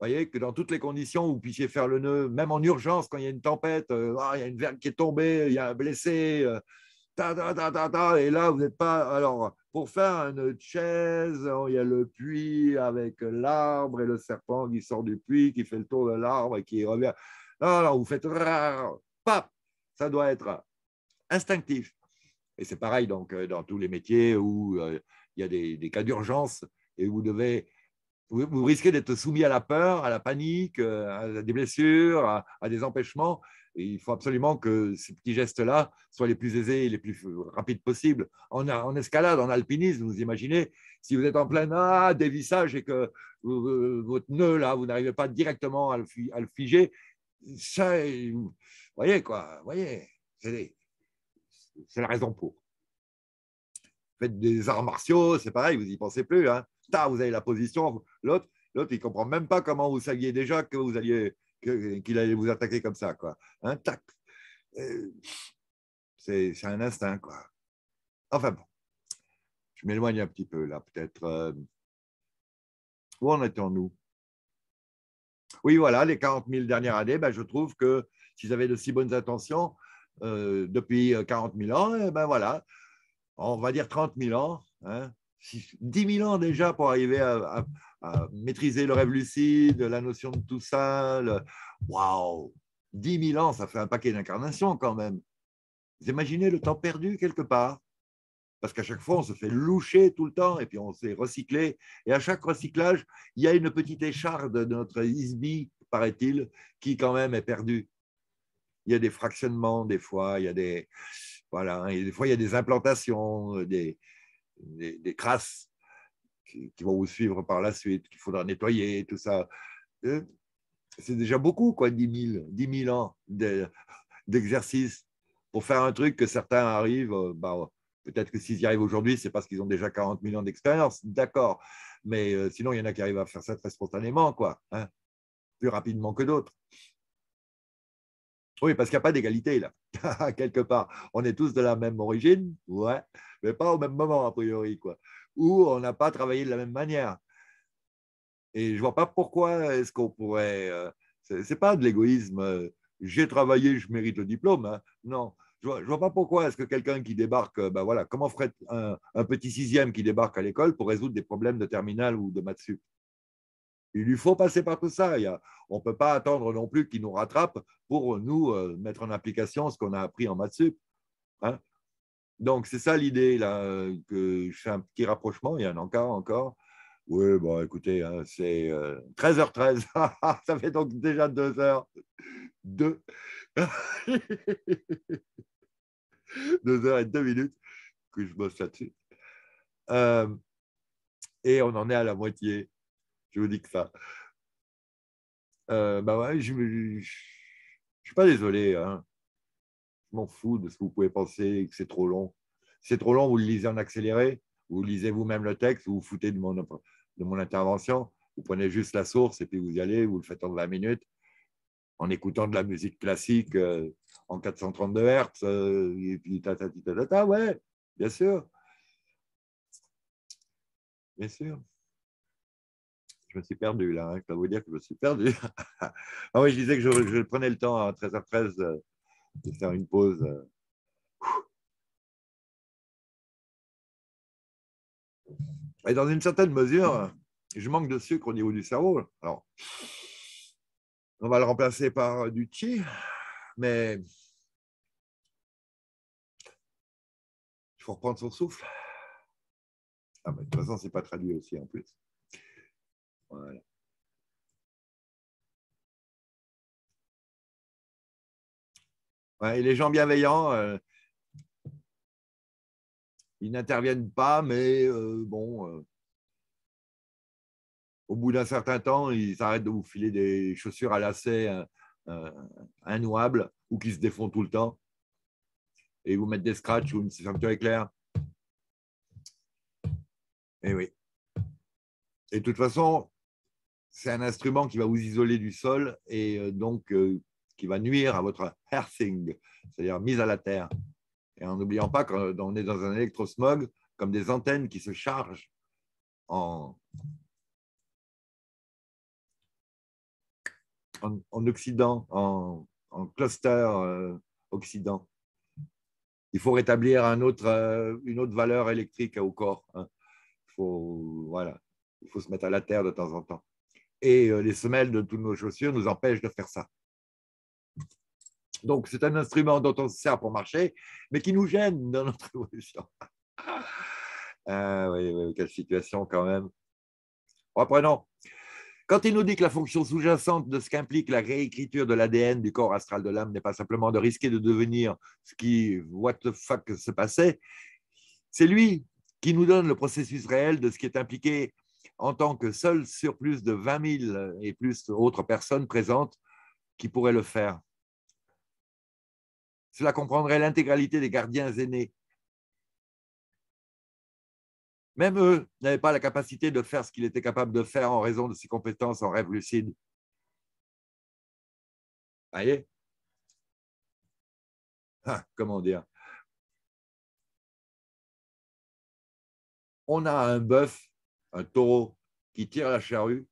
Vous voyez que dans toutes les conditions, vous puissiez faire le nœud, même en urgence, quand il y a une tempête, euh, ah, il y a une vergue qui est tombée, il y a un blessé, euh, ta, ta, ta, et là, vous n'êtes pas. Alors, pour faire un nœud de chaise, oh, il y a le puits avec l'arbre et le serpent qui sort du puits, qui fait le tour de l'arbre et qui revient. Alors, vous faites. Ça doit être instinctif. Et c'est pareil donc euh, dans tous les métiers où euh, il y a des, cas d'urgence et où vous devez vous, risquez d'être soumis à la peur, à la panique, euh, à des blessures, à, des empêchements. il faut absolument que ces petits gestes-là soient les plus aisés et les plus rapides possibles. En, escalade, en alpinisme, vous imaginez, si vous êtes en plein ah, dévissage et que votre nœud, là, vous n'arrivez pas directement à le figer, ça, voyez quoi, voyez, c'est la raison pour. Faites des arts martiaux, c'est pareil, vous n'y pensez plus. Hein. vous avez la position, l'autre, l'autre, il comprend même pas comment vous saviez déjà que vous alliez, qu'il allait vous attaquer comme ça, quoi. Hein, tac. Euh, c'est un instinct, quoi. Enfin bon, je m'éloigne un petit peu là, peut-être. Euh, où en étions-nous oui, voilà, les 40 000 dernières années, ben, je trouve que s'ils avaient de si bonnes intentions euh, depuis 40 euh, 000 ans, eh ben voilà, on va dire 30 000 ans, 10 hein. 000 ans déjà pour arriver à, maîtriser le rêve lucide, la notion de tout ça. Waouh 10 000 ans, ça fait un paquet d'incarnations quand même. Vous imaginez le temps perdu quelque part parce qu'à chaque fois, on se fait loucher tout le temps, et puis on s'est recyclé. Et à chaque recyclage, il y a une petite écharde de notre ISBI, paraît-il, qui quand même est perdue. Il y a des fractionnements, des fois, il y a des, voilà, hein, des, fois, il y a des implantations, euh, des, des, crasses qui, vont vous suivre par la suite, qu'il faudra nettoyer, tout ça. Euh, c'est déjà beaucoup, quoi, 10 000, ans d'exercice pour faire un truc que certains arrivent. Euh, bah, Peut-être que s'ils y arrivent aujourd'hui, c'est parce qu'ils ont déjà 40 millions d'expérience, d'accord. Mais euh, sinon, il y en a qui arrivent à faire ça très spontanément, quoi, hein. plus rapidement que d'autres. Oui, parce qu'il n'y a pas d'égalité, là, [laughs] quelque part. On est tous de la même origine, ouais, mais pas au même moment, a priori, quoi. Ou on n'a pas travaillé de la même manière. Et je ne vois pas pourquoi est-ce qu'on pourrait. Euh, Ce c'est, pas de l'égoïsme. Euh, j'ai travaillé, je mérite le diplôme. Hein. Non, je ne vois, pas pourquoi est-ce que quelqu'un qui débarque, euh, ben voilà, comment ferait un, petit sixième qui débarque à l'école pour résoudre des problèmes de terminale ou de maths sup Il lui faut passer par tout ça. on ne peut pas attendre non plus qu'il nous rattrape pour nous euh, mettre en application ce qu'on a appris en maths sup. Hein? Donc c'est ça l'idée là que je fais un petit rapprochement. Il y a un encart encore. Oui, bon, écoutez, hein, c'est 13h13. Euh, [laughs] ça fait donc déjà deux heures. Deux. [laughs] deux heures et deux minutes que je bosse là-dessus. Euh, et on en est à la moitié. Je vous dis que ça. Euh, bah ouais, je ne suis pas désolé. Hein. Je m'en fous de ce que vous pouvez penser que c'est trop long. c'est trop long, vous le lisez en accéléré, vous lisez vous-même le texte, vous vous foutez de mon, de mon intervention, vous prenez juste la source et puis vous y allez, vous le faites en 20 minutes, en écoutant de la musique classique euh, en 432 Hz. Euh, et puis ta ouais, bien sûr. Bien sûr. Je me suis perdu là, hein, je dire que je me suis perdu. [laughs] ah oui, je disais que je, prenais le temps à hein, 13h13 euh, de faire une pause. Et dans une certaine mesure, je manque de sucre au niveau du cerveau. Alors, on va le remplacer par chi, mais il faut reprendre son souffle. Ah, de toute façon, ce n'est pas traduit aussi en plus. Ouais, et les gens bienveillants, euh, ils n'interviennent pas, mais euh, bon, euh, au bout d'un certain temps, ils arrêtent de vous filer des chaussures à lacets hein, euh, innouables ou qui se défont tout le temps et ils vous mettent des scratchs ou une ceinture éclair. Et eh oui. Et de toute façon, c'est un instrument qui va vous isoler du sol et euh, donc euh, qui va nuire à votre earthing, c'est-à-dire mise à la terre. Et en n'oubliant pas qu'on est dans un électrosmog, comme des antennes qui se chargent en, en, Occident, en, cluster euh, Occident. Il faut rétablir un autre, euh, une autre valeur électrique au corps. Hein. Il, faut, se mettre à la terre de temps en temps. Et euh, les semelles de toutes nos chaussures nous empêchent de faire ça. Donc, c'est un instrument dont on se sert pour marcher, mais qui nous gêne dans notre [laughs] évolution. Ah, oui, oui, quelle situation quand même. Reprenons. Quand il nous dit que la fonction sous-jacente de ce qu'implique la réécriture de l'ADN du corps astral de l'âme n'est pas simplement de risquer de devenir ce qui, what the fuck, se passait, c'est lui qui nous donne le processus réel de ce qui est impliqué en tant que seul sur plus de 20 000 et plus autres personnes présentes qui pourraient le faire. Cela comprendrait l'intégralité des gardiens aînés, même eux n'avaient pas la capacité de faire ce qu'il était capable de faire en raison de ses compétences en rêve lucide. Voyez ah, Comment dire On a un bœuf, un taureau qui tire la charrue.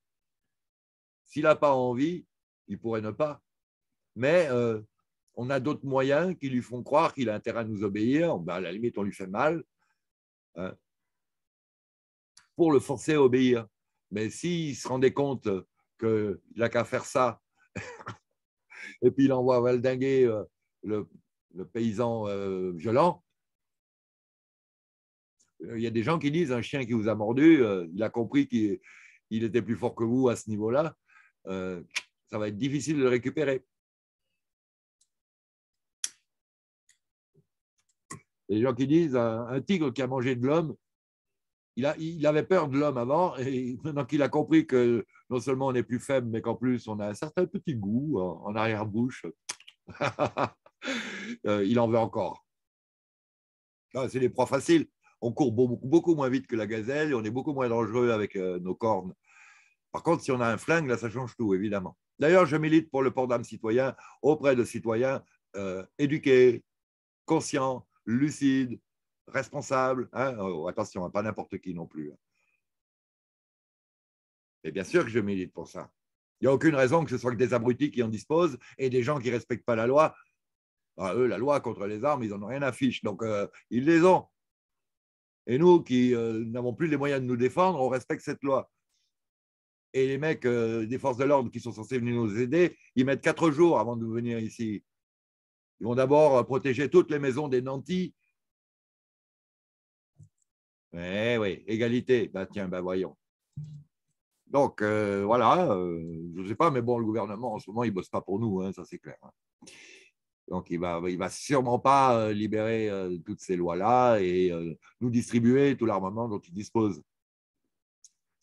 S'il n'a pas envie, il pourrait ne pas. Mais euh, on a d'autres moyens qui lui font croire qu'il a intérêt à nous obéir. Ben, à la limite, on lui fait mal. Euh, pour le forcer à obéir. Mais s'il se rendait compte qu'il n'a qu'à faire ça, [laughs] et puis il envoie valdinguer euh, le, paysan euh, violent, euh, il y a des gens qui disent un chien qui vous a mordu, il a compris qu'il était plus fort que vous à ce niveau-là, ça va être difficile de le récupérer. Les gens qui disent un tigre qui a mangé de l'homme, il, avait peur de l'homme avant, et maintenant [laughs] qu'il a compris que non seulement on est plus faible, mais qu'en plus on a un certain petit goût en, arrière-bouche, [laughs] euh, il en veut encore. C'est des proies faciles. On court beaucoup, beaucoup, moins vite que la gazelle et on est beaucoup moins dangereux avec euh, nos cornes. Par contre, si on a un flingue, là, ça change tout, évidemment. D'ailleurs, je milite pour le port d'âme citoyen auprès de citoyens euh, éduqués, conscients, lucides, responsable. Hein. Oh, attention, hein, pas n'importe qui non plus. Hein. Et bien sûr que je milite pour ça. Il n'y a aucune raison que ce soit que des abrutis qui en disposent et des gens qui ne respectent pas la loi. Bah, eux, la loi contre les armes, ils n'en ont rien à fiche. Donc, euh, ils les ont. Et nous, qui euh, n'avons plus les moyens de nous défendre, on respecte cette loi. Et les mecs euh, des forces de l'ordre qui sont censés venir nous aider, ils mettent quatre jours avant de venir ici. Ils vont d'abord protéger toutes les maisons des nantis eh oui, égalité. Bah tiens, bah voyons. Donc euh, voilà, euh, je ne sais pas, mais bon, le gouvernement en ce moment, il ne bosse pas pour nous, hein, ça c'est clair. Hein. Donc il ne va, il va sûrement pas euh, libérer toutes ces lois-là et nous distribuer tout l'armement dont il dispose.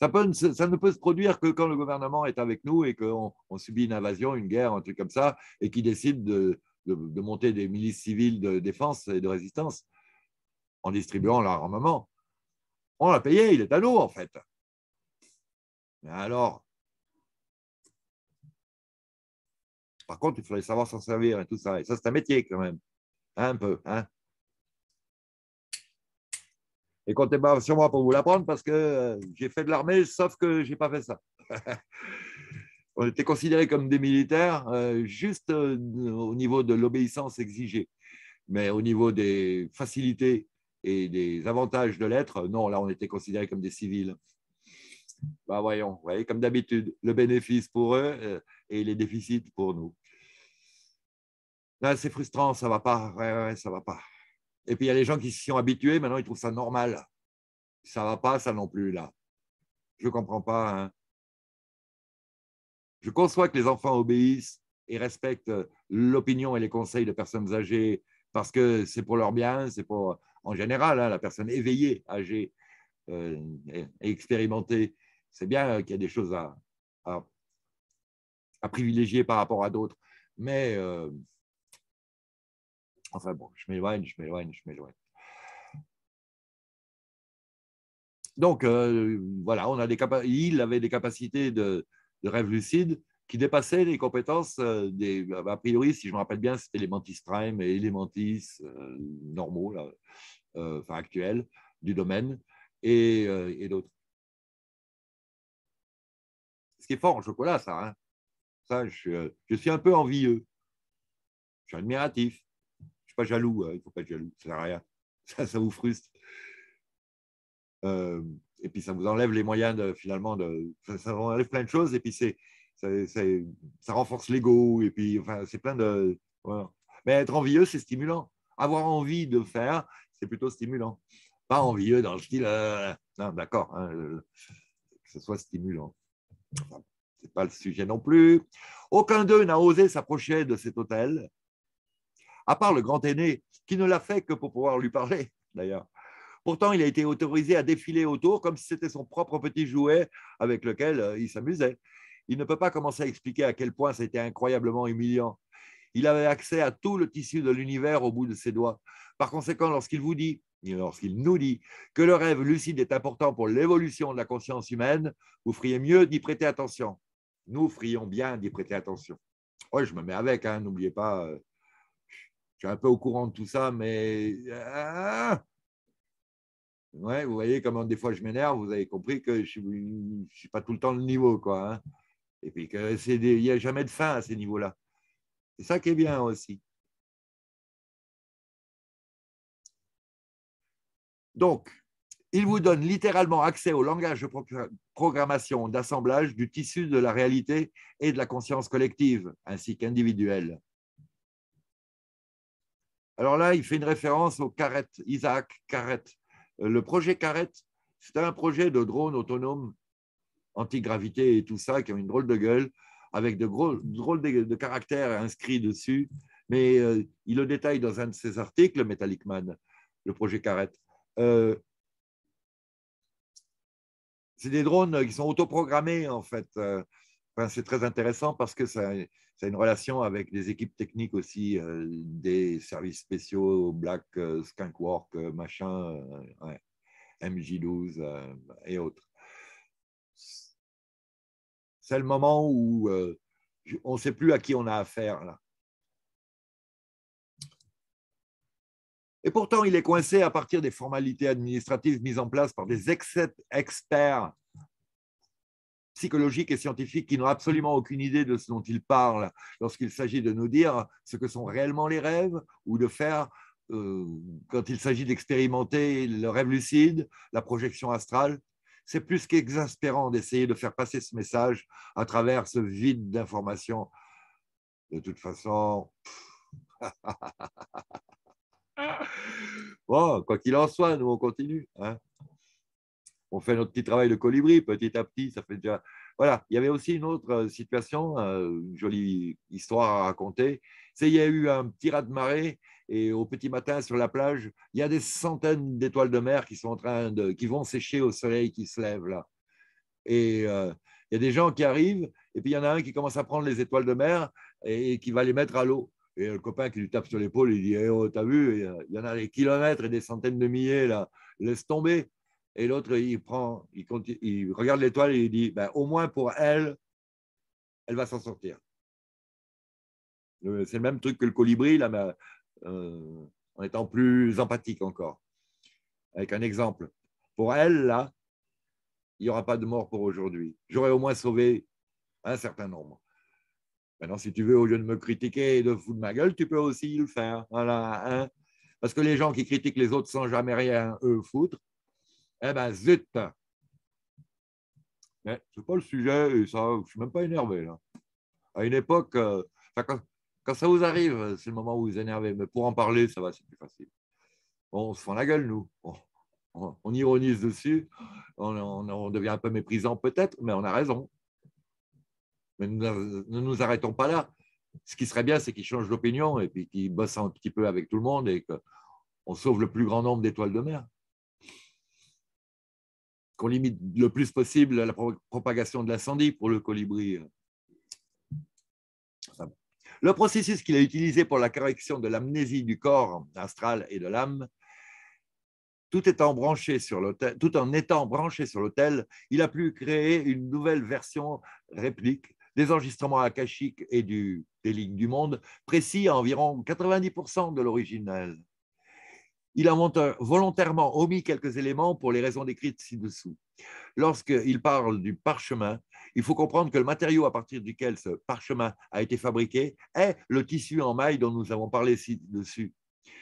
Ça, peut, ne peut se produire que quand le gouvernement est avec nous et qu'on subit une invasion, une guerre, un truc comme ça, et qu'il décide de monter des milices civiles de défense et de résistance en distribuant l'armement on l'a payé, il est à nous en fait. Mais alors, par contre, il fallait savoir s'en servir et tout ça. Et ça, c'est un métier quand même, hein, un peu. Hein et comptez pas sur moi pour vous l'apprendre parce que euh, j'ai fait de l'armée, sauf que je n'ai pas fait ça. [laughs] on était considérés comme des militaires euh, juste euh, au niveau de l'obéissance exigée. Mais au niveau des facilités et des avantages de l'être, non, là, on était considérés comme des civils. Ben voyons, vous voyez, comme d'habitude, le bénéfice pour eux euh, et les déficits pour nous. Là, c'est frustrant, ça va pas, ça va pas. Et puis, il y a les gens qui s'y sont habitués, maintenant, ils trouvent ça normal. Ça va pas, ça non plus, là. Je comprends pas. Hein. Je conçois que les enfants obéissent et respectent l'opinion et les conseils de personnes âgées parce que c'est pour leur bien, c'est pour en général, hein, la personne éveillée, âgée euh, et expérimentée, c'est bien euh, qu'il y a des choses à, privilégier par rapport à d'autres. Mais, euh, enfin bon, je m'éloigne, je m'éloigne, je m'éloigne. Donc, voilà, on il avait des capacités de, de rêve lucide qui dépassaient les compétences euh, des. Euh, a priori, si je me rappelle bien, c'était les Mantis Prime et les Mantis euh, normaux, enfin actuels, du domaine, et, et d'autres. Ce qui est fort en chocolat, ça. Hein ça, je, je, suis un peu envieux. Je suis admiratif. Je ne suis pas jaloux. Hein, il ne faut pas être jaloux. Ça sert à rien. [laughs] Ça, ça vous frustre. et puis ça vous enlève les moyens de finalement de ça, vous enlève plein de choses et puis c'est ça, renforce l'ego, et puis, enfin, c'est plein de. Mais être envieux, c'est stimulant. Avoir envie de faire, c'est plutôt stimulant. Pas envieux dans le style, euh, Non, d'accord, hein, que ce soit stimulant. Enfin, ce n'est pas le sujet non plus. Aucun d'eux n'a osé s'approcher de cet hôtel, à part le grand aîné, qui ne l'a fait que pour pouvoir lui parler, d'ailleurs. Pourtant, il a été autorisé à défiler autour comme si c'était son propre petit jouet avec lequel euh, il s'amusait il ne peut pas commencer à expliquer à quel point c'était incroyablement humiliant. Il avait accès à tout le tissu de l'univers au bout de ses doigts. Par conséquent, lorsqu'il vous dit, lorsqu'il nous dit que le rêve lucide est important pour l'évolution de la conscience humaine, vous feriez mieux d'y prêter attention. Nous ferions bien d'y prêter attention. Oh, je me mets avec, hein, n'oubliez pas. Euh, je suis un peu au courant de tout ça, mais... Euh, vous voyez comment des fois je m'énerve, vous avez compris que je ne suis, pas tout le temps le niveau. quoi. Hein et puis il n'y a jamais de fin à ces niveaux-là. C'est ça qui est bien aussi. Donc, il vous donne littéralement accès au langage de programmation d'assemblage du tissu de la réalité et de la conscience collective, ainsi qu'individuelle. Alors là, il fait une référence au Carrette, Isaac Carrette. Euh, le projet Carrette, c'est un projet de drone autonome antigravité et tout ça, qui ont une drôle de gueule, avec de gros, drôles de, caractères inscrits dessus. Mais euh, il le détaille dans un de ses articles, Metallic Man, le projet Carrette. Euh, c'est des drones qui sont autoprogrammés, en fait. c'est très intéressant parce que ça, a une relation avec des équipes techniques aussi, euh, des services spéciaux, Black, Skunk Work, machin, MJ12 et autres. C'est le moment où euh, on ne sait plus à qui on a affaire. Et pourtant, il est coincé à partir des formalités administratives mises en place par des experts psychologiques et scientifiques qui n'ont absolument aucune idée de ce dont ils parlent lorsqu'il s'agit de nous dire ce que sont réellement les rêves ou de faire, euh, quand il s'agit d'expérimenter le rêve lucide, la projection astrale, c'est plus qu'exaspérant d'essayer de faire passer ce message à travers ce vide d'informations. De toute façon, [laughs] bon, quoi qu'il en soit, nous on continue. Hein. on fait notre petit travail de colibri petit à petit, ça fait déjà. Voilà, il y avait aussi une autre euh, situation, euh, une jolie histoire à raconter. C'est il y a eu un petit raz de marée et au petit matin sur la plage, il y a des centaines d'étoiles de mer qui sont en train de, qui vont sécher au soleil qui se lève là. Et euh, il y a des gens qui arrivent, et puis il y en a un qui commence à prendre les étoiles de mer et, qui va les mettre à l'eau. Et le copain qui lui tape sur l'épaule, il dit eh oh, T'as vu, il y en a des kilomètres et des centaines de milliers là, laisse tomber. Et l'autre, il prend, il, il regarde l'étoile et il dit ben, Au moins pour elle, elle va s'en sortir. Euh, c'est le même truc que le colibri, là, euh, en étant plus empathique encore. Avec un exemple. Pour elle, là, il n'y aura pas de mort pour aujourd'hui. J'aurais au moins sauvé un certain nombre. Maintenant, si tu veux, au lieu de me critiquer et de foutre ma gueule, tu peux aussi le faire. Voilà. Hein. Parce que les gens qui critiquent les autres sans jamais rien eux foutre, eh ben zut Mais ce n'est pas le sujet, et ça, je ne suis même pas énervé. Là. À une époque, euh, quand ça vous arrive, c'est le moment où vous énervez. Mais pour en parler, ça va, c'est plus facile. on se fend la gueule, nous. On, ironise dessus. On, devient un peu méprisant, peut-être, mais on a raison. Mais nous, ne nous arrêtons pas là. Ce qui serait bien, c'est qu'ils changent d'opinion et puis qu'ils bossent un petit peu avec tout le monde et qu'on sauve le plus grand nombre d'étoiles de mer. Qu'on limite le plus possible la propagation de l'incendie pour le colibri. Ça, le processus qu'il a utilisé pour la correction de l'amnésie du corps astral et de l'âme, tout, en étant branché sur l'autel, il a pu créer une nouvelle version réplique des enregistrements akashiques et des lignes du monde, précis à environ 90% de l'original. Il a volontairement omis quelques éléments pour les raisons décrites ci-dessous. Lorsqu'il parle du parchemin, il faut comprendre que le matériau à partir duquel ce parchemin a été fabriqué est le tissu en maille dont nous avons parlé ci-dessus.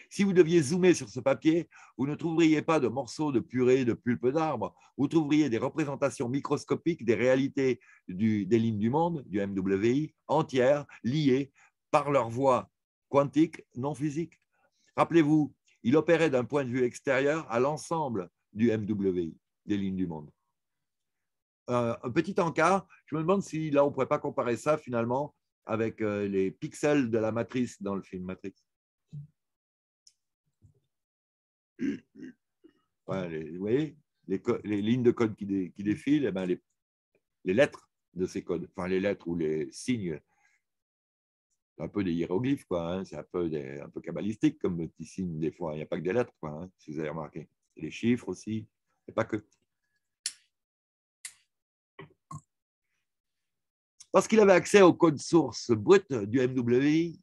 Si vous deviez zoomer sur ce papier, vous ne trouveriez pas de morceaux de purée de pulpe d'arbre, vous trouveriez des représentations microscopiques des réalités des lignes du monde, du MWI, entières, liées par leur voie quantique, non physique. Rappelez-vous, il opérait d'un point de vue extérieur à l'ensemble du MWI, des lignes du monde. Euh, un, petit encart. Je me demande si là, on ne pourrait pas comparer ça finalement avec euh, les pixels de la matrice dans le film Matrix. les, vous voyez, les, lignes de code qui, qui défilent, eh ben, les, lettres de ces codes, enfin les lettres ou les signes, c'est un peu des hiéroglyphes, quoi. Hein. c'est un peu, un peu kabbalistique comme petit signe des fois. Il n'y a pas que des lettres, quoi, hein, si vous avez remarqué. Les chiffres aussi, et pas que. Parce qu'il avait accès au code source brut du MWI,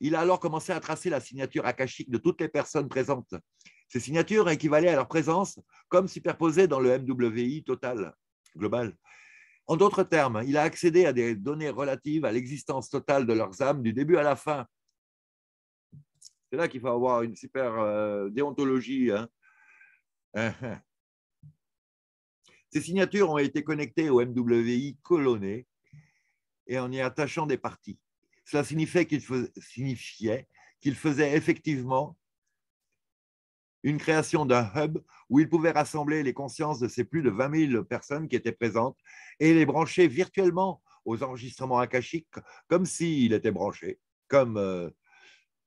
il a alors commencé à tracer la signature akashique de toutes les personnes présentes. Ces signatures équivalaient à leur présence comme superposées dans le MWI total, global. En d'autres termes, il a accédé à des données relatives à l'existence totale de leurs âmes du début à la fin. C'est là qu'il faut avoir une super euh, déontologie. Hein. [laughs] Ces signatures ont été connectées au MWI colonné et en y attachant des parties. Cela signifiait qu'il faisait effectivement une création d'un hub où il pouvait rassembler les consciences de ces plus de 20 000 personnes qui étaient présentes et les brancher virtuellement aux enregistrements akashiques comme s'il était branché, comme euh,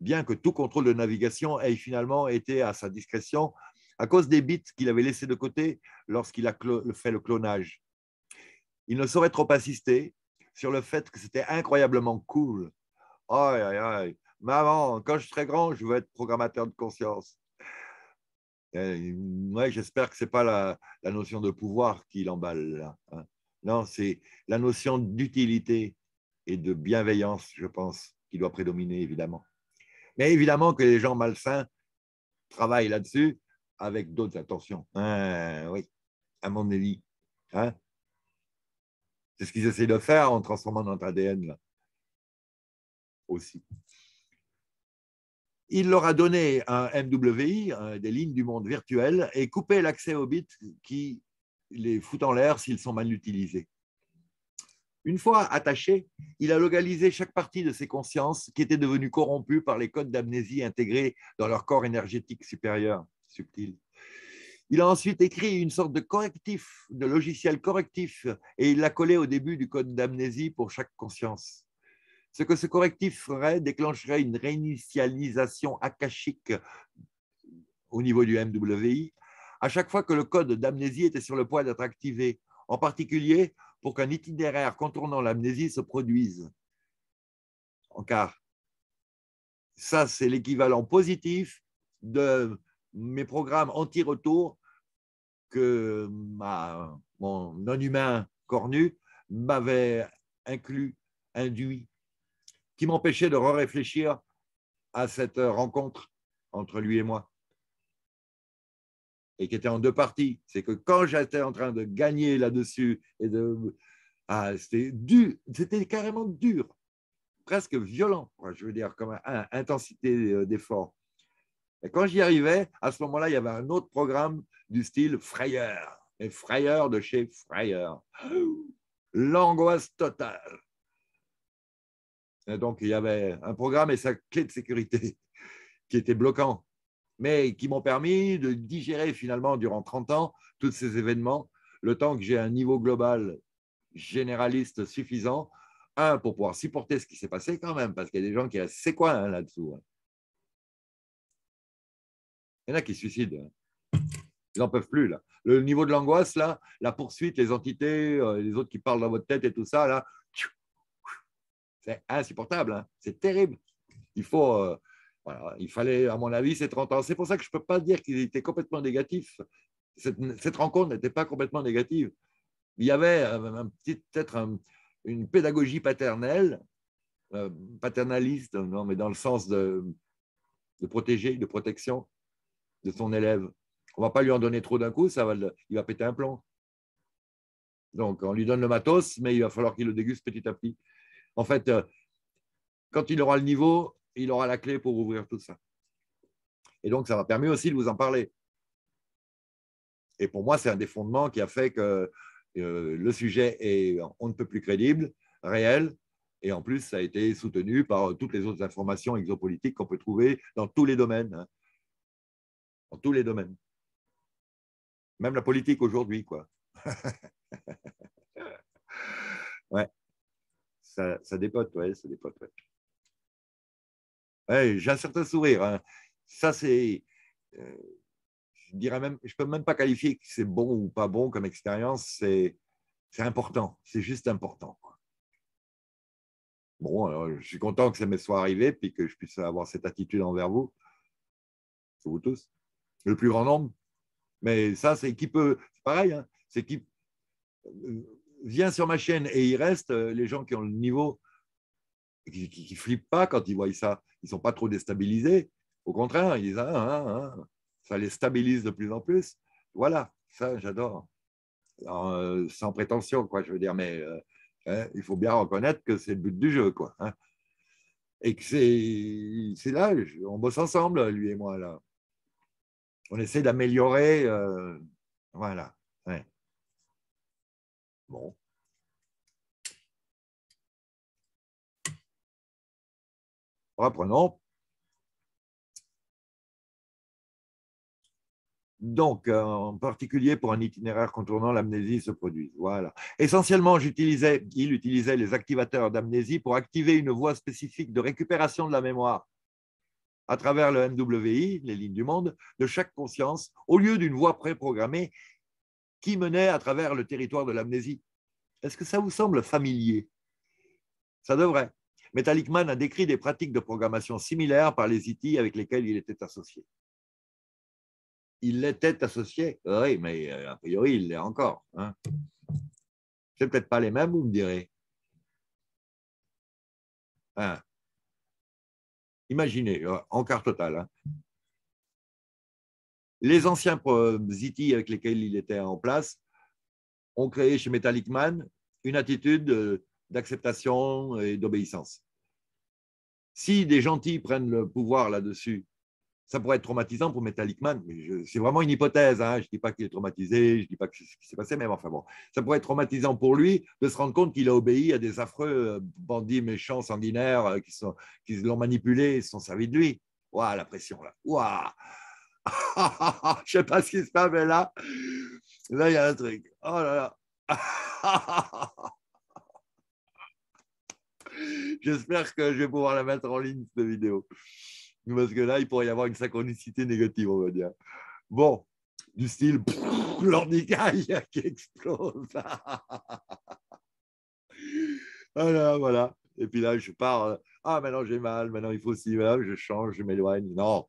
bien que tout contrôle de navigation ait finalement été à sa discrétion à cause des bits qu'il avait laissés de côté lorsqu'il a fait le clonage. Il ne saurait trop assister sur le fait que c'était incroyablement cool. Aïe, aïe, aïe. Maman, quand je serai grand, je veux être programmateur de conscience. Ouais, J'espère que ce n'est pas la, notion de pouvoir qui l'emballe. Hein. Non, c'est la notion d'utilité et de bienveillance, je pense, qui doit prédominer, évidemment. Mais évidemment que les gens malsains travaillent là-dessus avec d'autres intentions. Hein, oui, à mon avis. Hein c'est ce qu'ils essaient de faire en transformant notre ADN aussi. Il leur a donné un MWI, des lignes du monde virtuel, et coupé l'accès aux bits qui les foutent en l'air s'ils sont mal utilisés. Une fois attaché, il a localisé chaque partie de ses consciences qui étaient devenues corrompues par les codes d'amnésie intégrés dans leur corps énergétique supérieur, subtil. Il a ensuite écrit une sorte de correctif, de logiciel correctif, et il l'a collé au début du code d'amnésie pour chaque conscience. Ce que ce correctif ferait déclencherait une réinitialisation akashique au niveau du MWI à chaque fois que le code d'amnésie était sur le point d'être activé, en particulier pour qu'un itinéraire contournant l'amnésie se produise. En car, ça c'est l'équivalent positif de mes programmes anti-retour que mon non-humain cornu m'avait inclus, induit, qui m'empêchait de réfléchir à cette rencontre entre lui et moi, et qui était en deux parties. C'est que quand j'étais en train de gagner là-dessus, et de, ah, c'était c'était carrément dur, presque violent, je veux dire, comme intensité euh, d'effort. Et quand j'y arrivais, à ce moment-là, il y avait un autre programme du style frayeur. Et frayeur de chez frayeur. L'angoisse totale. donc, il y avait un programme et sa clé de sécurité [laughs] qui était bloquant, mais qui m'ont permis de digérer finalement durant 30 ans tous ces événements, le temps que j'ai un niveau global généraliste suffisant, un, pour pouvoir supporter ce qui s'est passé quand même, parce qu'il y a des gens qui restent, c'est quoi hein, là-dessous hein y en a qui se suicident. Hein. Ils n'en peuvent plus, là. Le niveau de l'angoisse, là, la poursuite, les entités, euh, les autres qui parlent dans votre tête et tout ça, là, c'est insupportable. Hein. c'est terrible. Il faut. Euh, voilà, il fallait, à mon avis, ces 30 ans. C'est pour ça que je ne peux pas dire qu'il était complètement négatif. Cette, cette rencontre n'était pas complètement négative. Il y avait peut-être une pédagogie paternelle, euh, paternaliste, non, mais dans le sens de, de protéger, de protection, de son élève. On ne va pas lui en donner trop d'un coup, ça va il va péter un plan. Donc, on lui donne le matos, mais il va falloir qu'il le déguste petit à petit. En fait, euh, quand il aura le niveau, il aura la clé pour ouvrir tout ça. Et donc, ça m'a permis aussi de vous en parler. Et pour moi, c'est un des fondements qui a fait que euh, le sujet est on ne peut plus crédible, réel, et en plus, ça a été soutenu par toutes les autres informations exopolitiques qu'on peut trouver dans tous les domaines. Hein dans tous les domaines. Même la politique aujourd'hui, quoi. [laughs] ouais. Ça, ça, dépote, ouais, ça j'ai un certain sourire. Hein. Ça, c'est. Euh, je ne peux même pas qualifier que c'est bon ou pas bon comme expérience. C'est, important. C'est juste important. Quoi. Bon, je suis content que ça me soit arrivé et que je puisse avoir cette attitude envers vous, vous tous le plus grand nombre. Mais ça, c'est qui peut. C'est pareil, hein, c'est qui euh, vient sur ma chaîne et il reste euh, les gens qui ont le niveau, qui, qui, flippent pas quand ils voient ça. Ils sont pas trop déstabilisés. Au contraire, ils disent ah, ah, ah, ça les stabilise de plus en plus. Voilà, ça, j'adore. Euh, sans prétention, quoi, je veux dire, mais hein, il faut bien reconnaître que c'est le but du jeu, quoi. Hein. Et que c'est là, on bosse ensemble, lui et moi, là on essaie d'améliorer. Euh, voilà. Bon. Reprenons. Donc, euh, en particulier pour un itinéraire contournant l'amnésie se produit. Voilà. Essentiellement, il utilisait les activateurs d'amnésie pour activer une voie spécifique de récupération de la mémoire à travers le NWI, les lignes du monde, de chaque conscience, au lieu d'une voie préprogrammée qui menait à travers le territoire de l'amnésie. Est-ce que ça vous semble familier Ça devrait. Metallicman a décrit des pratiques de programmation similaires par les IT e avec lesquelles il était associé. Il l'était associé, oui, mais euh, a priori, il l'est encore. Hein. sais peut-être pas les mêmes, vous me direz. Hein. Imaginez, euh, en quart total. Hein. Les anciens Ziti avec lesquels il était en place ont créé chez Metallic Man une attitude euh, d'acceptation et d'obéissance. Si des gentils prennent le pouvoir là-dessus ça pourrait être traumatisant pour Metallic c'est vraiment une hypothèse. Hein. Je ne dis pas qu'il est traumatisé, je ne dis pas que c'est ce qui s'est passé, mais enfin bon, ça pourrait être traumatisant pour lui de se rendre compte qu'il a obéi à des affreux euh, bandits méchants, sanguinaires, euh, qui, sont, l'ont manipulé et se sont servis de lui. Waouh, la pression là. Waouh [laughs] Je ne sais pas ce qui se passe, mais là, là, il y a un truc. Oh là là [laughs] J'espère que je vais pouvoir la mettre en ligne, cette vidéo. Parce que là, il pourrait y avoir une synchronicité négative, on va dire. Bon, du style l'ornicaille [laughs] qui explose. [laughs] voilà, voilà. Et puis là, je pars. Euh, ah, maintenant j'ai mal, maintenant il faut aussi, je change, je m'éloigne. Non.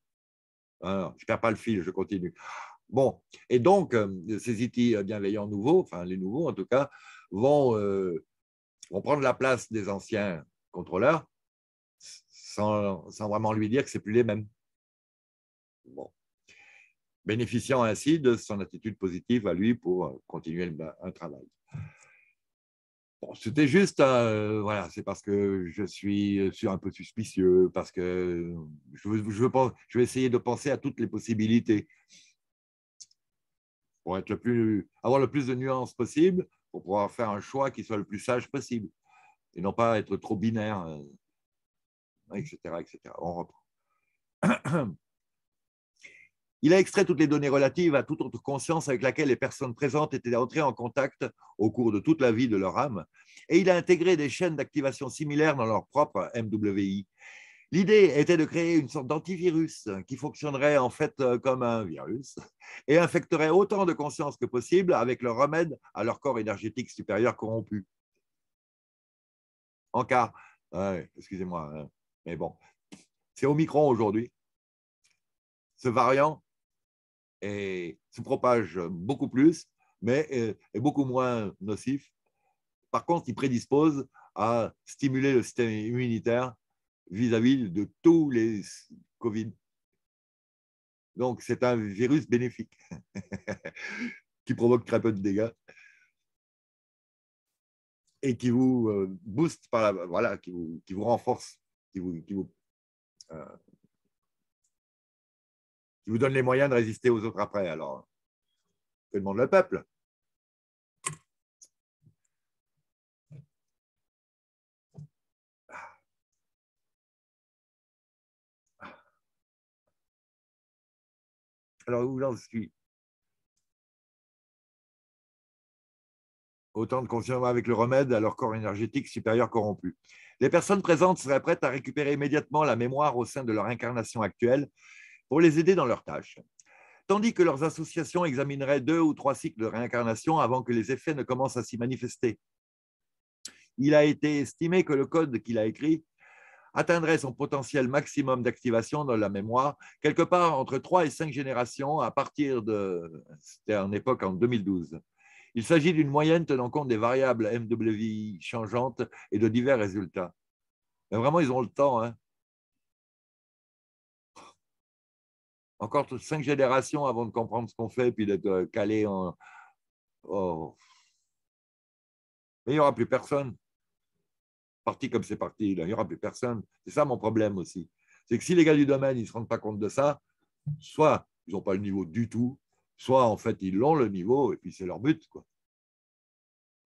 je ne perds pas le fil, je continue. Bon, et donc, euh, ces IT e euh, bienveillants nouveaux, enfin les nouveaux en tout cas, vont prendre la place des anciens contrôleurs sans, vraiment lui dire que ce plus les mêmes. Bon. Bénéficiant ainsi de son attitude positive à lui pour euh, continuer un travail. Bon, c'était juste, euh, voilà, c'est parce que je suis euh, un peu suspicieux, parce que je, je, je vais essayer de penser à toutes les possibilités pour être le plus, avoir le plus de nuances possible, pour pouvoir faire un choix qui soit le plus sage possible, et non pas être trop binaire etc., etc. On reprend. [clears throat] Il a extrait toutes les données relatives à toute autre conscience avec laquelle les personnes présentes étaient entrées en contact au cours de toute la vie de leur âme, et il a intégré des chaînes d'activation similaires dans leur propre MWI. L'idée était de créer une sorte d'antivirus qui fonctionnerait en fait euh, comme un virus et infecterait autant de consciences que possible avec le remède à leur corps énergétique supérieur corrompu. En cas, ah excusez-moi, hein. Mais bon, c'est Omicron aujourd'hui. Ce variant se propage beaucoup plus, mais est, beaucoup moins nocif. Par contre, il prédispose à stimuler le système immunitaire vis-à-vis de tous les Covid. Donc, c'est un virus bénéfique [laughs] qui provoque très peu de dégâts et qui vous euh, booste, voilà, qui vous renforce euh, qui vous, donne les moyens de résister aux autres après. Alors, que demande le peuple ah. Alors, où j'en suis Autant de conscience avec le remède à leur corps énergétique supérieur corrompu. Les personnes présentes seraient prêtes à récupérer immédiatement la mémoire au sein de leur incarnation actuelle pour les aider dans leurs tâches, tandis que leurs associations examineraient deux ou trois cycles de réincarnation avant que les effets ne commencent à s'y manifester. Il a été estimé que le code qu'il a écrit atteindrait son potentiel maximum d'activation dans la mémoire quelque part entre trois et cinq générations à partir de, c'était en époque en 2012. Il s'agit d'une moyenne tenant compte des variables MWI changeantes et de divers résultats. Mais vraiment, ils ont le temps. Hein Encore cinq générations avant de comprendre ce qu'on fait et puis d'être euh, calé en. Mais il n'y aura plus personne. Parti comme c'est parti, il n'y aura plus personne. C'est ça mon problème aussi. C'est que si les gars du domaine ne se rendent pas compte de ça, soit ils n'ont pas le niveau du tout, soit en fait ils l'ont le niveau et puis c'est leur but. Quoi.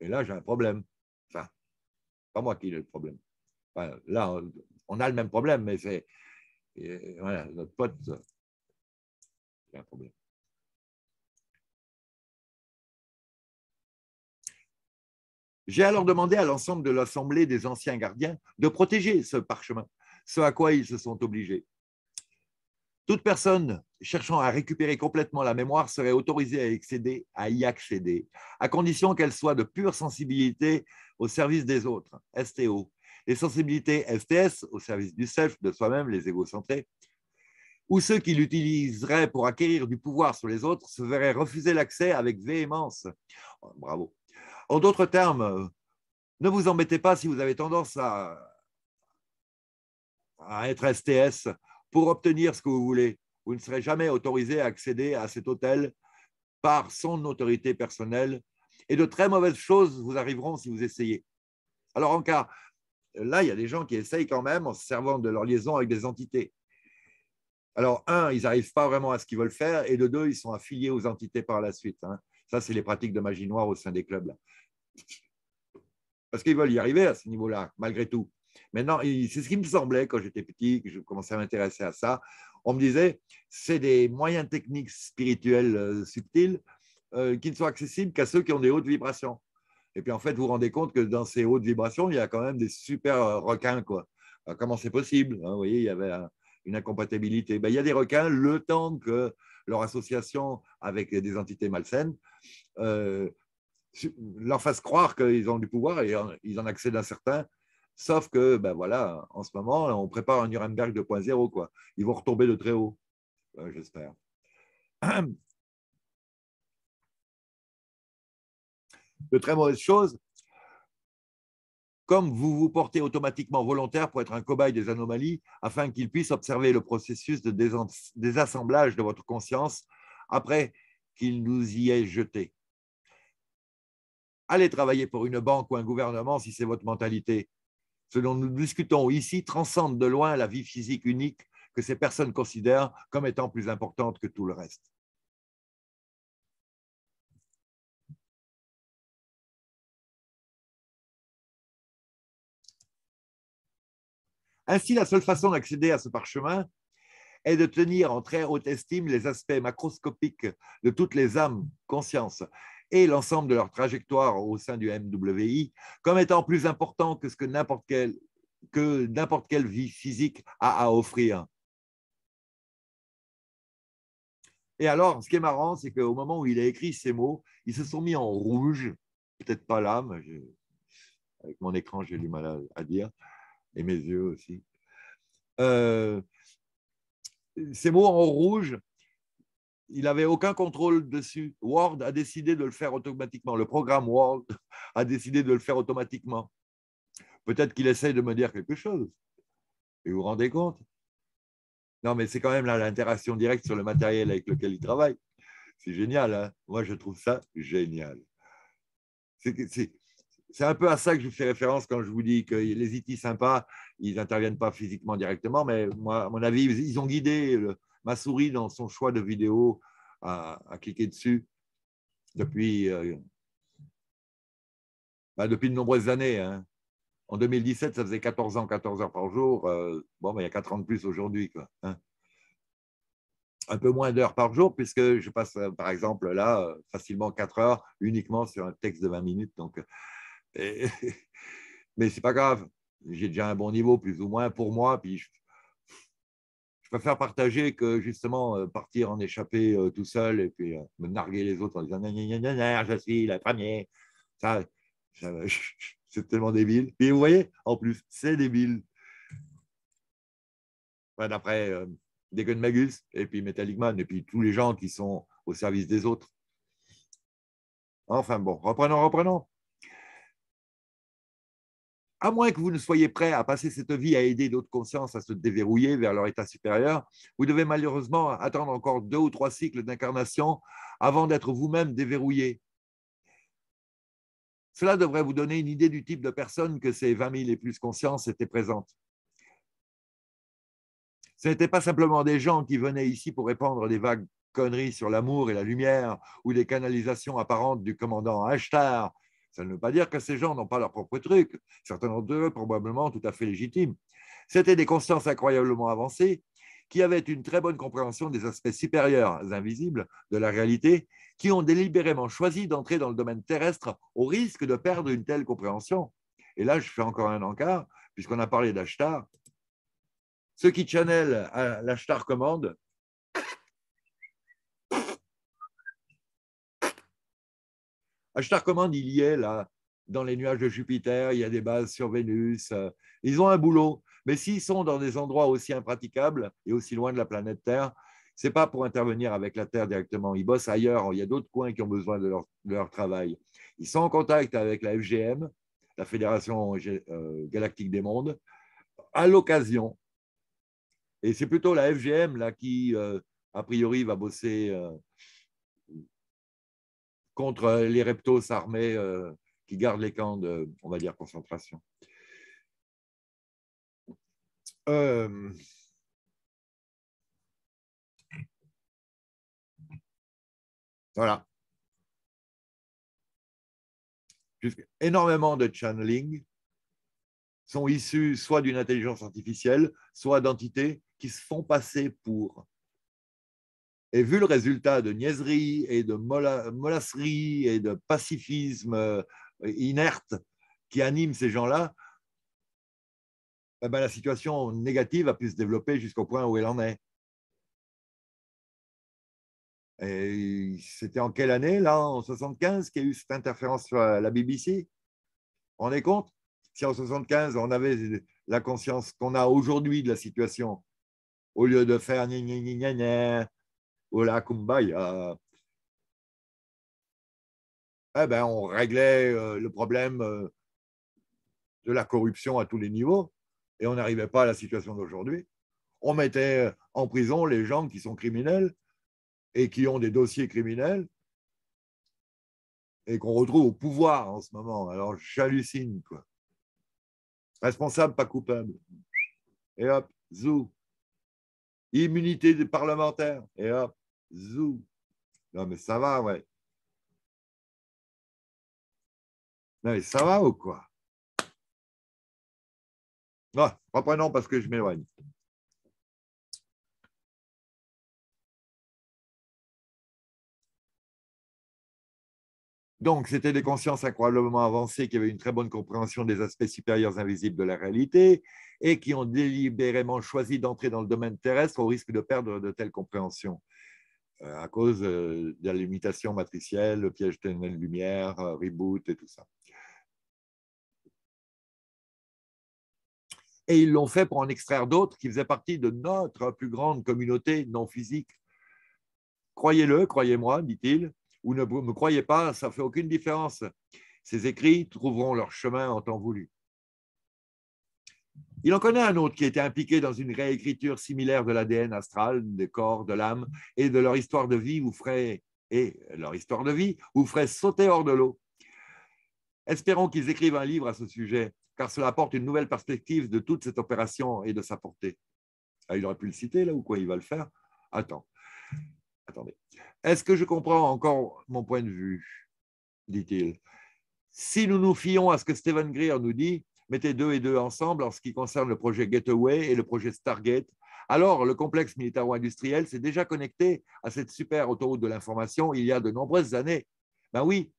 Et là, j'ai un problème. Enfin, pas moi qui ai le problème. là, on a le même problème, mais c'est. notre pote, euh, a un problème. J'ai alors demandé à l'ensemble de l'Assemblée des anciens gardiens de protéger ce parchemin, ce à quoi ils se sont obligés. Toute personne cherchant à récupérer complètement la mémoire serait autorisée à, à y accéder, à condition qu'elle soit de pure sensibilité au service des autres, STO, et sensibilités STS au service du self, de soi-même, les égocentrés, ou ceux qui l'utiliseraient pour acquérir du pouvoir sur les autres se verraient refuser l'accès avec véhémence. Oh, bravo. En d'autres termes, ne vous embêtez pas si vous avez tendance à être STS pour obtenir ce que vous voulez. Vous ne serez jamais autorisé à accéder à cet hôtel par son autorité personnelle. Et de très mauvaises choses vous arriveront si vous essayez. Alors en cas, là, il y a des gens qui essayent quand même en se servant de leur liaison avec des entités. Alors, un, ils n'arrivent pas vraiment à ce qu'ils veulent faire, et de deux, ils sont affiliés aux entités par la suite. Hein. Ça, c'est les pratiques de magie noire au sein des clubs. Parce qu'ils veulent y arriver à ce niveau-là, malgré tout. Maintenant, c'est ce qui me semblait quand j'étais petit, que je commençais à m'intéresser à ça. On me disait, c'est des moyens techniques spirituels euh, subtils euh, qui ne sont accessibles qu'à ceux qui ont des hautes vibrations. Et puis en fait, vous vous rendez compte que dans ces hautes vibrations, il y a quand même des super euh, requins. Quoi. Ah, comment c'est possible hein, Vous voyez, il y avait une incompatibilité. Ben, il y a des requins le temps que leur association avec des entités malsaines leur fasse croire qu'ils ont du pouvoir et ils en accèdent à certains Sauf que, ben voilà, en ce moment, on prépare un Nuremberg 2.0, quoi. Ils vont retomber de très haut, euh, j'espère. [clears throat] De très mauvaises choses, comme vous vous portez automatiquement volontaire pour être un cobaye des anomalies, afin qu'ils puissent observer le processus de désassemblage de votre conscience après qu'il nous y ait jeté. Allez travailler pour une banque ou un gouvernement si c'est votre mentalité ce dont nous discutons ici transcende de loin la vie physique unique que ces personnes considèrent comme étant plus importante que tout le reste. Ainsi, la seule façon d'accéder à ce parchemin est de tenir en très haute estime les aspects macroscopiques de toutes les âmes, consciences et l'ensemble de leur trajectoire au sein du MWI comme étant plus important que ce que n'importe quelle, que n'importe quelle vie physique a à offrir. Et alors, ce qui est marrant, c'est qu'au moment où il a écrit ces mots, ils se sont mis en rouge, peut-être pas là, avec mon écran, j'ai du mal à, dire, et mes yeux aussi. Euh, ces mots en rouge il n'avait aucun contrôle dessus. Word a décidé de le faire automatiquement. Le programme Word a décidé de le faire automatiquement. Peut-être qu'il essaye de me dire quelque chose. Et vous vous rendez compte Non, mais c'est quand même là l'interaction directe sur le matériel avec lequel il travaille. C'est génial. Hein? Moi, je trouve ça génial. C'est un peu à ça que je fais référence quand je vous dis que les IT sympas, ils n'interviennent pas physiquement directement, mais moi, à mon avis, ils ont guidé ma souris, dans son choix de vidéo, a, cliqué dessus depuis, euh, bah, depuis de nombreuses années. Hein. En 2017, ça faisait 14 ans, 14 heures par jour. Euh, bon, bah, il y a 4 ans de plus aujourd'hui. Hein. Un peu moins d'heures par jour, puisque je passe, euh, par exemple, là, facilement 4 heures uniquement sur un texte de 20 minutes. Donc, [laughs] mais ce n'est pas grave. J'ai déjà un bon niveau, plus ou moins, pour moi. Puis je, je préfère partager que justement euh, partir en échappée euh, tout seul et puis euh, me narguer les autres en disant je suis la première. Ça, [laughs] c'est tellement débile. Et vous voyez, en plus, c'est débile. D'après Degen Magus et puis Metallic Man et puis tous les gens qui sont au service des autres. Enfin bon, reprenons, reprenons à moins que vous ne soyez prêt à passer cette vie à aider d'autres consciences à se déverrouiller vers leur état supérieur, vous devez malheureusement attendre encore deux ou trois cycles d'incarnation avant d'être vous-même déverrouillé. Cela devrait vous donner une idée du type de personnes que ces 20 000 et plus consciences étaient présentes. Ce n'étaient pas simplement des gens qui venaient ici pour répandre des vagues conneries sur l'amour et la lumière ou des canalisations apparentes du commandant Ashtar ça ne veut pas dire que ces gens n'ont pas leur propre truc, certains d'entre eux probablement tout à fait légitimes. C'étaient des consciences incroyablement avancées qui avaient une très bonne compréhension des aspects supérieurs invisibles de la réalité, qui ont délibérément choisi d'entrer dans le domaine terrestre au risque de perdre une telle compréhension. Et là, je fais encore un encart, puisqu'on a parlé d'Ashtar. Ce qui à l'Ashtar commande, Ah, je te recommande, il y est là, dans les nuages de Jupiter, il y a des bases sur Vénus. Euh, ils ont un boulot. Mais s'ils sont dans des endroits aussi impraticables et aussi loin de la planète Terre, c'est pas pour intervenir avec la Terre directement. Ils bossent ailleurs. Il y a d'autres coins qui ont besoin de leur, travail. Ils sont en contact avec la FGM, la Fédération euh, Galactique des Mondes, à l'occasion. Et c'est plutôt la FGM là, qui, euh, a priori, va bosser contre euh, les reptos armés euh, qui gardent les camps de, on va dire, concentration. Euh, voilà. Énormément de channeling sont issus soit d'une intelligence artificielle, soit d'entités qui se font passer pour et vu le résultat de niaiserie et de molasserie et de pacifisme euh, inerte qui anime ces gens-là, eh ben, la situation négative a pu se développer jusqu'au point où elle en est. Et c'était en quelle année, là, en 75, qu'il y a eu cette interférence sur la BBC On est compte Si en 75, on avait la conscience qu'on a aujourd'hui de la situation, au lieu de faire gna voilà, kumbaya. eh ben, on réglait euh, le problème euh, de la corruption à tous les niveaux et on n'arrivait pas à la situation d'aujourd'hui. On mettait en prison les gens qui sont criminels et qui ont des dossiers criminels et qu'on retrouve au pouvoir en ce moment. Alors j'hallucine, quoi. Responsable, pas coupable. Et hop, zou. Immunité des parlementaires. Et hop, Zou. Non, mais ça va, ouais. Non, mais ça va ou quoi Non, pas non, parce que je m'éloigne. Donc, c'était des consciences incroyablement avancées qui avaient une très bonne compréhension des aspects supérieurs invisibles de la réalité et qui ont délibérément choisi d'entrer dans le domaine terrestre au risque de perdre de telles compréhensions. Euh, à cause euh, de la limitation matricielle, le piège tunnel-lumière, euh, reboot et tout ça. Et ils l'ont fait pour en extraire d'autres qui faisaient partie de notre plus grande communauté non physique. Croyez-le, croyez-moi, dit-il, ou ne me croyez pas, ça ne fait aucune différence. Ces écrits trouveront leur chemin en temps voulu. Il en connaît un autre qui était impliqué dans une réécriture similaire de l'ADN astral, des corps, de l'âme et de leur histoire de vie, ou ferait, et leur histoire de vie, ou sauter hors de l'eau. Espérons qu'ils écrivent un livre à ce sujet, car cela apporte une nouvelle perspective de toute cette opération et de sa portée. Ah, il aurait pu le citer là ou quoi Il va le faire Attends. Attendez. Est-ce que je comprends encore mon point de vue dit-il. Si nous nous fions à ce que Stephen Greer nous dit, mettez deux et deux ensemble en ce qui concerne le projet Gateway et le projet Stargate. Alors, le complexe militaro-industriel s'est déjà connecté à cette super autoroute de l'information il y a de nombreuses années. Ben oui,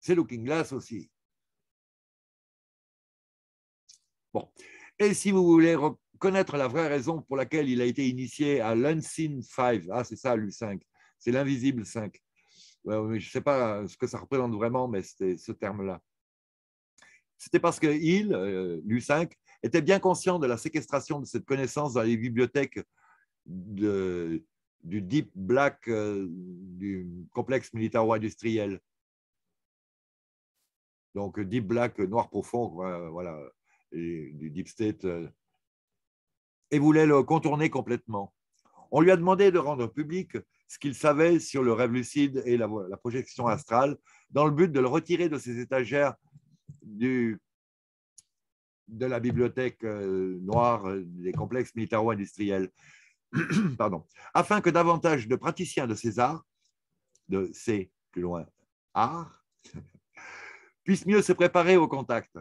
c'est Looking Glass aussi. Bon. Et si vous voulez connaître la vraie raison pour laquelle il a été initié à l'Unseen 5, ah, c'est ça, l'U5, c'est l'invisible 5. Je ne sais pas ce que ça représente vraiment, mais c'était ce terme-là. C'était parce que il, 5 euh, était bien conscient de la séquestration de cette connaissance dans les bibliothèques du Deep Black euh, du complexe militaro-industriel. Donc, Deep Black, noir profond, voilà, du Deep State. Euh, et voulait le contourner complètement. On lui a demandé de rendre public ce qu'il savait sur le rêve lucide et la projection astrale, dans le but de le retirer de ses étagères du, de la bibliothèque euh, noire euh, des complexes militaro-industriels, [clears throat] pardon, afin que davantage de praticiens de ces arts, de ces plus loin arts, [laughs] puissent mieux se préparer au contact.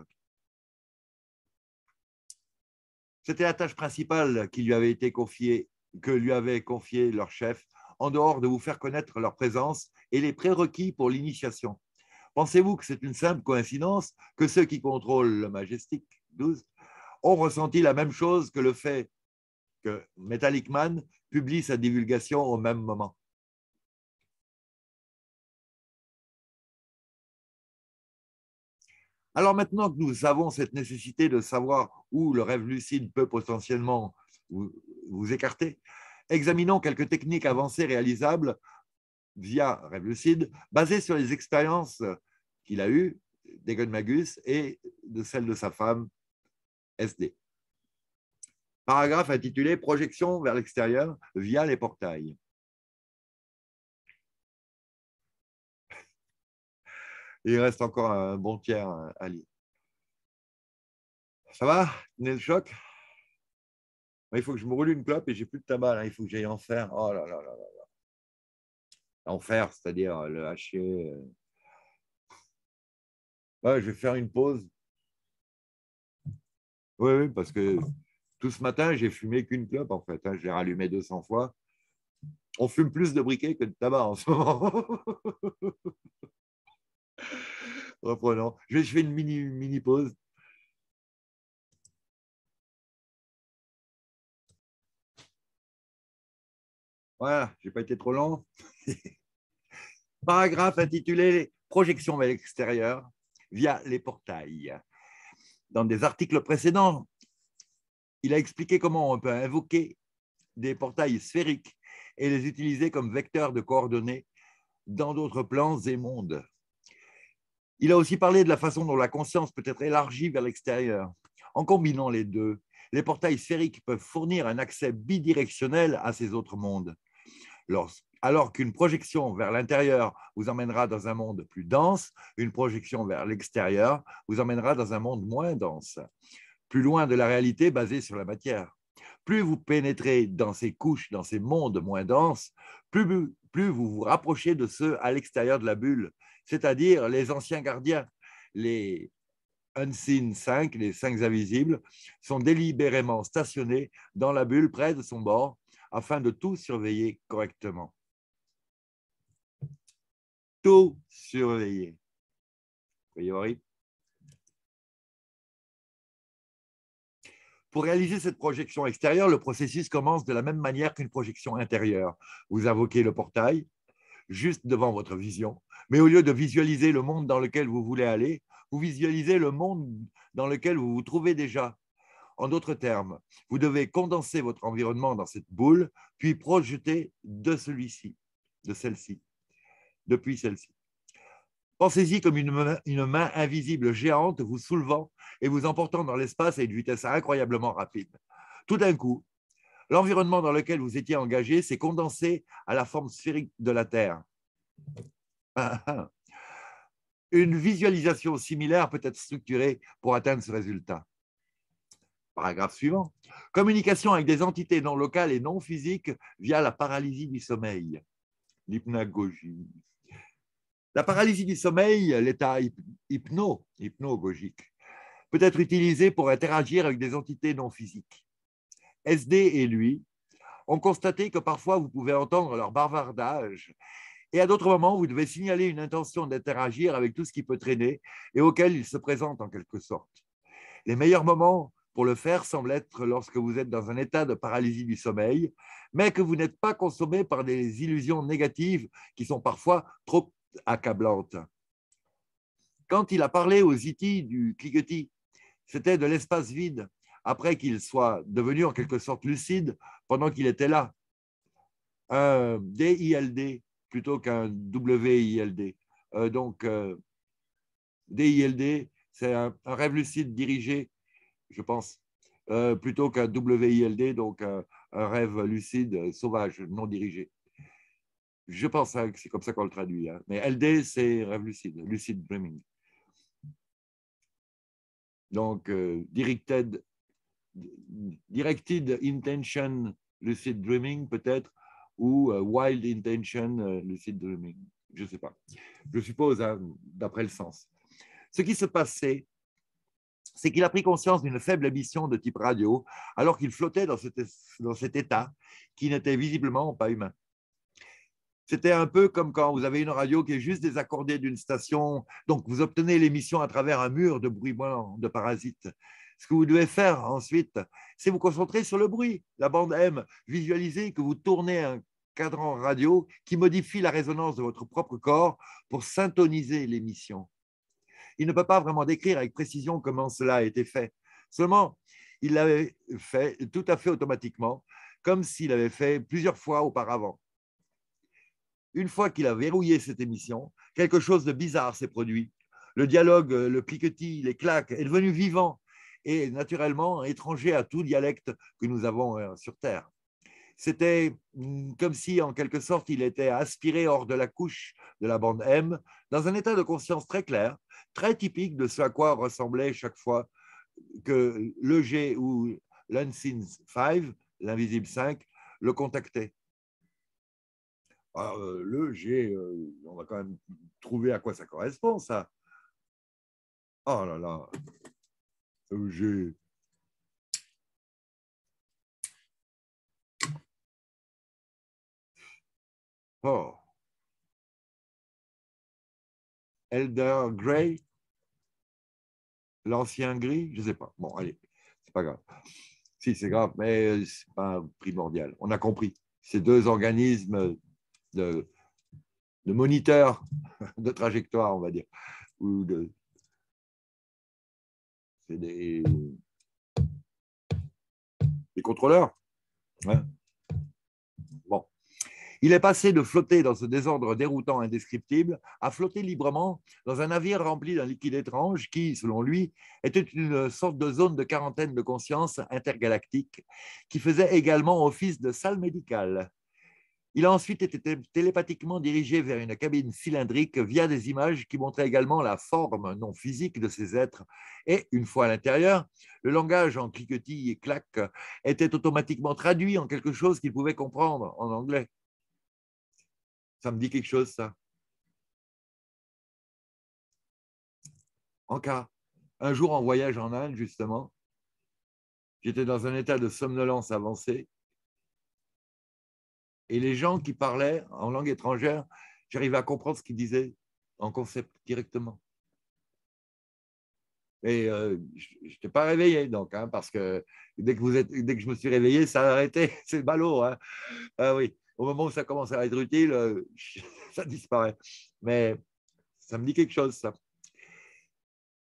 C'était la tâche principale qui lui avait été confiée, que lui avait confiée leur chef, en dehors de vous faire connaître leur présence et les prérequis pour l'initiation. Pensez-vous que c'est une simple coïncidence que ceux qui contrôlent le Majestic 12 ont ressenti la même chose que le fait que Metallic Man publie sa divulgation au même moment Alors maintenant que nous avons cette nécessité de savoir où le rêve lucide peut potentiellement vous, vous écarter, examinons quelques techniques avancées réalisables via Rêve Lucide, basé sur les expériences qu'il a eues d'Egon Magus et de celle de sa femme, SD. Paragraphe intitulé Projection vers l'extérieur via les portails. Il reste encore un bon tiers à lire. Ça va Tenez le choc Il faut que je me roule une clope et j'ai plus de tabac. Il faut que j'aille en faire. Oh là là là là. là enfer, c'est-à-dire euh, le hacher. Euh. je vais faire une pause. Oui, parce que tout ce matin, j'ai fumé qu'une clope, en fait. J'ai rallumé 200 fois. On fume plus de briquets que de tabac en ce moment. [laughs] Reprenons. Je vais faire une mini, mini pause. Voilà, je n'ai pas été trop lent. [laughs] Paragraphe intitulé Projection vers l'extérieur via les portails. Dans des articles précédents, il a expliqué comment on peut invoquer des portails sphériques et les utiliser comme vecteurs de coordonnées dans d'autres plans et mondes. Il a aussi parlé de la façon dont la conscience peut être élargie vers l'extérieur. En combinant les deux, les portails sphériques peuvent fournir un accès bidirectionnel à ces autres mondes. Alors qu'une projection vers l'intérieur vous emmènera dans un monde plus dense, une projection vers l'extérieur vous emmènera dans un monde moins dense, plus loin de la réalité basée sur la matière. Plus vous pénétrez dans ces couches, dans ces mondes moins denses, plus, vous vous rapprochez de ceux à l'extérieur de la bulle, c'est-à-dire les anciens gardiens, les Unseen 5, les 5 invisibles, sont délibérément stationnés dans la bulle près de son bord afin de tout surveiller correctement. Tout surveiller. A priori. Pour réaliser cette projection extérieure, le processus commence de la même manière qu'une projection intérieure. Vous invoquez le portail juste devant votre vision, mais au lieu de visualiser le monde dans lequel vous voulez aller, vous visualisez le monde dans lequel vous vous trouvez déjà en d'autres termes, vous devez condenser votre environnement dans cette boule, puis projeter de celui-ci, de celle-ci, depuis celle-ci. Pensez-y comme une main, invisible géante vous soulevant et vous emportant dans l'espace à une vitesse incroyablement rapide. Tout d'un coup, l'environnement dans lequel vous étiez engagé s'est condensé à la forme sphérique de la Terre. [laughs] Une visualisation similaire peut être structurée pour atteindre ce résultat. Paragraphe suivant. Communication avec des entités non locales et non physiques via la paralysie du sommeil, l'hypnagogie. La paralysie du sommeil, l'état hypno, hypnogogique, peut être utilisée pour interagir avec des entités non physiques. SD et lui ont constaté que parfois vous pouvez entendre leur bavardage et à d'autres moments, vous devez signaler une intention d'interagir avec tout ce qui peut traîner et auquel il se présente en quelque sorte. Les meilleurs moments pour le faire semble être lorsque vous êtes dans un état de paralysie du sommeil, mais que vous n'êtes pas consommé par des illusions négatives qui sont parfois trop accablantes. Quand il a parlé aux itis du cliquetis, c'était de l'espace vide, après qu'il soit devenu en quelque sorte lucide pendant qu'il était là. Un euh, DILD plutôt qu'un WILD. Euh, donc, DILD, euh, c'est un rêve lucide dirigé je pense, euh, plutôt qu'un WILD, donc un, rêve lucide, sauvage, non dirigé. Je pense hein, que c'est comme ça qu'on le traduit. Hein. Mais LD, c'est rêve lucide, lucid dreaming. Donc, euh, directed, directed intention, lucid dreaming peut-être, ou euh, wild intention, lucid dreaming. Je ne sais pas. Je suppose, hein, d'après le sens. Ce qui se passait, c'est qu'il a pris conscience d'une faible émission de type radio, alors qu'il flottait dans cet, état qui n'était visiblement pas humain. C'était un peu comme quand vous avez une radio qui est juste désaccordée d'une station, donc vous obtenez l'émission à travers un mur de bruit blanc, de parasites. Ce que vous devez faire ensuite, c'est vous concentrer sur le bruit, la bande M. visualiser que vous tournez un cadran radio qui modifie la résonance de votre propre corps pour syntoniser l'émission. Il ne peut pas vraiment décrire avec précision comment cela a été fait. Seulement, il l'avait fait tout à fait automatiquement, comme s'il avait fait plusieurs fois auparavant. Une fois qu'il a verrouillé cette émission, quelque chose de bizarre s'est produit. Le dialogue, le cliquetis, les claques est devenu vivant et naturellement étranger à tout dialecte que nous avons euh, sur Terre. C'était comme si, en quelque sorte, il était aspiré hors de la couche de la bande M, dans un état de conscience très clair, très typique de ce à quoi ressemblait chaque fois que le G ou l'Unseen 5, l'invisible 5, le contactait. Alors, ah, euh, le G, euh, on va quand même trouver à quoi ça correspond, ça. Oh là là, le G, Oh. Elder Grey, l'ancien gris, je ne sais pas. Bon, allez, c'est pas grave. Si, c'est grave, mais ce n'est pas primordial. On a compris. Ces deux organismes de, moniteurs [laughs] de trajectoire, on va dire, ou de. C'est des, des contrôleurs. Hein. Il est passé de flotter dans ce désordre déroutant indescriptible à flotter librement dans un navire rempli d'un liquide étrange qui, selon lui, était une sorte de zone de quarantaine de conscience intergalactique qui faisait également office de salle médicale. Il a ensuite été télépathiquement dirigé vers une cabine cylindrique via des images qui montraient également la forme non physique de ces êtres. Et une fois à l'intérieur, le langage en cliquetis et claque était automatiquement traduit en quelque chose qu'il pouvait comprendre en anglais. Ça me dit quelque chose, ça. En cas, un jour en voyage en Inde, justement, j'étais dans un état de somnolence avancée. Et les gens qui parlaient en langue étrangère, j'arrivais à comprendre ce qu'ils disaient en concept directement. Et euh, je n'étais pas réveillé, donc, hein, parce que dès que, vous êtes, dès que je me suis réveillé, ça a arrêté. [laughs] C'est ballot. Hein. Ah oui au moment où ça commence à être utile, euh, [laughs] ça disparaît. Mais ça me dit quelque chose, ça.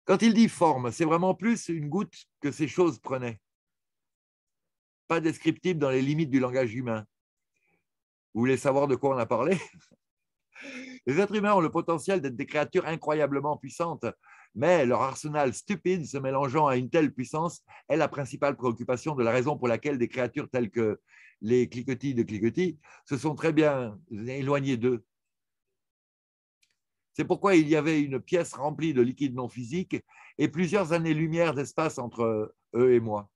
Quand il dit forme, c'est vraiment plus une goutte que ces choses prenaient. Pas descriptible dans les limites du langage humain. Vous voulez savoir de quoi on a parlé les êtres humains ont le potentiel d'être des créatures incroyablement puissantes, mais leur arsenal stupide se mélangeant à une telle puissance est la principale préoccupation de la raison pour laquelle des créatures telles que les cliquetis de cliquetis se sont très bien éloignées d'eux. C'est pourquoi il y avait une pièce remplie de liquide non physique et plusieurs années-lumière d'espace entre eux et moi,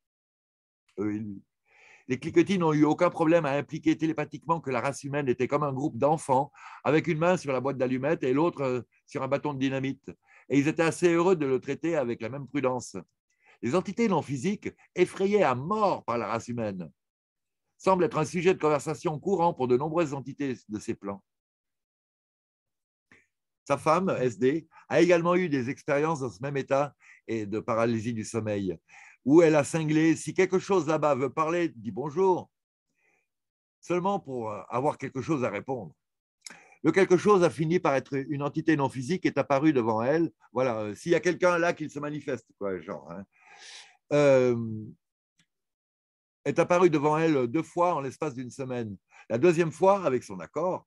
les cliquetines n'ont eu aucun problème à impliquer télépathiquement que la race humaine était comme un groupe d'enfants, avec une main sur la boîte d'allumettes et l'autre euh, sur un bâton de dynamite. Et ils étaient assez heureux de le traiter avec la même prudence. Les entités non physiques, effrayées à mort par la race humaine, semblent être un sujet de conversation courant pour de nombreuses entités de ces plans. Sa femme, SD, a également eu des expériences dans ce même état et de paralysie du sommeil où elle a cinglé. Si quelque chose là-bas veut parler, dit bonjour, seulement pour euh, avoir quelque chose à répondre. Le quelque chose a fini par être une entité non physique est apparue devant elle. Voilà, euh, s'il y a quelqu'un là qui se manifeste, quoi, genre. Hein. Euh, est apparu devant elle deux fois en l'espace d'une semaine. La deuxième fois, avec son accord,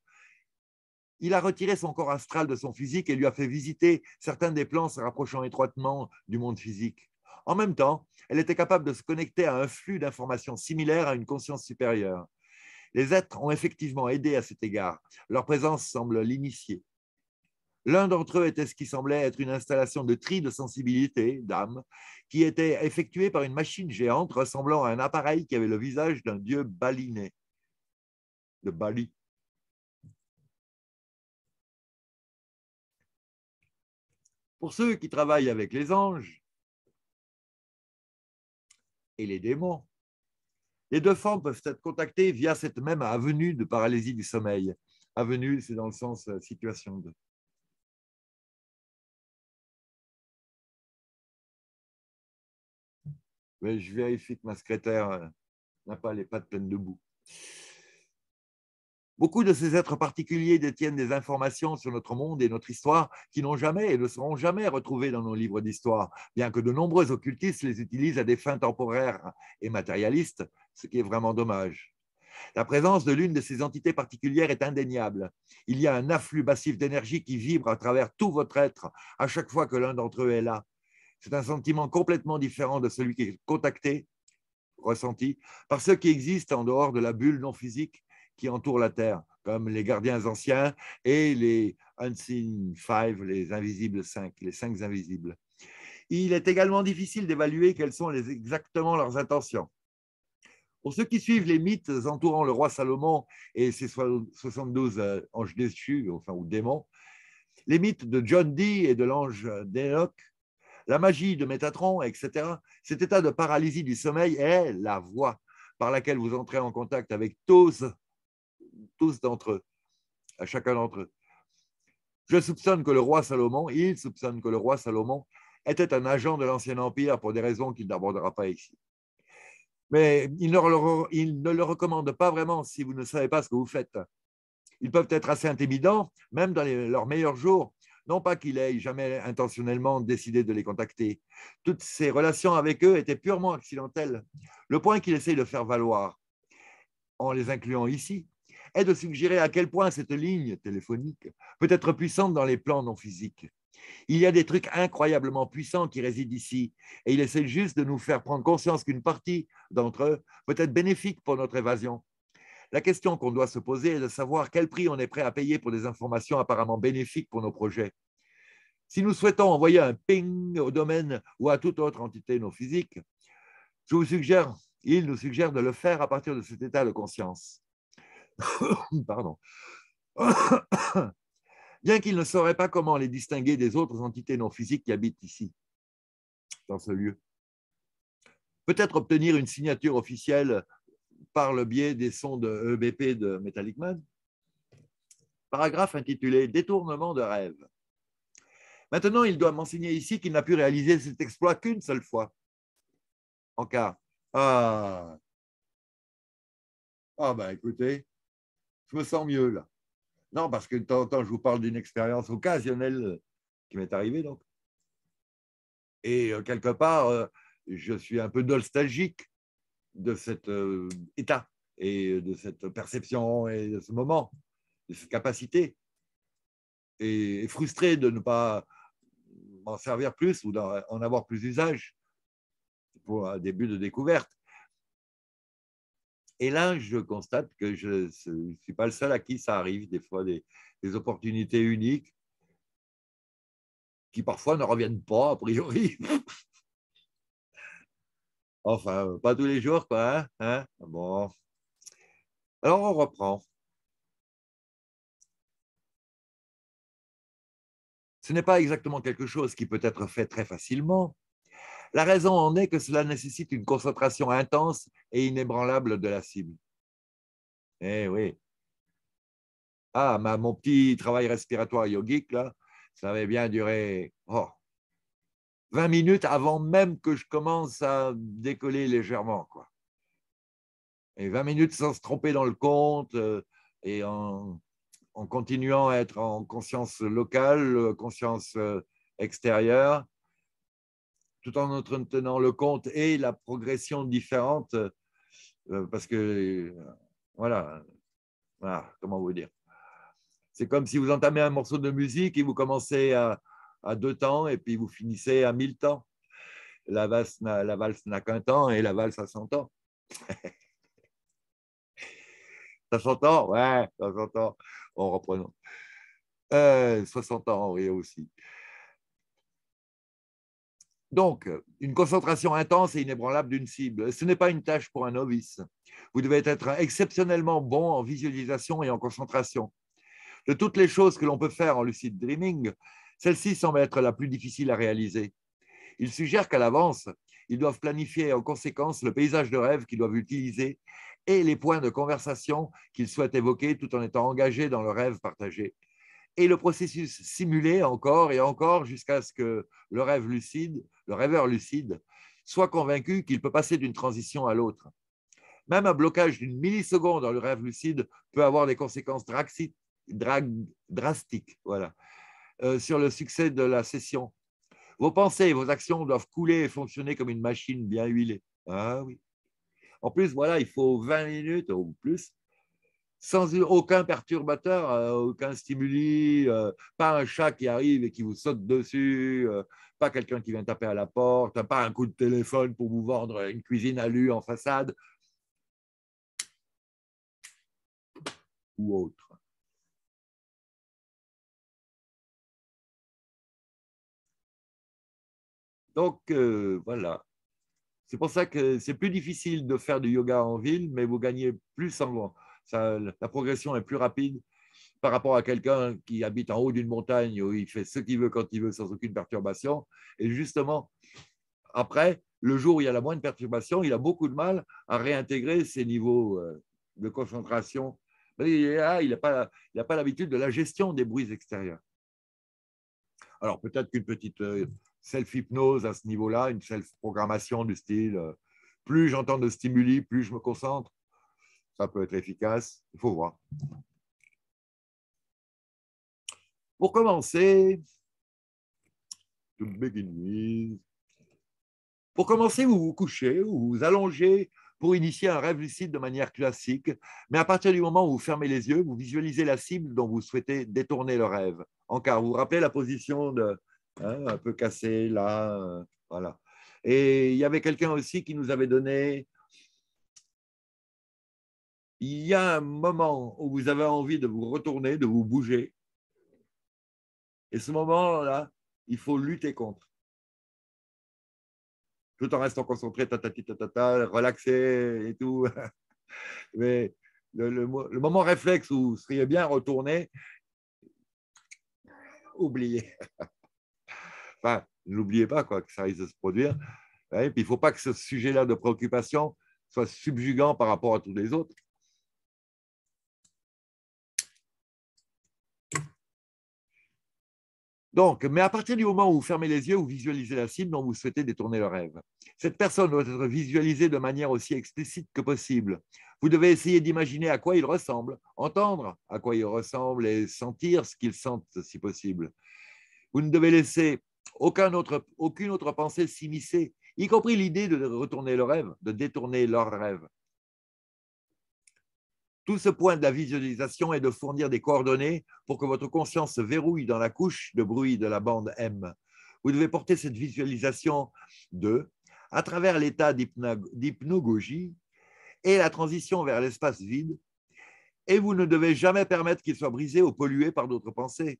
il a retiré son corps astral de son physique et lui a fait visiter certains des plans se rapprochant étroitement du monde physique. En même temps, elle était capable de se connecter à un flux d'informations similaire à une conscience supérieure. Les êtres ont effectivement aidé à cet égard. Leur présence semble l'initier. L'un d'entre eux était ce qui semblait être une installation de tri de sensibilité d'âme qui était effectuée par une machine géante ressemblant à un appareil qui avait le visage d'un dieu baliné, de Bali. Pour ceux qui travaillent avec les anges, les démons. Les deux formes peuvent être contactées via cette même avenue de paralysie du sommeil. Avenue, c'est dans le sens euh, situation 2. Mais je vérifie que ma secrétaire euh, n'a pas les pattes pleines de Beaucoup de ces êtres particuliers détiennent des informations sur notre monde et notre histoire qui n'ont jamais et ne seront jamais retrouvées dans nos livres d'histoire, bien que de nombreux occultistes les utilisent à des fins temporaires et matérialistes, ce qui est vraiment dommage. La présence de l'une de ces entités particulières est indéniable. Il y a un afflux massif d'énergie qui vibre à travers tout votre être à chaque fois que l'un d'entre eux est là. C'est un sentiment complètement différent de celui qui est contacté, ressenti, par ceux qui existent en dehors de la bulle non physique qui entourent la Terre, comme les gardiens anciens et les unseen five, les invisibles cinq, les cinq invisibles. Il est également difficile d'évaluer quelles sont exactement leurs intentions. Pour ceux qui suivent les mythes entourant le roi Salomon et ses 72 euh, anges déchus, enfin, ou démons, les mythes de John Dee et de l'ange d'Enoch, la magie de Métatron, etc., cet état de paralysie du sommeil est la voie par laquelle vous entrez en contact avec tous tous d'entre eux, à chacun d'entre eux. Je soupçonne que le roi Salomon, il soupçonne que le roi Salomon était un agent de l'Ancien Empire pour des raisons qu'il n'abordera pas ici. Mais il ne, le, recommande pas vraiment si vous ne savez pas ce que vous faites. Ils peuvent être assez intimidants, même dans leurs meilleurs jours. Non pas qu'il ait jamais intentionnellement décidé de les contacter. Toutes ses relations avec eux étaient purement accidentelles. Le point qu'il essaye de faire valoir, en les incluant ici, est de suggérer à quel point cette ligne téléphonique peut être puissante dans les plans non physiques. Il y a des trucs incroyablement puissants qui résident ici, et il essaie juste de nous faire prendre conscience qu'une partie d'entre eux peut être bénéfique pour notre évasion. La question qu'on doit se poser est de savoir quel prix on est prêt à payer pour des informations apparemment bénéfiques pour nos projets. Si nous souhaitons envoyer un ping au domaine ou à toute autre entité non physique, suggère, il nous suggère de le faire à partir de cet état de conscience. [coughs] Pardon. [coughs] Bien qu'il ne saurait pas comment les distinguer des autres entités non physiques qui habitent ici, dans ce lieu. Peut-être obtenir une signature officielle par le biais des sondes EBP de Metallic Man. Paragraphe intitulé Détournement de rêve. Maintenant, il doit m'enseigner ici qu'il n'a pu réaliser cet exploit qu'une seule fois. En cas. Ah. ah, ben écoutez, je me sens mieux là. Non, parce que de temps en temps, je vous parle d'une expérience occasionnelle qui m'est arrivée. Donc. Et euh, quelque part, euh, je suis un peu nostalgique de cet euh, état et de cette perception et de ce moment, de cette capacité. Et, frustré de ne pas m'en servir plus ou d'en avoir plus usage pour un début de découverte. Et là, je constate que je ne suis pas le seul à qui ça arrive, des fois, des, opportunités uniques qui parfois ne reviennent pas, a priori. [laughs] enfin, pas tous les jours, quoi. Hein, hein. bon. Alors, on reprend. Ce n'est pas exactement quelque chose qui peut être fait très facilement, la raison en est que cela nécessite une concentration intense et inébranlable de la cible. Eh oui. Ah, ma, mon petit travail respiratoire yogique, là, ça avait bien duré oh, 20 minutes avant même que je commence à décoller légèrement. Quoi. Et 20 minutes sans se tromper dans le compte euh, et en, continuant à être en conscience locale, euh, conscience euh, extérieure, tout en tenant le compte et la progression différente, euh, parce que, voilà, comment vous dire. C'est comme si vous entamez un morceau de musique et vous commencez à, à deux temps et puis vous finissez à mille temps. La valse n'a qu'un temps et la valse a 100 ans. [laughs] ça s'entend Ouais, ça s'entend. On reprend. 60 ans, on aussi. Donc, euh, une concentration intense et inébranlable d'une cible, ce n'est pas une tâche pour un novice. Vous devez être exceptionnellement bon en visualisation et en concentration. De toutes les choses que l'on peut faire en lucide dreaming, celle-ci semble être la plus difficile à réaliser. Il suggère qu'à l'avance, ils doivent planifier en conséquence le paysage de rêve qu'ils doivent utiliser et les points de conversation qu'ils souhaitent évoquer tout en étant engagés dans le rêve partagé. Et le processus simulé encore et encore jusqu'à ce que le rêve lucide, le rêveur lucide, soit convaincu qu'il peut passer d'une transition à l'autre. Même un blocage d'une milliseconde dans le rêve lucide peut avoir des conséquences drastiques voilà, euh, sur le succès de la session. Vos pensées et vos actions doivent couler et fonctionner comme une machine bien huilée. Ah oui. En plus, voilà, il faut 20 minutes ou plus sans aucun perturbateur, euh, aucun stimuli, euh, pas un chat qui arrive et qui vous saute dessus, euh, pas quelqu'un qui vient taper à la porte, pas un coup de téléphone pour vous vendre une cuisine à en façade ou autre. Donc voilà. C'est pour ça que c'est plus difficile de faire du yoga en ville, mais vous gagnez plus en, la progression est plus rapide par rapport à quelqu'un qui habite en haut d'une montagne où il fait ce qu'il veut quand il veut sans aucune perturbation. Et justement, après, le jour où il y a la moindre perturbation, il a beaucoup de mal à réintégrer ses niveaux euh, de concentration. Il n'a pas l'habitude de la gestion des bruits extérieurs. Alors peut-être qu'une petite euh, self-hypnose à ce niveau-là, une self-programmation du style, euh, plus j'entends de stimuli, plus je me concentre, ça peut être efficace. Il faut voir. Pour commencer, pour commencer, vous vous couchez ou vous, vous allongez pour initier un rêve lucide de manière classique, mais à partir du moment où vous fermez les yeux, vous visualisez la cible dont vous souhaitez détourner le rêve. Encore, vous vous rappelez la position de, hein, un peu cassée là, euh, voilà. Et il y avait quelqu'un aussi qui nous avait donné il y a un moment où vous avez envie de vous retourner, de vous bouger. Et ce moment-là, il faut lutter contre. Tout en restant concentré, ta, relaxé et tout. [laughs] Mais le, moment réflexe où vous seriez bien retourné, oubliez. [laughs] Enfin, n'oubliez pas quoi, que ça risque de se produire. Et puis, il ne faut pas que ce sujet-là de préoccupation soit subjugant par rapport à tous les autres. Donc, mais à partir du moment où vous fermez les yeux, vous visualisez la cible dont vous souhaitez détourner le rêve. Cette personne doit être visualisée de manière aussi explicite que possible. Vous devez essayer d'imaginer à quoi il ressemble, entendre à quoi il ressemble et sentir ce qu'il sent si possible. Vous ne devez laisser aucune autre pensée s'immiscer, y compris l'idée de retourner le rêve, de détourner leur rêve. Tout ce point de la visualisation est de fournir des coordonnées pour que votre conscience se verrouille dans la couche de bruit de la bande M. Vous devez porter cette visualisation de, à travers l'état d'hypnagogie et la transition vers l'espace vide, et vous ne devez jamais permettre qu'il soit brisé ou pollué par d'autres pensées.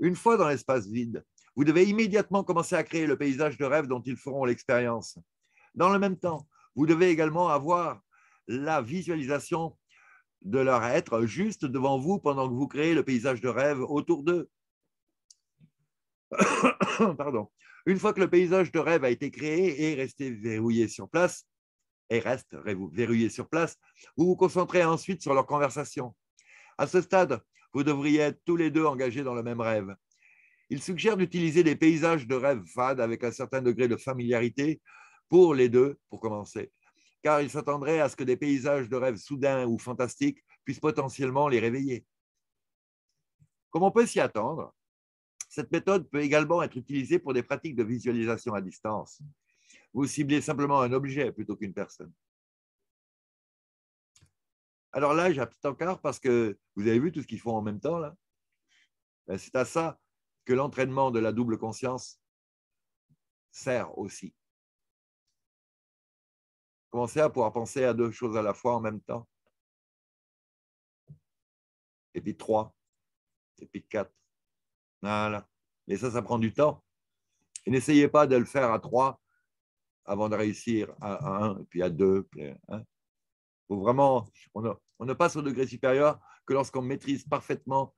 Une fois dans l'espace vide, vous devez immédiatement commencer à créer le paysage de rêve dont ils feront l'expérience. Dans le même temps, vous devez également avoir la visualisation de leur être juste devant vous pendant que vous créez le paysage de rêve autour d'eux. [coughs] Pardon. Une fois que le paysage de rêve a été créé et resté verrouillé sur place, et reste verrouillé sur place, vous vous concentrez ensuite sur leur conversation. À ce stade, vous devriez être tous les deux engagés dans le même rêve. Il suggère d'utiliser des paysages de rêve vagues avec un certain degré de familiarité pour les deux, pour commencer, car ils s'attendraient à ce que des paysages de rêves soudains ou fantastiques puissent potentiellement les réveiller. Comme on peut s'y attendre, cette méthode peut également être utilisée pour des pratiques de visualisation à distance. Vous ciblez simplement un objet plutôt qu'une personne. Alors là, j'ai un petit encart parce que vous avez vu tout ce qu'ils font en même temps. Ben, c'est à ça que l'entraînement de la double conscience sert aussi. Commencez à pouvoir penser à deux choses à la fois en même temps. Et puis trois, et puis quatre. Voilà. Mais ça, ça prend du temps. Et n'essayez pas de le faire à trois avant de réussir à un, puis à deux. Faut vraiment, on, ne passe au degré supérieur que lorsqu'on maîtrise parfaitement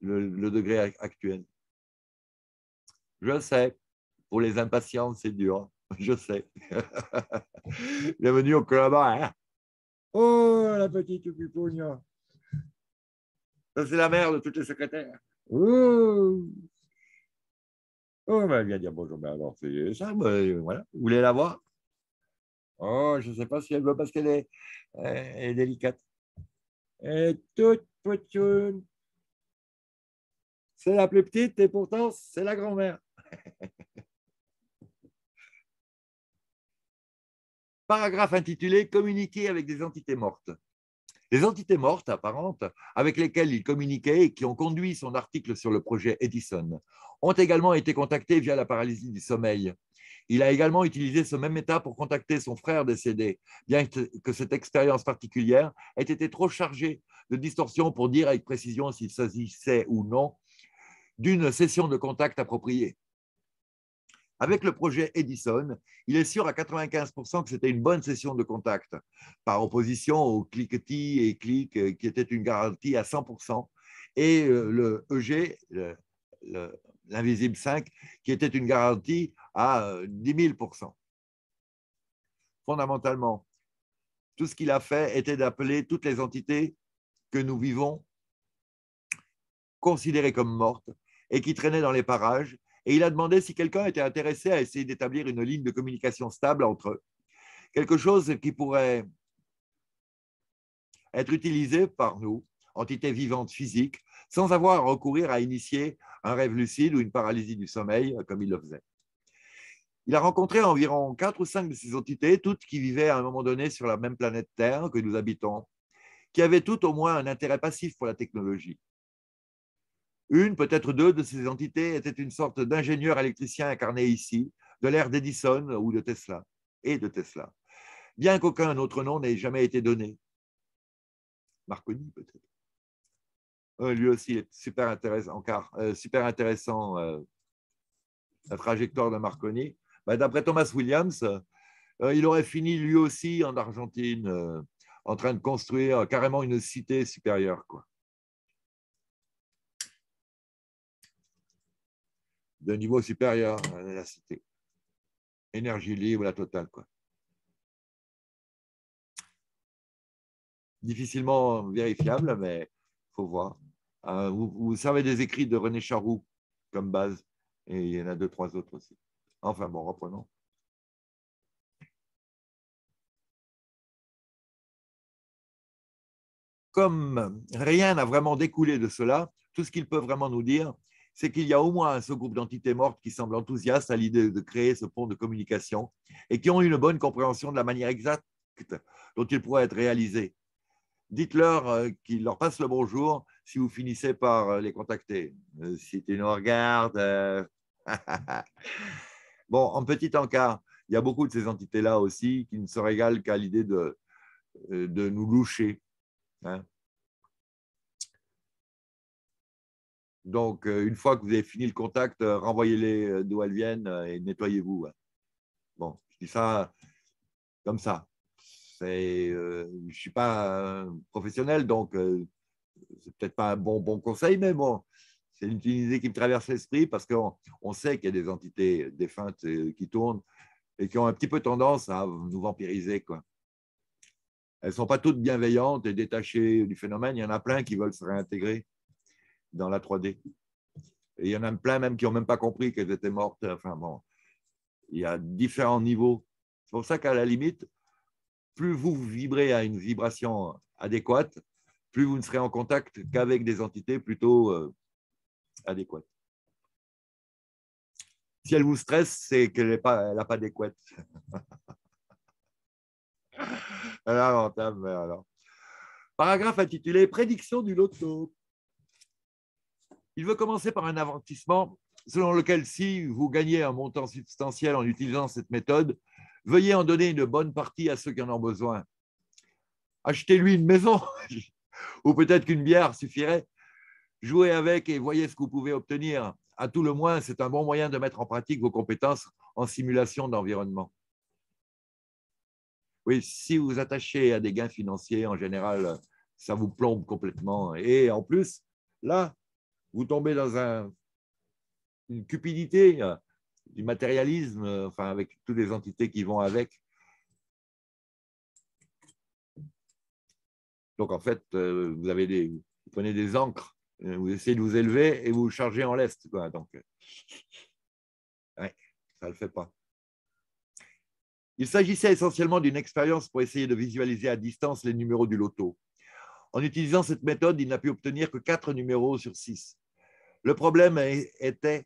le, le degré actuel. Je sais, pour les impatients, c'est dur. [laughs] Je sais. [laughs] Bienvenue au club. Hein? oh, la petite pipogne. Ça, c'est la mère de toutes les secrétaires. Oh, oh elle ben, vient dire bonjour. Mais ben, alors, c'est ça. Ben, voilà. Vous voulez la voir Oh, je ne sais pas si elle veut parce qu'elle est, euh, est délicate. Elle est toute petite. C'est la plus petite et pourtant, c'est la grand-mère. [laughs] paragraphe intitulé Communiquer avec des entités mortes. Les entités mortes apparentes avec lesquelles il communiquait et qui ont conduit son article sur le projet Edison ont également été contactées via la paralysie du sommeil. Il a également utilisé ce même état pour contacter son frère décédé, bien que cette expérience particulière ait été trop chargée de distorsions pour dire avec précision s'il s'agissait ou non d'une session de contact appropriée. Avec le projet Edison, il est sûr à 95% que c'était une bonne session de contact, par opposition au cliquetis et Click euh, qui était une garantie à 100%, et euh, le EG, l'invisible 5, qui était une garantie à 10 euh, 000%. Fondamentalement, tout ce qu'il a fait était d'appeler toutes les entités que nous vivons considérées comme mortes et qui traînaient dans les parages et il a demandé si quelqu'un était intéressé à essayer d'établir une ligne de communication stable entre eux. Quelque chose qui pourrait être utilisé par nous, entités vivantes physiques, sans avoir à recourir à initier un rêve lucide ou une paralysie du sommeil euh, comme il le faisait. Il a rencontré environ quatre ou cinq de ces entités, toutes qui vivaient à un moment donné sur la même planète Terre que nous habitons, qui avaient toutes au moins un intérêt passif pour la technologie. Une, peut-être deux de ces entités étaient une sorte d'ingénieur électricien incarné ici, de l'ère d'Edison ou de Tesla, et de Tesla, bien qu'aucun autre nom n'ait jamais été donné. Marconi, peut-être. Euh, lui aussi est super intéressant, car, euh, super intéressant euh, la trajectoire de Marconi. Bah, d'après Thomas Williams, il aurait fini lui aussi en Argentine, en train de construire carrément une cité supérieure. Quoi. de niveau supérieur à la cité. Énergie libre, la totale. Quoi. Difficilement vérifiable, mais il faut voir. Euh, vous, savez des écrits de René Charroux comme base, et il y en a deux, trois autres aussi. Enfin bon, reprenons. Comme rien n'a vraiment découlé de cela, tout ce qu'il peut vraiment nous dire, c'est qu'il y a au moins ce groupe d'entités mortes qui semblent enthousiastes à l'idée de créer ce pont de communication et qui ont une bonne compréhension de la manière exacte dont il pourrait être réalisé. Dites-leur euh, qu'ils leur passent le bonjour si vous finissez par euh, les contacter. Euh, si tu nous regardes. [laughs] bon, en petit encart, il y a beaucoup de ces entités-là aussi qui ne se régalent qu'à l'idée de, nous loucher. Hein. Donc, euh, une fois que vous avez fini le contact, euh, renvoyez-les euh, d'où elles viennent et nettoyez-vous. Bon, je dis ça comme ça. je ne suis pas professionnel, donc ce n'est peut-être pas un bon, bon conseil, mais bon, c'est une idée qui me traverse l'esprit parce qu'on sait qu'il y a des entités défuntes qui tournent et qui ont un petit peu tendance à nous vampiriser. Elles ne sont pas toutes bienveillantes et détachées du phénomène. Il y en a plein qui veulent se réintégrer dans la 3D. Et il y en a plein même qui n'ont même pas compris qu'elles étaient mortes. Enfin bon, il y a différents niveaux. C'est pour ça qu'à la limite, plus vous vibrez à une vibration adéquate, plus vous ne serez en contact qu'avec des entités plutôt euh, adéquates. Si elle vous stresse, c'est qu'elle n'a pas, elle est pas [laughs] alors. Paragraphe intitulé Prédiction du loto. Il veut commencer par un avertissement selon lequel si vous gagnez un montant substantiel en utilisant cette méthode, veuillez en donner une bonne partie à ceux qui en ont besoin. Achetez-lui une maison, [laughs] ou peut-être qu'une bière suffirait. Jouez avec et voyez ce que vous pouvez obtenir. À tout le moins, c'est un bon moyen de mettre en pratique vos compétences en simulation d'environnement. Oui, si vous vous attachez à des gains financiers, en général, ça vous plombe complètement. Et en plus, là, vous tombez dans une cupidité, hein, du matérialisme, euh, enfin avec toutes les entités qui vont avec. Donc en fait, euh, vous prenez des encres, euh, vous essayez de vous élever et vous, chargez en lest. Donc, ça ne le fait pas. Il s'agissait essentiellement d'une expérience pour essayer de visualiser à distance les numéros du loto. En utilisant cette méthode, il n'a pu obtenir que 4 numéros sur 6. Le problème était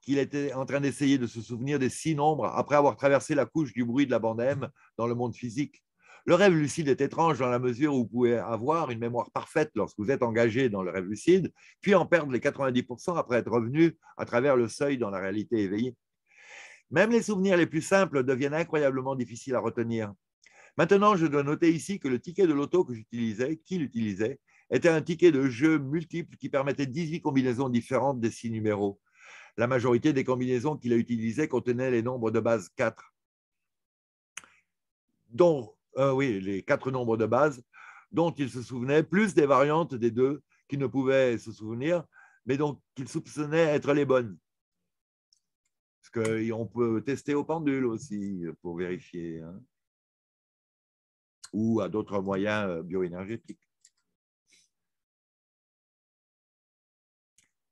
qu'il était en train d'essayer de se souvenir des six nombres après avoir traversé la couche du bruit de la bande M dans le monde physique. Le rêve lucide est étrange dans la mesure où vous pouvez avoir une mémoire parfaite lorsque vous êtes engagé dans le rêve lucide, puis en perdre les 90% après être revenu à travers le seuil dans la réalité éveillée. Même les souvenirs les plus simples deviennent incroyablement difficiles à retenir. Maintenant, je dois noter ici que le ticket de loto que j'utilisais, qu'il utilisait, était un ticket de jeu multiple qui permettait 18 combinaisons différentes des six numéros. La majorité des combinaisons qu'il a utilisées contenaient les nombres de base 4, dont, euh, oui, les quatre nombres de base, dont il se souvenait, plus des variantes des deux qu'il ne pouvait se souvenir, mais donc qu'il soupçonnait être les bonnes. Parce qu'on peut tester au pendule aussi pour vérifier. Hein ou à d'autres moyens euh, bioénergétiques.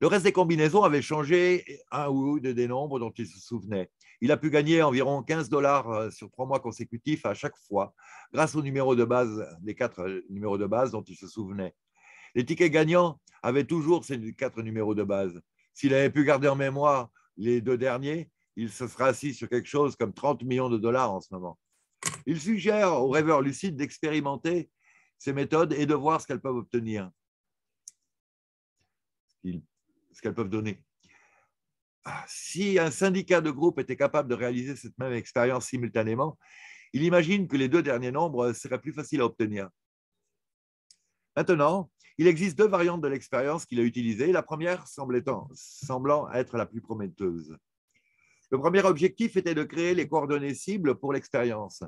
Le reste des combinaisons avait changé un ou deux des nombres dont il se souvenait. Il a pu gagner environ 15 dollars euh, sur trois mois consécutifs à chaque fois, grâce au numéro de base, des quatre euh, numéros de base dont il se souvenait. Les tickets gagnants avaient toujours ces quatre numéros de base. S'il avait pu garder en mémoire les deux derniers, il se serait assis sur quelque chose comme 30 millions de dollars en ce moment. Il suggère aux rêveurs lucides d'expérimenter ces méthodes et de voir ce qu'elles peuvent obtenir, ce qu'elles peuvent donner. Ah, si un syndicat de groupe était capable de réaliser cette même expérience simultanément, il imagine que les deux derniers nombres seraient plus faciles à obtenir. Maintenant, il existe deux variantes de l'expérience qu'il a utilisée, la première semblant être la plus prometteuse. Le premier objectif était de créer les coordonnées cibles pour l'expérience.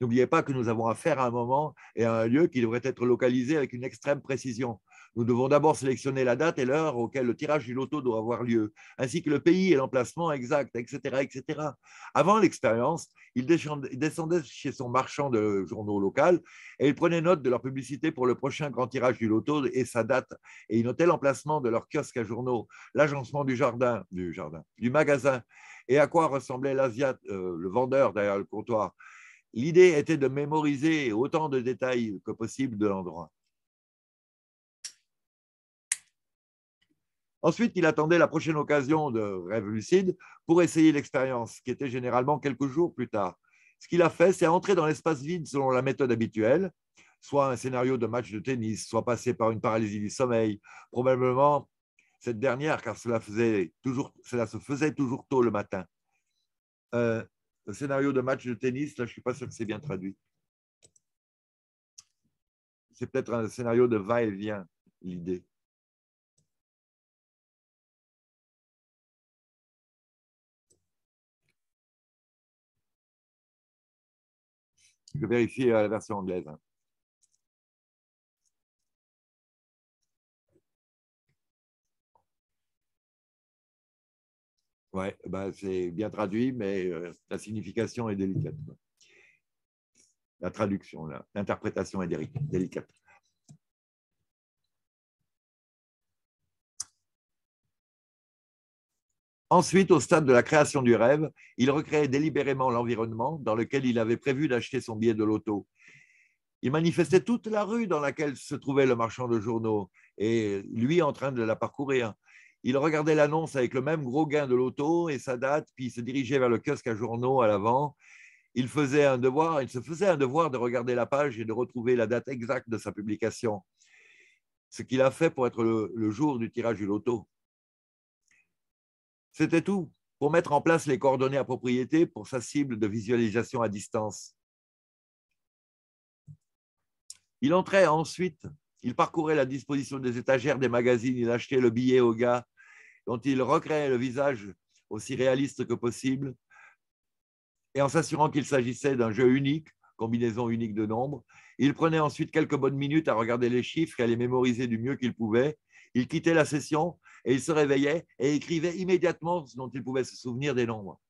N'oubliez pas que nous avons affaire à un moment et à un lieu qui devrait être localisé avec une extrême précision. Nous devons d'abord sélectionner la date et l'heure auquel le tirage du loto doit avoir lieu, ainsi que le pays et l'emplacement exact, etc., etc. Avant l'expérience, il descendait chez son marchand de journaux local et il prenait note de leur publicité pour le prochain grand tirage du loto et sa date. Et il notait l'emplacement de leur kiosque à journaux, l'agencement du jardin, du jardin, du magasin et à quoi ressemblait l'Asiat, euh, le vendeur derrière le comptoir. L'idée était de mémoriser autant de détails que possible de l'endroit. Ensuite, il attendait la prochaine occasion de rêve lucide pour essayer l'expérience, qui était généralement quelques jours plus tard. Ce qu'il a fait, c'est entrer dans l'espace vide selon la méthode habituelle, soit un scénario de match de tennis, soit passer par une paralysie du sommeil, probablement cette dernière, car cela, faisait toujours, cela se faisait toujours tôt le matin. Euh, le scénario de match de tennis, là, je ne suis pas sûr que c'est bien traduit. C'est peut-être un scénario de va-et-vient, l'idée. Je vérifie euh, la version anglaise. Hein. Oui, bah, c'est bien traduit, mais euh, la signification est délicate. La traduction, l'interprétation est délicate. Ensuite, au stade de la création du rêve, il recréait délibérément l'environnement dans lequel il avait prévu d'acheter son billet de loto. Il manifestait toute la rue dans laquelle se trouvait le marchand de journaux et lui en train de la parcourir il regardait l'annonce avec le même gros gain de l'auto et sa date, puis il se dirigeait vers le kiosque à journaux à l'avant. Il faisait un devoir, il se faisait un devoir de regarder la page et de retrouver la date exacte de sa publication. Ce qu'il a fait pour être le, jour du tirage du loto. C'était tout pour mettre en place les coordonnées à propriété pour sa cible de visualisation à distance. Il entrait ensuite, il parcourait la disposition des étagères des magazines, il achetait le billet au gars dont il recréait le visage aussi réaliste que possible, et en s'assurant qu'il s'agissait d'un jeu unique, combinaison unique de nombres. Il prenait ensuite quelques bonnes minutes à regarder les chiffres et à les mémoriser du mieux qu'il pouvait. Il quittait la session et il se réveillait et écrivait immédiatement ce dont il pouvait se souvenir des nombres.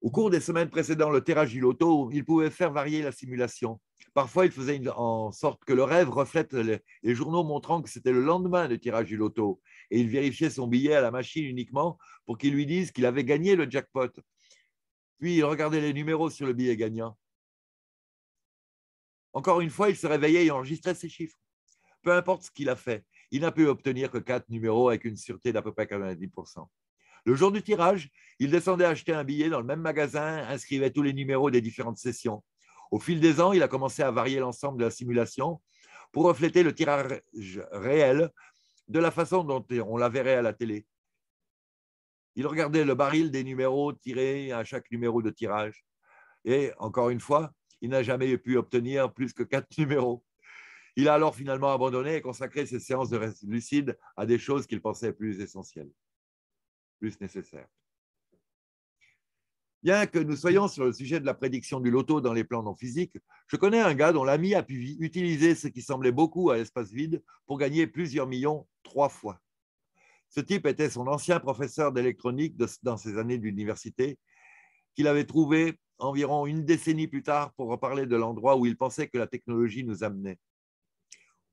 Au cours des semaines précédant le tirage loto, il pouvait faire varier la simulation. Parfois, il faisait en sorte que le rêve reflète les, journaux montrant que c'était le lendemain du tirage du loto et il vérifiait son billet à la machine uniquement pour qu'il lui dise qu'il avait gagné le jackpot. Puis il regardait les numéros sur le billet gagnant. Encore une fois, il se réveillait et enregistrait ses chiffres. Peu importe ce qu'il a fait, il n'a pu obtenir que quatre numéros avec une sûreté d'à peu près 90%. Le jour du tirage, il descendait acheter un billet dans le même magasin, inscrivait tous les numéros des différentes sessions. Au fil des ans, il a commencé à varier l'ensemble de la simulation pour refléter le tirage réel de la façon dont on la verrait à la télé. Il regardait le baril des numéros tirés à chaque numéro de tirage. Et encore une fois, il n'a jamais pu obtenir plus que quatre [laughs] numéros. Il a alors finalement abandonné et consacré ses séances de lucide à des choses qu'il pensait plus essentielles, plus nécessaires. Bien que nous soyons sur le sujet de la prédiction du loto dans les plans non physiques, je connais un gars dont l'ami a pu utiliser ce qui semblait beaucoup à l'espace vide pour gagner plusieurs millions trois fois. Ce type était son ancien professeur d'électronique dans ses années d'université, qu'il avait trouvé environ une décennie plus tard pour reparler de l'endroit où il pensait que la technologie nous amenait.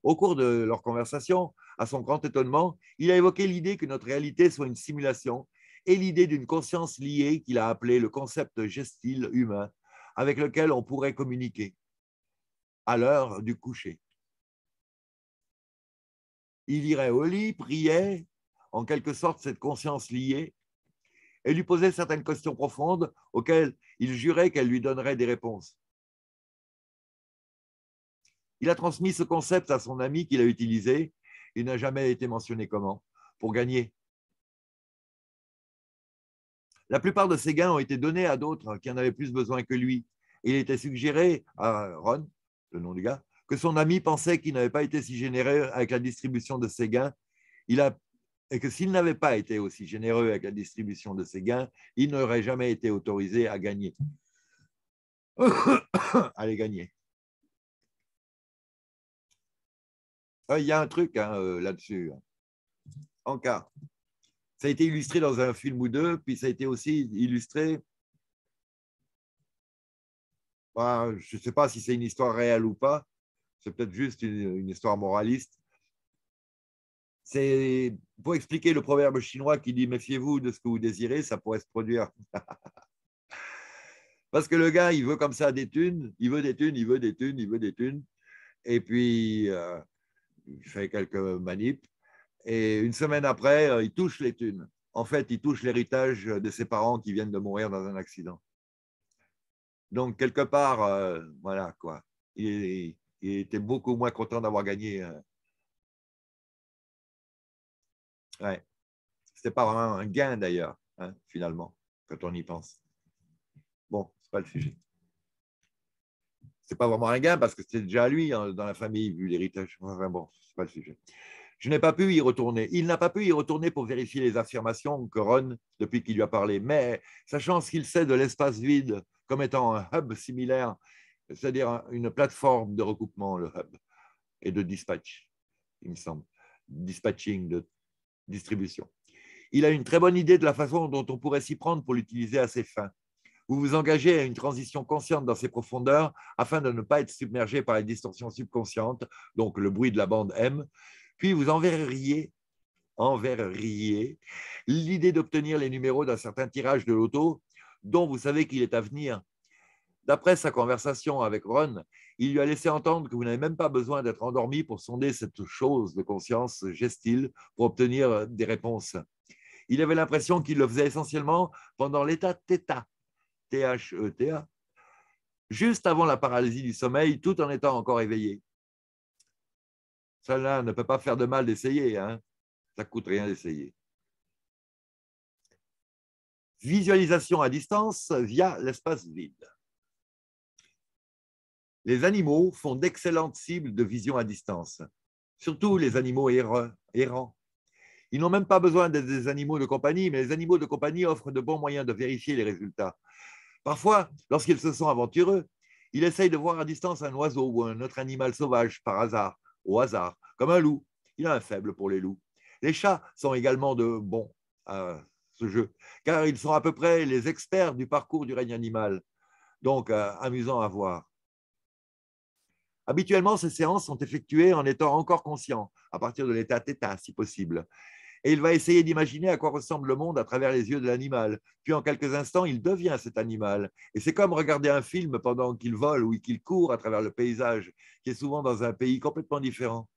Au cours de leur conversation, à son grand étonnement, il a évoqué l'idée que notre réalité soit une simulation et l'idée d'une conscience liée qu'il a appelée le concept gestile humain, avec lequel on pourrait communiquer à l'heure du coucher. Il irait au lit, priait en quelque sorte cette conscience liée et lui posait certaines questions profondes auxquelles il jurait qu'elle lui donnerait des réponses. Il a transmis ce concept à son ami qu'il a utilisé. Il n'a jamais été mentionné comment pour gagner la plupart de ses gains ont été donnés à d'autres qui en avaient plus besoin que lui. Il était suggéré à Ron, le nom du gars, que son ami pensait qu'il n'avait pas été si généreux avec la distribution de ses gains. et que s'il n'avait pas été aussi généreux avec la distribution de ses gains, il n'aurait jamais été autorisé à gagner. à [coughs] gagner. Euh, il y a un truc hein, euh, là-dessus. En hein. cas ça a été illustré dans un film ou deux, puis ça a été aussi illustré. Bah, je ne sais pas si c'est une histoire réelle ou pas, c'est peut-être juste une, histoire moraliste. C'est pour expliquer le proverbe chinois qui dit méfiez-vous de ce que vous désirez, ça pourrait se produire. [laughs] Parce que le gars, il veut comme ça des thunes, il veut des thunes, il veut des thunes, il veut des thunes. Et puis, euh, il fait quelques manips. Et une semaine après, euh, il touche les thunes. En fait, il touche l'héritage de ses parents qui viennent de mourir dans un accident. Donc, quelque part, euh, voilà quoi. Il, était beaucoup moins content d'avoir gagné. Ouais. Euh. Ouais. C'était pas vraiment un gain d'ailleurs, hein, finalement, quand on y pense. Bon, c'est pas le sujet. C'est pas vraiment un gain parce que c'était déjà lui hein, dans la famille, vu l'héritage. Enfin bon, c'est pas le sujet. Je n'ai pas pu y retourner. Il n'a pas pu y retourner pour vérifier les affirmations que Ron, depuis qu'il lui a parlé, mais sachant ce qu'il sait de l'espace vide comme étant un hub similaire, c'est-à-dire une plateforme de recoupement, le hub, et de dispatch, il me semble, dispatching, de distribution. Il a une très bonne idée de la façon dont on pourrait s'y prendre pour l'utiliser à ses fins. Vous vous engagez à une transition consciente dans ses profondeurs afin de ne pas être submergé par les distorsions subconscientes, donc le bruit de la bande M, puis vous enverriez, l'idée d'obtenir les numéros d'un certain tirage de l'auto dont vous savez qu'il est à venir. D'après sa conversation avec Ron, il lui a laissé entendre que vous n'avez même pas besoin d'être endormi pour sonder cette chose de conscience gestile pour obtenir des réponses. Il avait l'impression qu'il le faisait essentiellement pendant l'état Theta, t e juste avant la paralysie du sommeil, tout en étant encore éveillé. Cela ne peut pas faire de mal d'essayer. Hein. Ça ne coûte rien d'essayer. Visualisation à distance via l'espace vide. Les animaux font d'excellentes cibles de vision à distance, surtout les animaux errants. Ils n'ont même pas besoin d'être des animaux de compagnie, mais les animaux de compagnie offrent de bons moyens de vérifier les résultats. Parfois, lorsqu'ils se sentent aventureux, ils essayent de voir à distance un oiseau ou un autre animal sauvage par hasard, au hasard, comme un loup. Il a un faible pour les loups. Les chats sont également de bons à ce jeu, car ils sont à peu près les experts du parcours du règne animal. Donc, euh, amusant à voir. Habituellement, ces séances sont effectuées en étant encore conscient, à partir de l'état d'état si possible et il va essayer d'imaginer à quoi ressemble le monde à travers les yeux de l'animal. Puis en quelques instants, il devient cet animal. Et c'est comme regarder un film pendant qu'il vole ou qu'il court à travers le paysage, qui est souvent dans un pays complètement différent.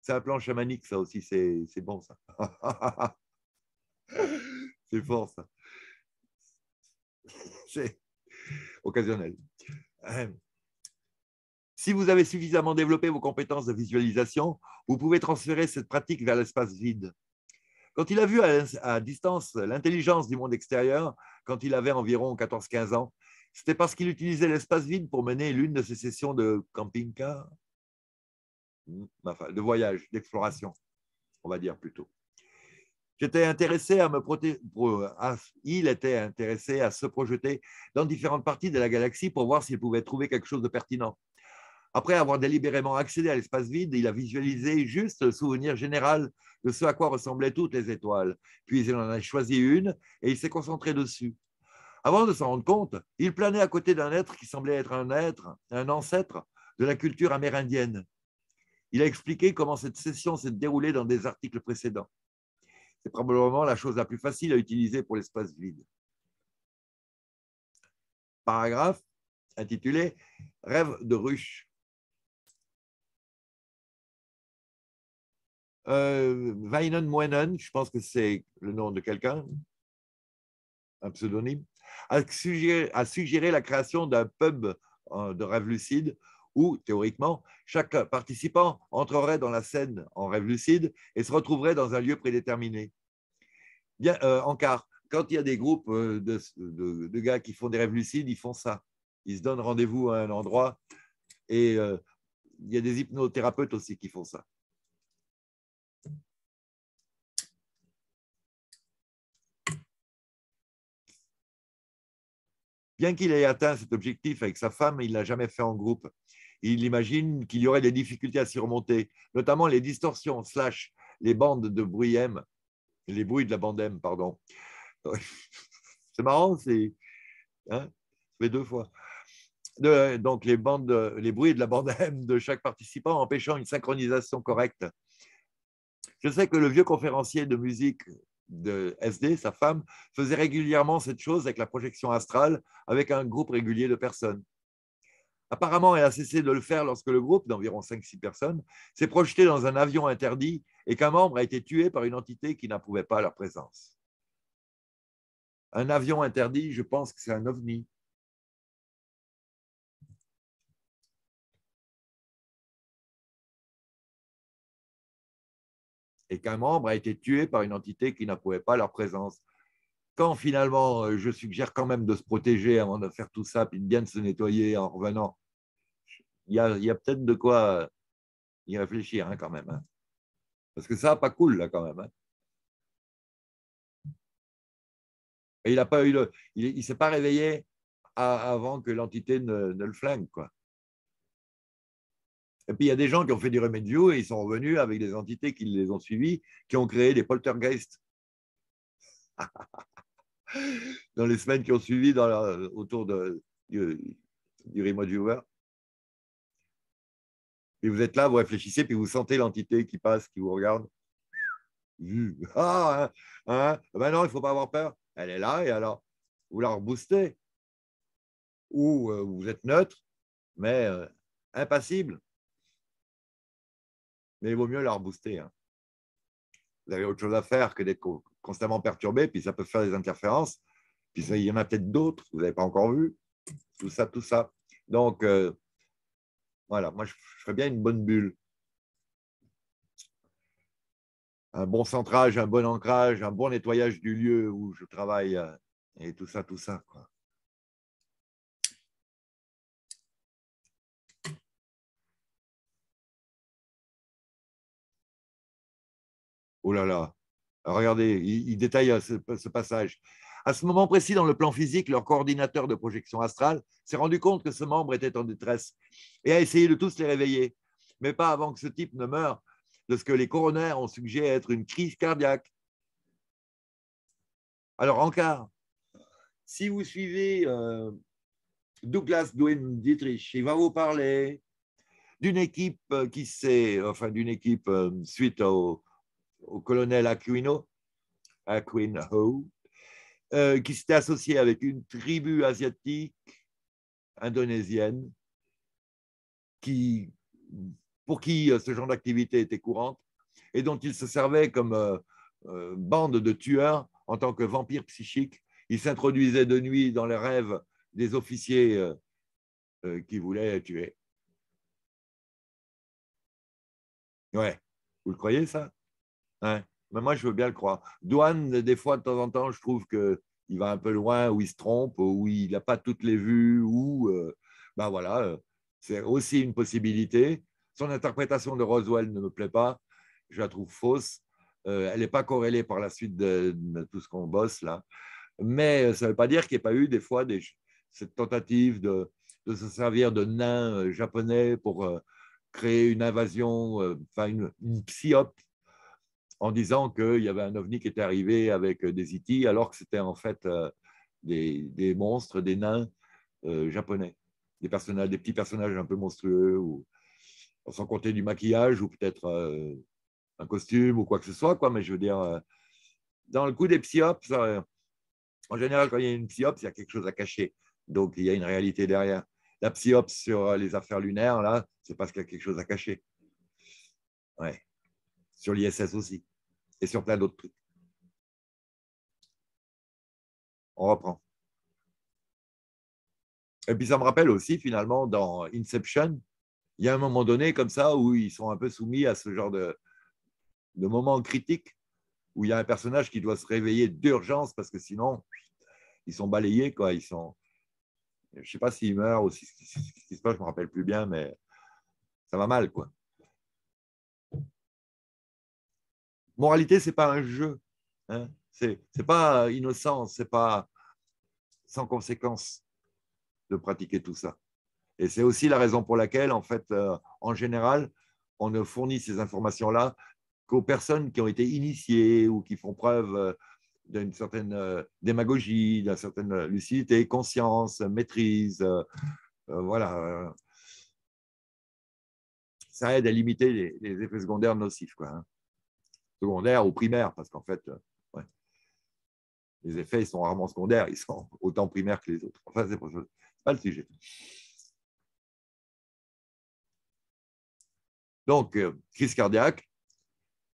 C'est un plan chamanique, ça aussi, c'est bon, ça. [laughs] c'est fort, ça. C'est occasionnel. Si vous avez suffisamment développé vos compétences de visualisation, vous pouvez transférer cette pratique vers l'espace vide. Quand il a vu à, distance l'intelligence du monde extérieur, quand il avait environ 14-15 ans, c'était parce qu'il utilisait l'espace vide pour mener l'une de ses sessions de camping-car, euh, de voyage, d'exploration, on va dire plutôt. J'étais intéressé à me Il était intéressé à se projeter dans différentes parties de la galaxie pour voir s'il pouvait trouver quelque chose de pertinent. Après avoir délibérément accédé à l'espace vide, il a visualisé juste le souvenir général de ce à quoi ressemblaient toutes les étoiles. Puis il en a choisi une et il s'est concentré dessus. Avant de s'en rendre compte, il planait à côté d'un être qui semblait être un être, un ancêtre de la culture amérindienne. Il a expliqué comment cette session s'est déroulée dans des articles précédents. C'est probablement la chose la plus facile à utiliser pour l'espace vide. Paragraphe intitulé Rêve de ruche. euh, Moinen, je pense que c'est le nom de quelqu'un, un pseudonyme, a suggéré, la création d'un pub euh, de rêve lucide où, théoriquement, chaque participant entrerait dans la scène en rêve lucide et se retrouverait dans un lieu prédéterminé. Bien, en euh, car, quand il y a des groupes euh, de, gars qui font des rêves lucides, ils font ça. Ils se donnent rendez-vous à un endroit et il y a des hypnothérapeutes aussi qui font ça. Bien qu'il ait atteint cet objectif avec sa femme, il ne l'a jamais fait en groupe. Il imagine qu'il y aurait des difficultés à s'y remonter, notamment les distorsions, slash, les bandes de bruit M, les bruits de la bande M, pardon. [laughs] c'est marrant, c'est. Hein deux fois. donc, les, bandes, les bruits de la bande [laughs] M de chaque participant empêchant une synchronisation correcte. Je sais que le vieux conférencier de musique de SD, sa femme, faisait régulièrement cette chose avec la projection astrale, avec un groupe régulier de personnes. Apparemment, elle a cessé de le faire lorsque le groupe, d'environ 5-6 personnes, s'est projeté dans un avion interdit et qu'un membre a été tué par une entité qui n'approuvait pas leur présence. Un avion interdit, je pense que c'est un ovni. et qu'un membre a été tué par une entité qui n'approuvait pas leur présence. Quand finalement, euh, je suggère quand même de se protéger avant de faire tout ça, puis bien de se nettoyer en revenant, il y a, peut-être de quoi euh, y réfléchir hein, quand même. Hein. Parce que ça, pas cool là quand même. Hein. Et il n'a pas eu le, il, il s'est pas réveillé avant que l'entité ne, ne le flingue quoi. Et puis il y a des gens qui ont fait du remédio et ils sont revenus avec des entités qui les ont suivis, qui ont créé des poltergeists. [laughs] dans les semaines qui ont suivi dans autour de, du, du remote viewer. Et vous êtes là, vous réfléchissez, puis vous sentez l'entité qui passe, qui vous regarde. [laughs] Ah, hein, hein. Ah ben non, il ne faut pas avoir peur. Elle est là, et alors, vous la reboostez. Ou euh, vous êtes neutre, mais euh, impassible mais il vaut mieux la rebooster. Hein. Vous avez autre chose à faire que d'être constamment perturbé, puis ça peut faire des interférences, puis ça, il y en a peut-être d'autres, vous n'avez pas encore vu, tout ça, tout ça. Donc, euh, voilà, moi, je, je ferais bien une bonne bulle. Un bon centrage, un bon ancrage, un bon nettoyage du lieu où je travaille, euh, et tout ça, tout ça. Quoi. Oh là là, regardez, il, détaille euh, ce, passage. À ce moment précis, dans le plan physique, leur coordinateur de projection astrale s'est rendu compte que ce membre était en détresse et a essayé de tous les réveiller, mais pas avant que ce type ne meure de ce que les coronaires ont suggéré être une crise cardiaque. Alors, encore, si vous suivez euh, Douglas Dwayne Dietrich, il va vous parler d'une équipe euh, qui sait, enfin d'une équipe suite au, au colonel Aquino, Aquino euh, qui s'était associé avec une tribu asiatique indonésienne qui, pour qui euh, ce genre d'activité était courante et dont il se servait comme euh, euh, bande de tueurs en tant que vampire psychique. Il s'introduisait de nuit dans les rêves des officiers qui voulaient tuer. Ouais, vous le croyez ça mais moi, je veux bien le croire. Douane, des fois, de temps en temps, je trouve qu'il va un peu loin, ou il se trompe, ou il n'a pas toutes les vues, ou. Euh, ben voilà, euh, c'est aussi une possibilité. Son interprétation de Roswell ne me plaît pas. Je la trouve fausse. Euh, elle n'est pas corrélée par la suite de, tout ce qu'on bosse là. Mais ça ne veut pas dire qu'il n'y ait pas eu des fois cette tentative de, se servir de nains japonais pour créer une invasion, enfin une, une psyop en disant qu'il y avait un ovni qui était arrivé avec euh, des itis, e alors que c'était en fait euh, des, monstres, des nains euh, japonais, des, personnages, des petits personnages un peu monstrueux, ou, sans compter du maquillage ou peut-être un costume ou quoi que ce soit. Quoi, mais je veux dire, dans le coup des psyops, en général, quand il y a une psyops, il y a quelque chose à cacher. Donc, il y a une réalité derrière. La psyops sur les affaires lunaires, là, c'est parce qu'il y a quelque chose à cacher. Ouais sur l'ISS aussi, et sur plein d'autres trucs. On reprend. Et puis ça me rappelle aussi, finalement, dans Inception, il y a un moment donné comme ça où ils sont un peu soumis à ce genre de, de moment critique, où il y a un personnage qui doit se réveiller d'urgence parce que sinon, ils sont balayés, quoi. Ils sont. Je ne sais pas s'il meurt ou si, ce qui se passe, je ne me rappelle plus bien, mais ça va mal, quoi. Moralité, c'est pas un jeu. Hein c'est pas euh, innocent, c'est pas sans conséquence de pratiquer tout ça. Et c'est aussi la raison pour laquelle, en fait, euh, en général, on ne fournit ces informations-là qu'aux personnes qui ont été initiées ou qui font preuve euh, d'une certaine démagogie, d'une certaine lucidité, conscience, maîtrise. voilà. Ça aide à limiter les, effets secondaires nocifs. Quoi, hein secondaire ou primaire, parce qu'en fait, euh, les effets, sont rarement secondaires, ils sont autant primaires que les autres. Enfin, c'est pas le sujet. Donc, euh, crise cardiaque.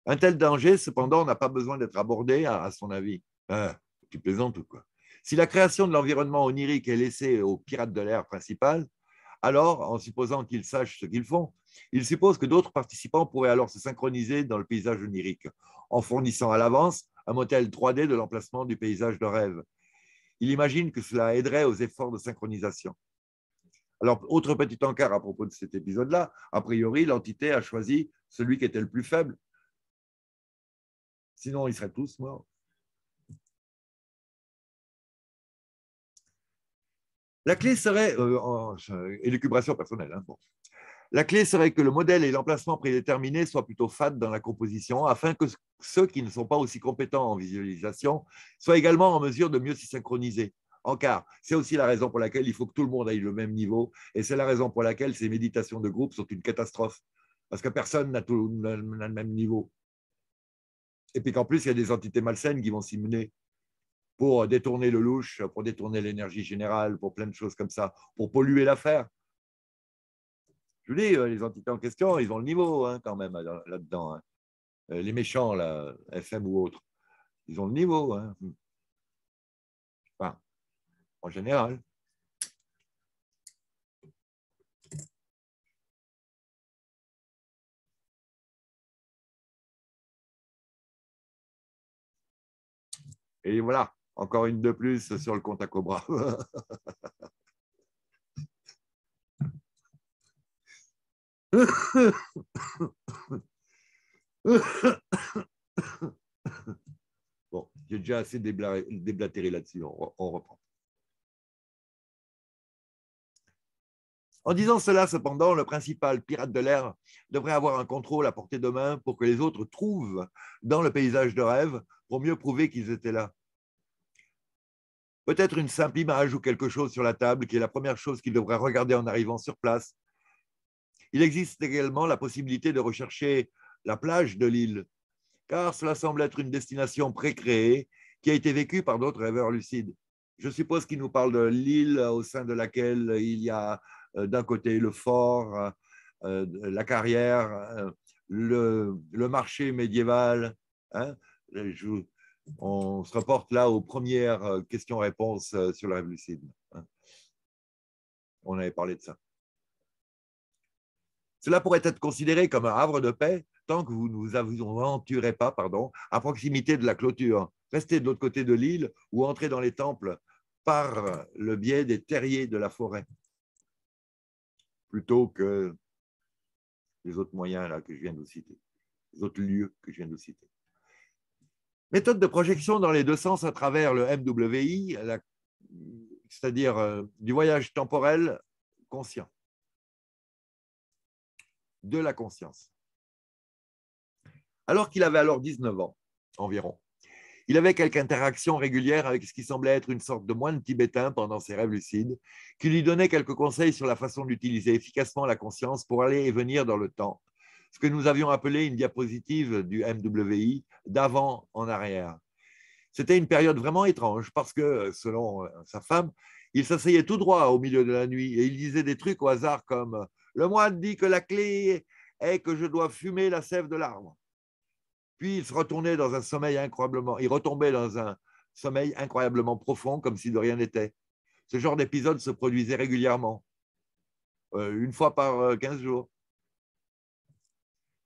Un tel danger, cependant, n'a pas besoin d'être abordé, à, son avis. Euh, tu plaisantes ou quoi Si la création de l'environnement onirique est laissée aux pirates de l'air principal, alors, en supposant qu'ils sachent ce qu'ils font, il suppose que d'autres participants pourraient alors se synchroniser dans le paysage onirique, en fournissant à l'avance un modèle 3D de l'emplacement du paysage de rêve. Il imagine que cela aiderait aux efforts de synchronisation. Alors, autre petit encart à propos de cet épisode-là, a priori, l'entité a choisi celui qui était le plus faible. Sinon, ils seraient tous morts. La clé serait, euh, en, élucubration personnelle, hein, la clé serait que le modèle et l'emplacement prédéterminé soient plutôt fades dans la composition, afin que ceux qui ne sont pas aussi compétents en visualisation soient également en mesure de mieux s'y synchroniser. En quart, c'est aussi la raison pour laquelle il faut que tout le monde aille le même niveau, et c'est la raison pour laquelle ces méditations de groupe sont une catastrophe, parce que personne n'a le même niveau. Et puis qu'en plus, il y a des entités malsaines qui vont s'y mener pour détourner le louche, pour détourner l'énergie générale, pour plein de choses comme ça, pour polluer l'affaire. Euh, les entités en question, ils ont le niveau hein, quand même là-dedans. Hein. Euh, les méchants, là, FM ou autre, ils ont le niveau. Hein. en général. Et voilà, encore une de plus sur le compte à Cobra. [laughs] bon, j'ai déjà assez déblatéré là-dessus, on, reprend. En disant cela, cependant, le principal pirate de l'air devrait avoir un contrôle à portée de main pour que les autres trouvent dans le paysage de rêve pour mieux prouver qu'ils étaient là. Peut-être une simple image ou quelque chose sur la table qui est la première chose qu'il devrait regarder en arrivant sur place il existe également la possibilité de rechercher la plage de l'île, car cela semble être une destination pré-créée qui a été vécue par d'autres rêveurs lucides. Je suppose qu'il nous parle de l'île au sein de laquelle il y a euh, d'un côté le fort, euh, euh, la carrière, le, marché médiéval. Hein. on se reporte là aux premières questions-réponses sur le rêve lucide. Hein. On avait parlé de ça. Cela pourrait être considéré comme un havre de paix tant que vous ne vous aventurez pas pardon, à proximité de la clôture. Restez de l'autre côté de l'île ou entrez dans les temples par le biais des terriers de la forêt, plutôt que les autres moyens là, que je viens de vous citer, les autres lieux que je viens de vous citer. Méthode de projection dans les deux sens à travers le MWI, c'est-à-dire euh, du voyage temporel conscient de la conscience. Alors qu'il avait alors 19 ans environ, il avait quelques interactions régulières avec ce qui semblait être une sorte de moine tibétain pendant ses rêves lucides, qui lui donnait quelques conseils sur la façon d'utiliser efficacement la conscience pour aller et venir dans le temps, ce que nous avions appelé une diapositive du MWI d'avant en arrière. C'était une période vraiment étrange parce que, selon sa femme, il s'asseyait tout droit au milieu de la nuit et il disait des trucs au hasard comme le moine dit que la clé est que je dois fumer la sève de l'arbre. Puis il se retournait dans un sommeil incroyablement, il retombait dans un sommeil incroyablement profond, comme si de rien n'était. Ce genre d'épisode se produisait régulièrement, euh, une fois par 15 euh, jours.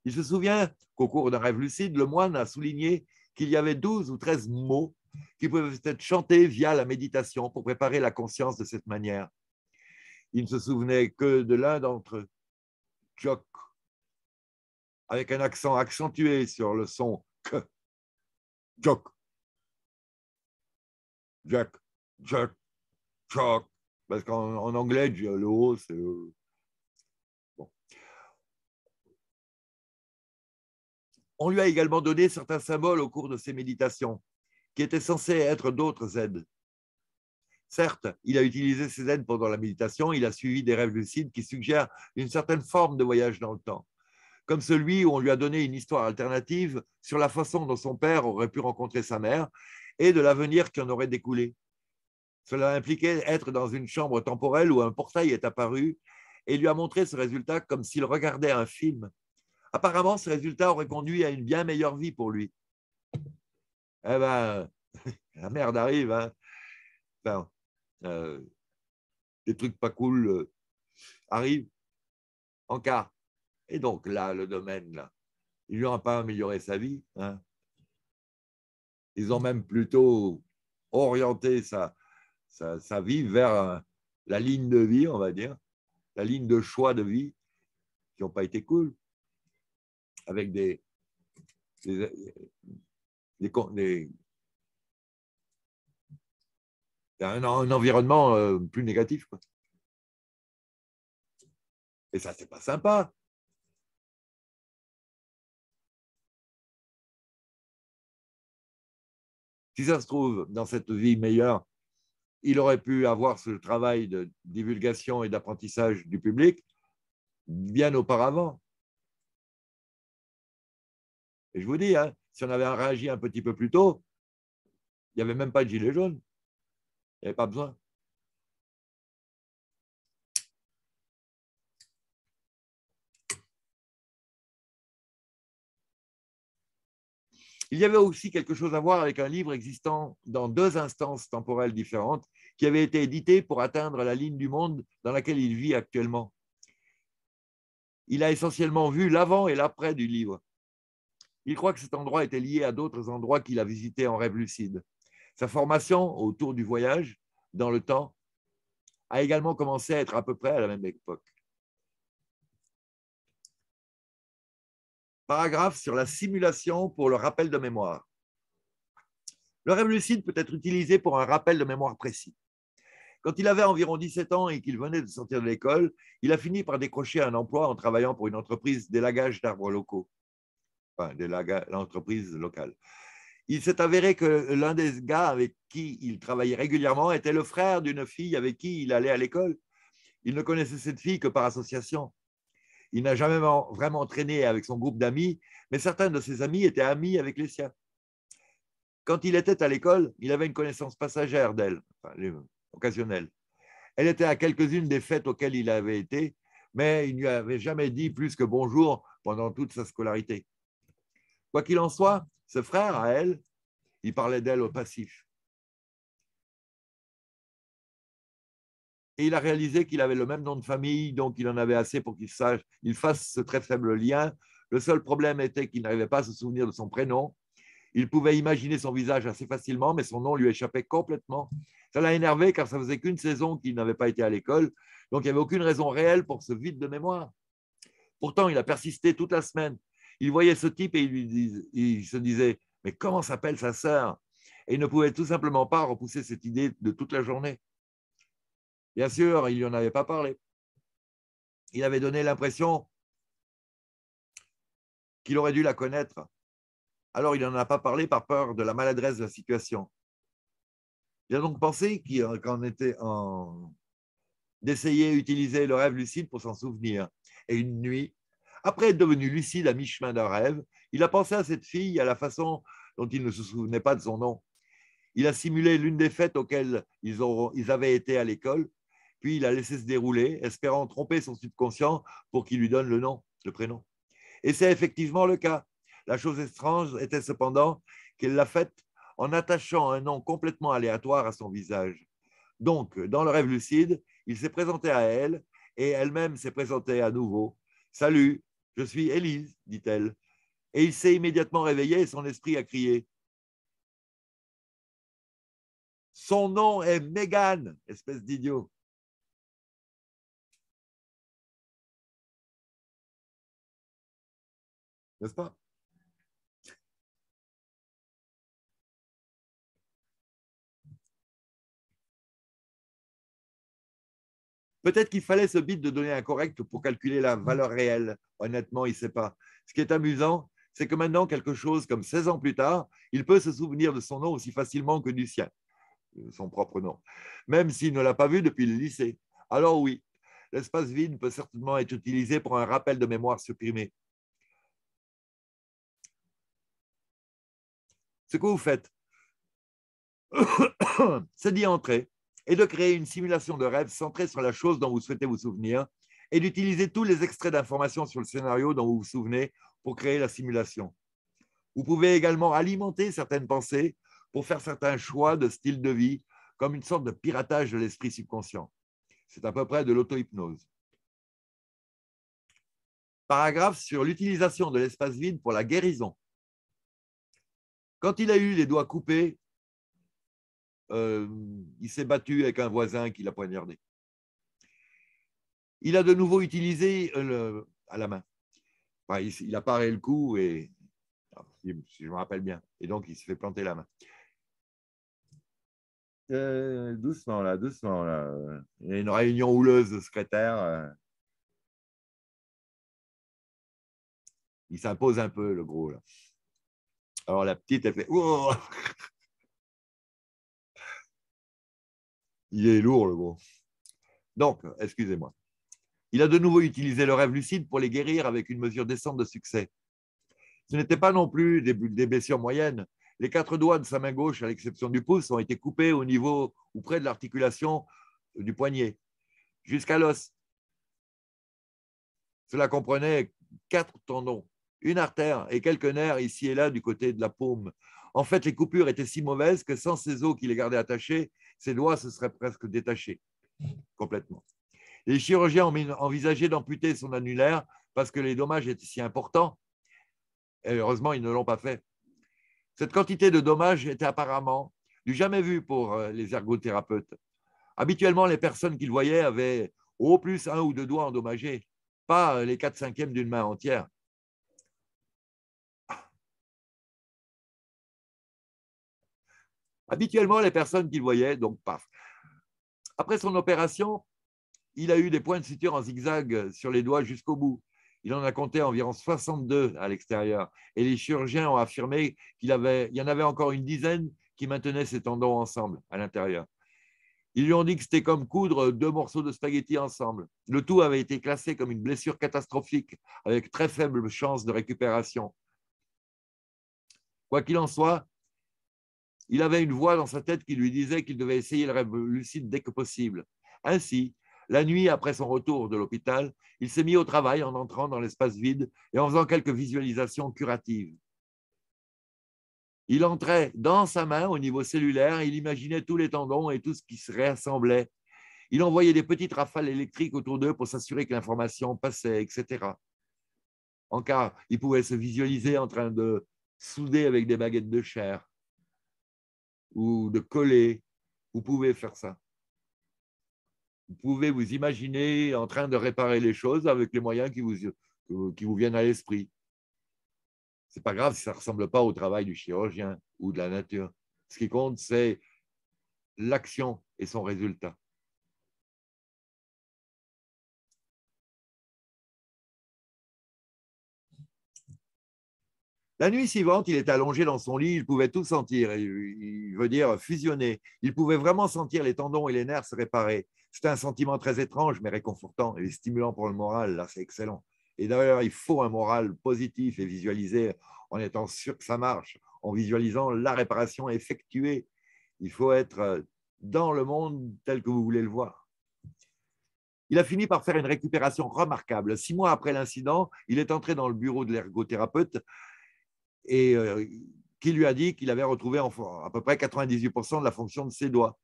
Il se souvient qu'au cours d'un rêve lucide, le moine a souligné qu'il y avait douze ou treize mots qui pouvaient être chantés via la méditation pour préparer la conscience de cette manière. Il ne se souvenait que de l'un d'entre eux, Chuck, avec un accent accentué sur le son que. Choc. Jack, Jack, Chuck, Parce qu'en anglais, le haut, c'est. Bon. On lui a également donné certains symboles au cours de ses méditations, qui étaient censés être d'autres aides. Certes, il a utilisé ses aides pendant la méditation, il a suivi des rêves lucides qui suggèrent une certaine forme de voyage dans le temps, comme celui où on lui a donné une histoire alternative sur la façon dont son père aurait pu rencontrer sa mère et de l'avenir qui en aurait découlé. Cela impliquait être dans une chambre temporelle où un portail est apparu et lui a montré ce résultat comme s'il regardait un film. Apparemment, ce résultat aurait conduit à une bien meilleure vie pour lui. Eh ben, [laughs] la merde arrive. Hein. Euh, des trucs pas cool euh, arrivent en cas Et donc là, le domaine, il il aura pas amélioré sa vie. Hein. Ils ont même plutôt orienté sa, sa, vie vers euh, la ligne de vie, on va dire, la ligne de choix de vie qui n'ont pas été cool, avec des, des un, un environnement euh, plus négatif. Et ça, c'est pas sympa. Si ça se trouve, dans cette vie meilleure, il aurait pu avoir ce travail de divulgation et d'apprentissage du public bien auparavant. Et je vous dis, hein, si on avait réagi un petit peu plus tôt, il n'y avait même pas de gilet jaune. Il n'y avait pas besoin. Il y avait aussi quelque chose à voir avec un livre existant dans deux instances temporelles différentes qui avait été édité pour atteindre la ligne du monde dans laquelle il vit actuellement. Il a essentiellement vu l'avant et l'après du livre. Il croit que cet endroit était lié à d'autres endroits qu'il a visités en rêve lucide. Sa formation autour du voyage dans le temps a également commencé à être à peu près à la même époque. Paragraphe sur la simulation pour le rappel de mémoire. Le rêve lucide peut être utilisé pour un rappel de mémoire précis. Quand il avait environ 17 ans et qu'il venait de sortir de l'école, il a fini par décrocher un emploi en travaillant pour une entreprise d'élagage d'arbres locaux, enfin, l'entreprise locale. Il s'est avéré que l'un des gars avec qui il travaillait régulièrement était le frère d'une fille avec qui il allait à l'école. Il ne connaissait cette fille que par association. Il n'a jamais vraiment traîné avec son groupe d'amis, mais certains de ses amis étaient amis avec les siens. Quand il était à l'école, il avait une connaissance passagère d'elle, occasionnelle. Elle était à quelques-unes des fêtes auxquelles il avait été, mais il ne lui avait jamais dit plus que bonjour pendant toute sa scolarité. Quoi qu'il en soit, ce frère, à elle, il parlait d'elle au passif. Et il a réalisé qu'il avait le même nom de famille, donc il en avait assez pour qu'il sache, fasse ce très faible lien. Le seul problème était qu'il n'arrivait pas à se souvenir de son prénom. Il pouvait imaginer son visage assez facilement, mais son nom lui échappait complètement. Ça l'a énervé car ça faisait qu'une saison qu'il n'avait pas été à l'école, donc il n'y avait aucune raison réelle pour ce vide de mémoire. Pourtant, il a persisté toute la semaine. Il voyait ce type et il, se disait Mais comment s'appelle sa sœur Et il ne pouvait tout simplement pas repousser cette idée de toute la journée. Bien sûr, il n'y en avait pas parlé. Il avait donné l'impression qu'il aurait dû la connaître. Alors, il n'en a pas parlé par peur de la maladresse de la situation. Il a donc pensé qu'en était en d'essayer d'utiliser le rêve lucide pour s'en souvenir. Et une nuit, après être devenu lucide à mi-chemin d'un rêve, il a pensé à cette fille à la façon dont il ne se souvenait pas de son nom. Il a simulé l'une des fêtes auxquelles ils, ils avaient été à l'école, puis il a laissé se dérouler, espérant tromper son subconscient pour qu'il lui donne le nom, le prénom. Et c'est effectivement le cas. La chose étrange était cependant qu'elle l'a faite en attachant un nom complètement aléatoire à son visage. Donc, dans le rêve lucide, il s'est présenté à elle et elle-même s'est présentée à nouveau. Salut, je suis Élise, dit-elle. Et il s'est immédiatement réveillé et son esprit a crié. Son nom est Megan, espèce d'idiot. N'est-ce pas Peut-être qu'il fallait ce bit de données incorrectes pour calculer la mm. valeur réelle. Honnêtement, il ne sait pas. Ce qui est amusant, c'est que maintenant, quelque chose comme 16 ans plus tard, il peut se souvenir de son nom aussi facilement que du sien, euh, son propre nom, même s'il ne l'a pas vu depuis le lycée. Alors oui, l'espace vide peut certainement être utilisé pour un rappel de mémoire supprimé. Ce que vous faites, [coughs] c'est d'y entrer et de créer une simulation de rêve centrée sur la chose dont vous souhaitez vous souvenir et d'utiliser tous les extraits d'informations sur le scénario dont vous vous souvenez pour créer la simulation. Vous pouvez également alimenter certaines pensées pour faire certains choix de style de vie, comme une sorte de piratage de l'esprit subconscient. C'est à peu près de l'auto-hypnose. Paragraphe sur l'utilisation de l'espace vide pour la guérison. Quand il a eu les doigts coupés, euh, il s'est battu avec un voisin qui l'a poignardé. Il a de nouveau utilisé euh, le, à la main. il, a paré le coup et si je me rappelle bien. Et donc il se fait planter la main. Euh, doucement là, doucement là. Il y a une réunion houleuse de secrétaire. Il s'impose un peu le gros là. Alors la petite elle fait. Oh! Il est lourd, le gros. Donc, excusez-moi. Il a de nouveau utilisé le rêve lucide pour les guérir avec une mesure décente de succès. Ce n'était pas non plus des, des blessures moyennes. Les quatre doigts de sa main gauche, à l'exception du pouce, ont été coupés au niveau ou près de l'articulation du poignet, jusqu'à l'os. Cela comprenait quatre tendons, une artère et quelques nerfs ici et là du côté de la paume. En fait, les coupures étaient si mauvaises que sans ces os qui les gardaient attachés, ses doigts se seraient presque détachés complètement. Les chirurgiens ont envisagé d'amputer son annulaire parce que les dommages étaient si importants. heureusement, ils ne l'ont pas fait. Cette quantité de dommages était apparemment du jamais vu pour euh, les ergothérapeutes. Habituellement, les personnes qu'ils voyaient avaient au plus un ou deux doigts endommagés, pas euh, les 4 cinquièmes d'une main entière. Habituellement, les personnes qu'il voyait, donc paf. Après son opération, il a eu des points de suture en zigzag sur les doigts jusqu'au bout. Il en a compté environ 62 à l'extérieur. Et les chirurgiens ont affirmé qu'il y en avait encore une dizaine qui maintenaient ses tendons ensemble à l'intérieur. Ils lui ont dit que c'était comme coudre deux morceaux de spaghettis ensemble. Le tout avait été classé comme une blessure catastrophique, avec très faible chance de récupération. Quoi qu'il en soit, il avait une voix dans sa tête qui lui disait qu'il devait essayer le rêve lucide dès que possible. Ainsi, la nuit après son retour de l'hôpital, il s'est mis au travail en entrant dans l'espace vide et en faisant quelques visualisations curatives. Il entrait dans sa main au niveau cellulaire, il imaginait tous les tendons et tout ce qui se réassemblait. Il envoyait des petites rafales électriques autour d'eux pour s'assurer que l'information passait, etc. En cas, il pouvait se visualiser en train de souder avec des baguettes de chair ou de coller. Vous pouvez faire ça. Vous pouvez vous imaginer en train de réparer les choses avec les moyens qui vous, qui vous viennent à l'esprit. Ce n'est pas grave si ça ne ressemble pas au travail du chirurgien ou de la nature. Ce qui compte, c'est l'action et son résultat. La nuit suivante, il est allongé dans son lit, il pouvait tout sentir, il veut dire fusionner. Il pouvait vraiment sentir les tendons et les nerfs se réparer. c'est un sentiment très étrange, mais réconfortant et stimulant pour le moral. Là, c'est excellent. Et d'ailleurs, il faut un moral positif et visualisé en étant sûr que ça marche, en visualisant la réparation effectuée. Il faut être dans le monde tel que vous voulez le voir. Il a fini par faire une récupération remarquable. Six mois après l'incident, il est entré dans le bureau de l'ergothérapeute et euh, qui lui a dit qu'il avait retrouvé à peu près 98% de la fonction de ses doigts.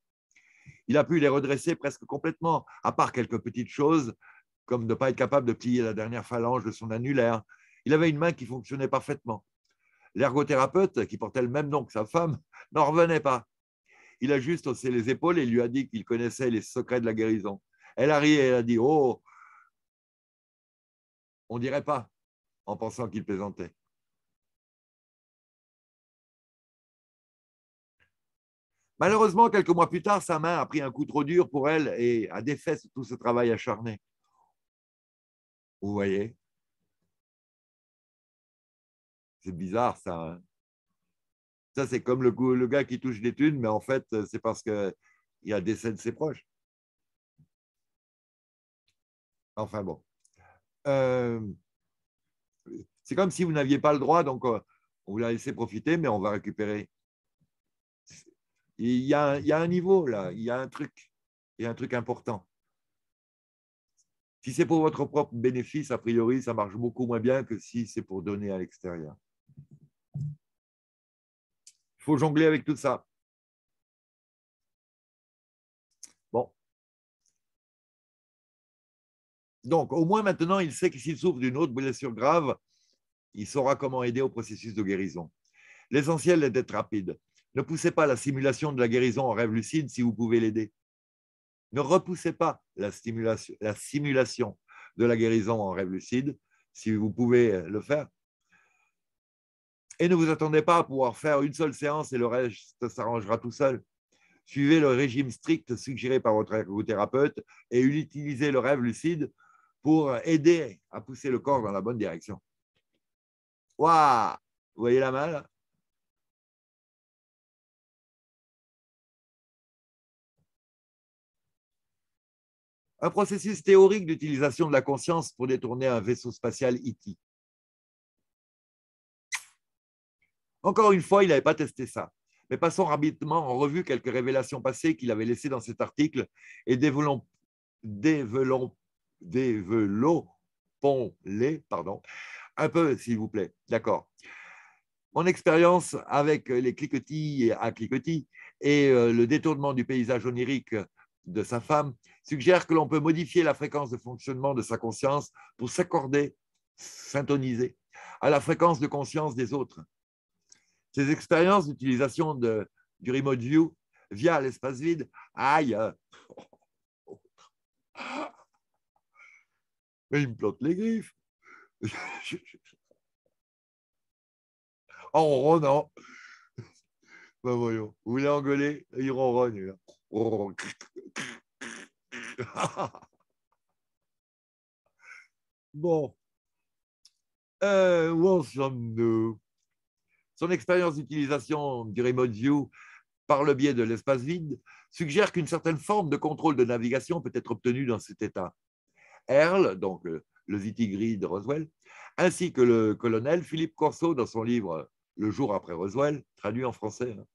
Il a pu les redresser presque complètement, à part quelques petites choses, comme ne pas être capable de plier la dernière phalange de son annulaire. Il avait une main qui fonctionnait parfaitement. L'ergothérapeute, qui portait le même nom que sa femme, [laughs] n'en revenait pas. Il a juste haussé les épaules et lui a dit qu'il connaissait les secrets de la guérison. Elle a ri et elle a dit Oh, on dirait pas, en pensant qu'il plaisantait. Malheureusement, quelques mois plus tard, sa main a pris un coup trop dur pour elle et a défait tout ce travail acharné. Vous voyez C'est bizarre ça. Hein. ça, c'est comme le, gars qui touche des thunes, mais en fait, euh, c'est parce qu'il y a scènes de ses proches. Enfin bon. Euh, c'est comme si vous n'aviez pas le droit, donc euh, on vous l'a laissé profiter, mais on va récupérer. Il y, a, un niveau là, il y a un truc, il y a un truc important. Si c'est pour votre propre bénéfice, a priori, ça marche beaucoup moins bien que si c'est pour donner à l'extérieur. Il faut jongler avec tout ça. Bon. Donc, au moins maintenant, il sait que s'il souffre d'une autre blessure grave, il saura comment aider au processus de guérison. L'essentiel est d'être rapide. Ne poussez pas la simulation de la guérison en rêve lucide si vous pouvez l'aider. Ne repoussez pas la, simulation de la guérison en rêve lucide si vous pouvez euh, le faire. Et ne vous attendez pas à pouvoir faire une seule séance et le reste s'arrangera tout seul. Suivez le régime strict suggéré par votre thérapeute et utilisez le rêve lucide pour aider à pousser le corps dans la bonne direction. Waouh Vous voyez la main un processus théorique d'utilisation de la conscience pour détourner un vaisseau spatial IT. E Encore une fois, il n'avait pas testé ça. Mais passons rapidement en revue quelques révélations passées qu'il avait laissées dans cet article et développons, les pardon, un peu, s'il vous plaît. D'accord. Mon expérience avec les cliquetis à cliquetis et euh, le détournement du paysage onirique de sa femme suggère que l'on peut modifier la fréquence de fonctionnement de sa conscience pour s'accorder, s'intoniser à la fréquence de conscience des autres. Ces expériences d'utilisation du remote view via l'espace vide, aïe, euh, [laughs] il me plante les griffes. [laughs] en ronronnant. Ben bah, voyons, vous voulez engueuler, il ronronne. [laughs] bon. Euh, où Son expérience d'utilisation du Remote View par le biais de l'espace vide suggère qu'une certaine forme de contrôle de navigation peut être obtenue dans cet état. Earl, donc le, le de Roswell, ainsi que le colonel Philippe Corso dans son livre Le jour après Roswell, traduit en français, hein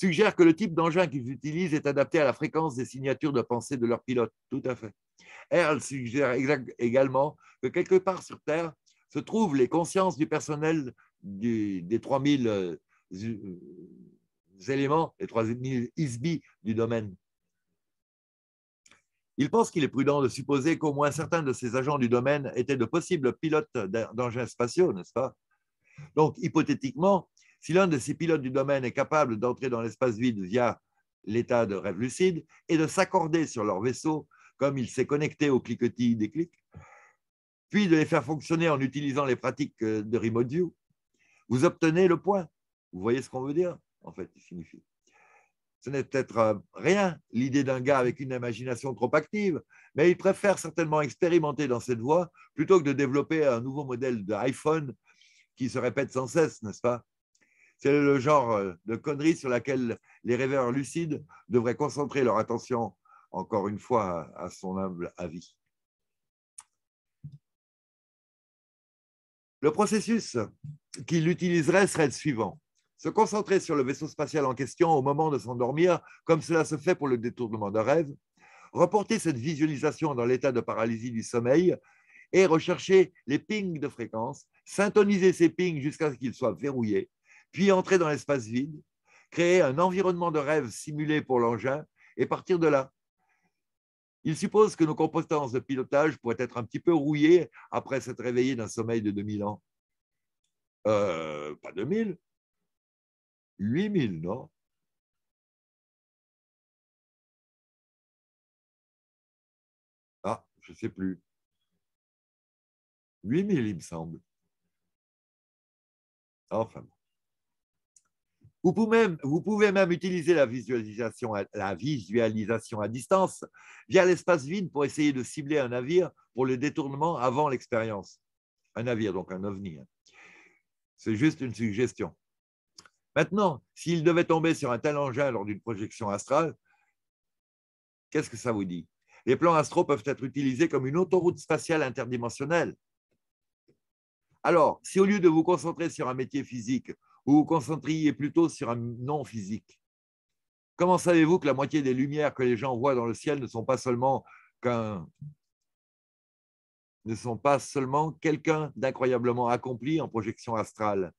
suggère que le type d'engin qu'ils utilisent est adapté à la fréquence des signatures de pensée de leurs pilotes, Tout à fait. Earl suggère également que quelque part sur Terre se trouvent les consciences du personnel des 3000 euh, euh, éléments, les 3000 ISBI du domaine. Il pense qu'il est prudent de supposer qu'au moins certains de ces agents du domaine étaient de possibles pilotes d'engins spatiaux, n'est-ce pas Donc, hypothétiquement, si l'un de ces pilotes du domaine est capable d'entrer dans l'espace vide via l'état de rêve lucide et de s'accorder sur leur vaisseau comme il s'est connecté au cliquetis des clics, puis de les faire fonctionner en utilisant les pratiques euh, de remote view, vous obtenez le point. Vous voyez ce qu'on veut dire, en fait, il signifie. Ce n'est peut-être euh, rien, l'idée d'un gars avec une imagination trop active, mais il préfère certainement expérimenter dans cette voie plutôt que de développer un nouveau modèle d'iPhone qui se répète sans cesse, n'est-ce pas c'est le genre euh, de conneries sur laquelle les rêveurs lucides devraient concentrer leur attention, encore une fois, à son humble avis. Le processus qu'il utiliserait serait le suivant. Se concentrer sur le vaisseau spatial en question au moment de s'endormir, comme cela se fait pour le détournement de rêve, reporter cette visualisation dans l'état de paralysie du sommeil et rechercher les pings de fréquence, syntoniser ces pings jusqu'à ce qu'ils soient verrouillés, puis entrer dans l'espace vide, créer un environnement de rêve simulé pour l'engin et partir de là. Il suppose que nos compétences de pilotage pourraient être un petit peu rouillées après s'être réveillé d'un sommeil de 2000 ans. Euh, pas 2000, 8000, non Ah, je ne sais plus. 8000, il me semble. Enfin bon. Vous pouvez, même, utiliser la visualisation, la visualisation à distance via l'espace vide pour essayer de cibler un navire pour le détournement avant l'expérience. Un navire, donc un ovni. Hein. C'est juste une suggestion. Maintenant, s'il devait tomber sur un tel engin lors d'une projection astrale, qu'est-ce que ça vous dit Les plans astraux peuvent être utilisés comme une autoroute spatiale interdimensionnelle. Alors, si au lieu de vous concentrer sur un métier physique, vous vous concentriez plutôt sur un non physique. Comment savez-vous que la moitié des lumières que les gens voient dans le ciel ne sont pas seulement qu'un ne sont pas seulement quelqu'un d'incroyablement accompli en projection astrale.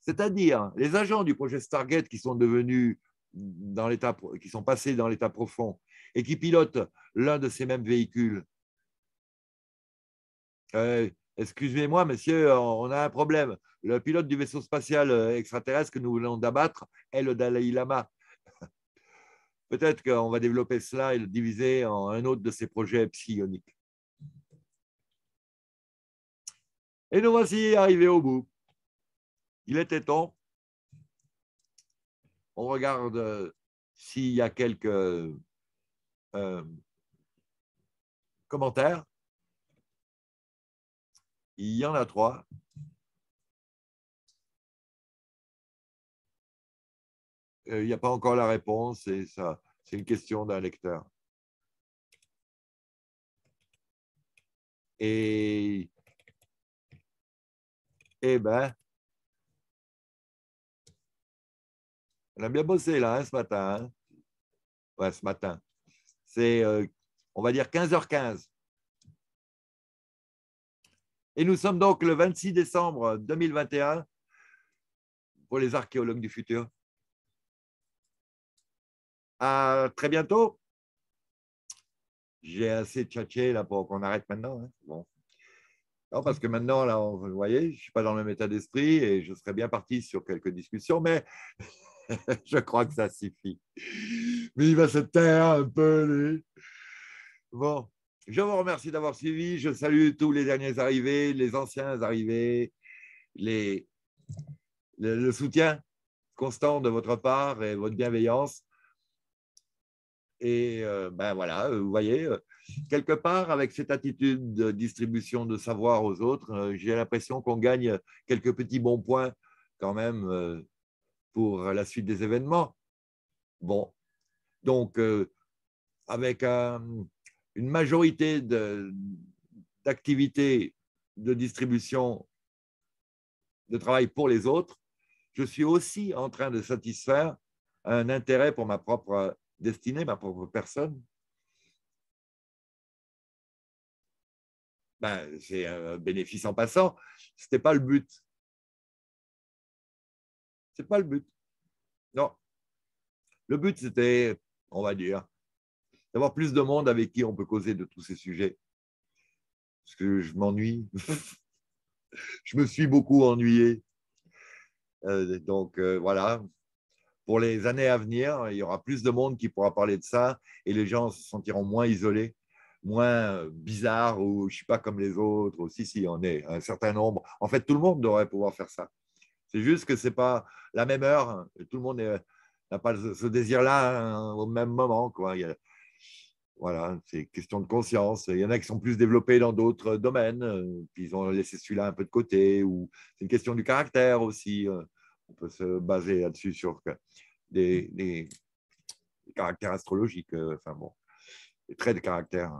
C'est-à-dire les agents du projet Stargate qui sont devenus dans l'état qui sont passés dans l'état profond et qui pilotent l'un de ces mêmes véhicules. Euh, Excusez-moi, messieurs, on a un problème. Le pilote du vaisseau spatial euh, extraterrestre que nous voulons d'abattre est le Dalai Lama. [laughs] Peut-être qu'on va développer cela et le diviser en un autre de ces projets psioniques. Et nous voici arrivés au bout. Il était temps. On regarde euh, s'il y a quelques euh, commentaires. Il y en a trois. Euh, il n'y a pas encore la réponse et ça, c'est une question d'un lecteur. Et, eh ben, on a bien bossé là hein, ce matin. Hein. Ouais, ce matin. C'est, euh, on va dire 15h15. Et nous sommes donc le 26 décembre 2021 pour les archéologues du futur. À très bientôt. J'ai assez tchatché là pour qu'on arrête maintenant. Hein. Bon. parce que maintenant, là, vous voyez, je ne suis pas dans le même état d'esprit et je serais bien parti sur quelques discussions, mais [laughs] je crois que ça suffit. Mais il va se taire un peu, lui. Bon. Je vous remercie d'avoir suivi. Je salue tous les derniers arrivés, les anciens arrivés, le, soutien constant de votre part et votre bienveillance. Et euh, ben voilà, euh, vous voyez, euh, quelque part, avec cette attitude de distribution de savoir aux autres, j'ai l'impression qu'on gagne quelques petits bons points quand même pour la suite des événements. Bon, donc, avec un, une majorité d'activités de, distribution de travail pour les autres, je suis aussi en train de satisfaire un intérêt pour ma propre destinée, ma propre personne. Ben, c'est un bénéfice en passant. Ce n'était pas le but. Ce n'est pas le but. Non. Le but, c'était, on va dire, d'avoir plus de monde avec qui on peut causer de tous ces sujets. Parce que je m'ennuie. [laughs] je me suis beaucoup ennuyé. Euh, donc euh, voilà, pour les années à venir, il y aura plus de monde qui pourra parler de ça et les gens se sentiront moins isolés, moins euh, bizarres ou je ne suis pas comme les autres. aussi si, si, on est un certain nombre. En fait, tout le monde devrait pouvoir faire ça. C'est juste que ce n'est pas la même heure. Tout le monde n'a pas ce désir-là hein, au même moment. Quoi. Il y a, voilà, c'est question de conscience. Il y en a qui sont plus développés dans d'autres domaines, euh, puis ils ont laissé celui-là un peu de côté, ou c'est une question du caractère aussi. Euh, on peut se baser là-dessus sur des, caractères astrologiques, euh, enfin bon, des traits de caractère.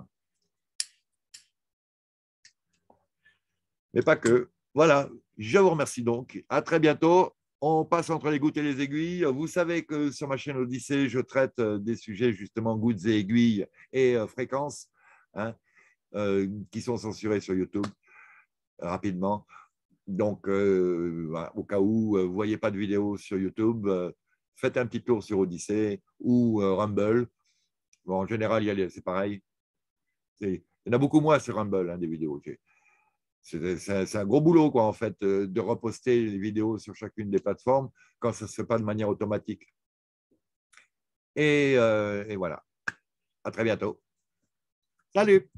Mais pas que. Voilà, je vous remercie donc. À très bientôt. On passe entre les gouttes et les aiguilles. Vous savez que sur ma chaîne Odyssée, je traite euh, des sujets justement gouttes et aiguilles et euh, fréquences hein, euh, qui sont censurés sur YouTube rapidement. Donc, bah, au cas où vous ne voyez pas de vidéo sur YouTube, faites un petit tour sur Odyssée ou Rumble. en général, c'est pareil. Il y en a beaucoup moins sur Rumble, hein, des vidéos. C'est un gros boulot, quoi, en fait, euh, de reposter les vidéos sur chacune des plateformes quand ça ne se fait pas de manière automatique. Et, euh, et voilà. À très bientôt. Salut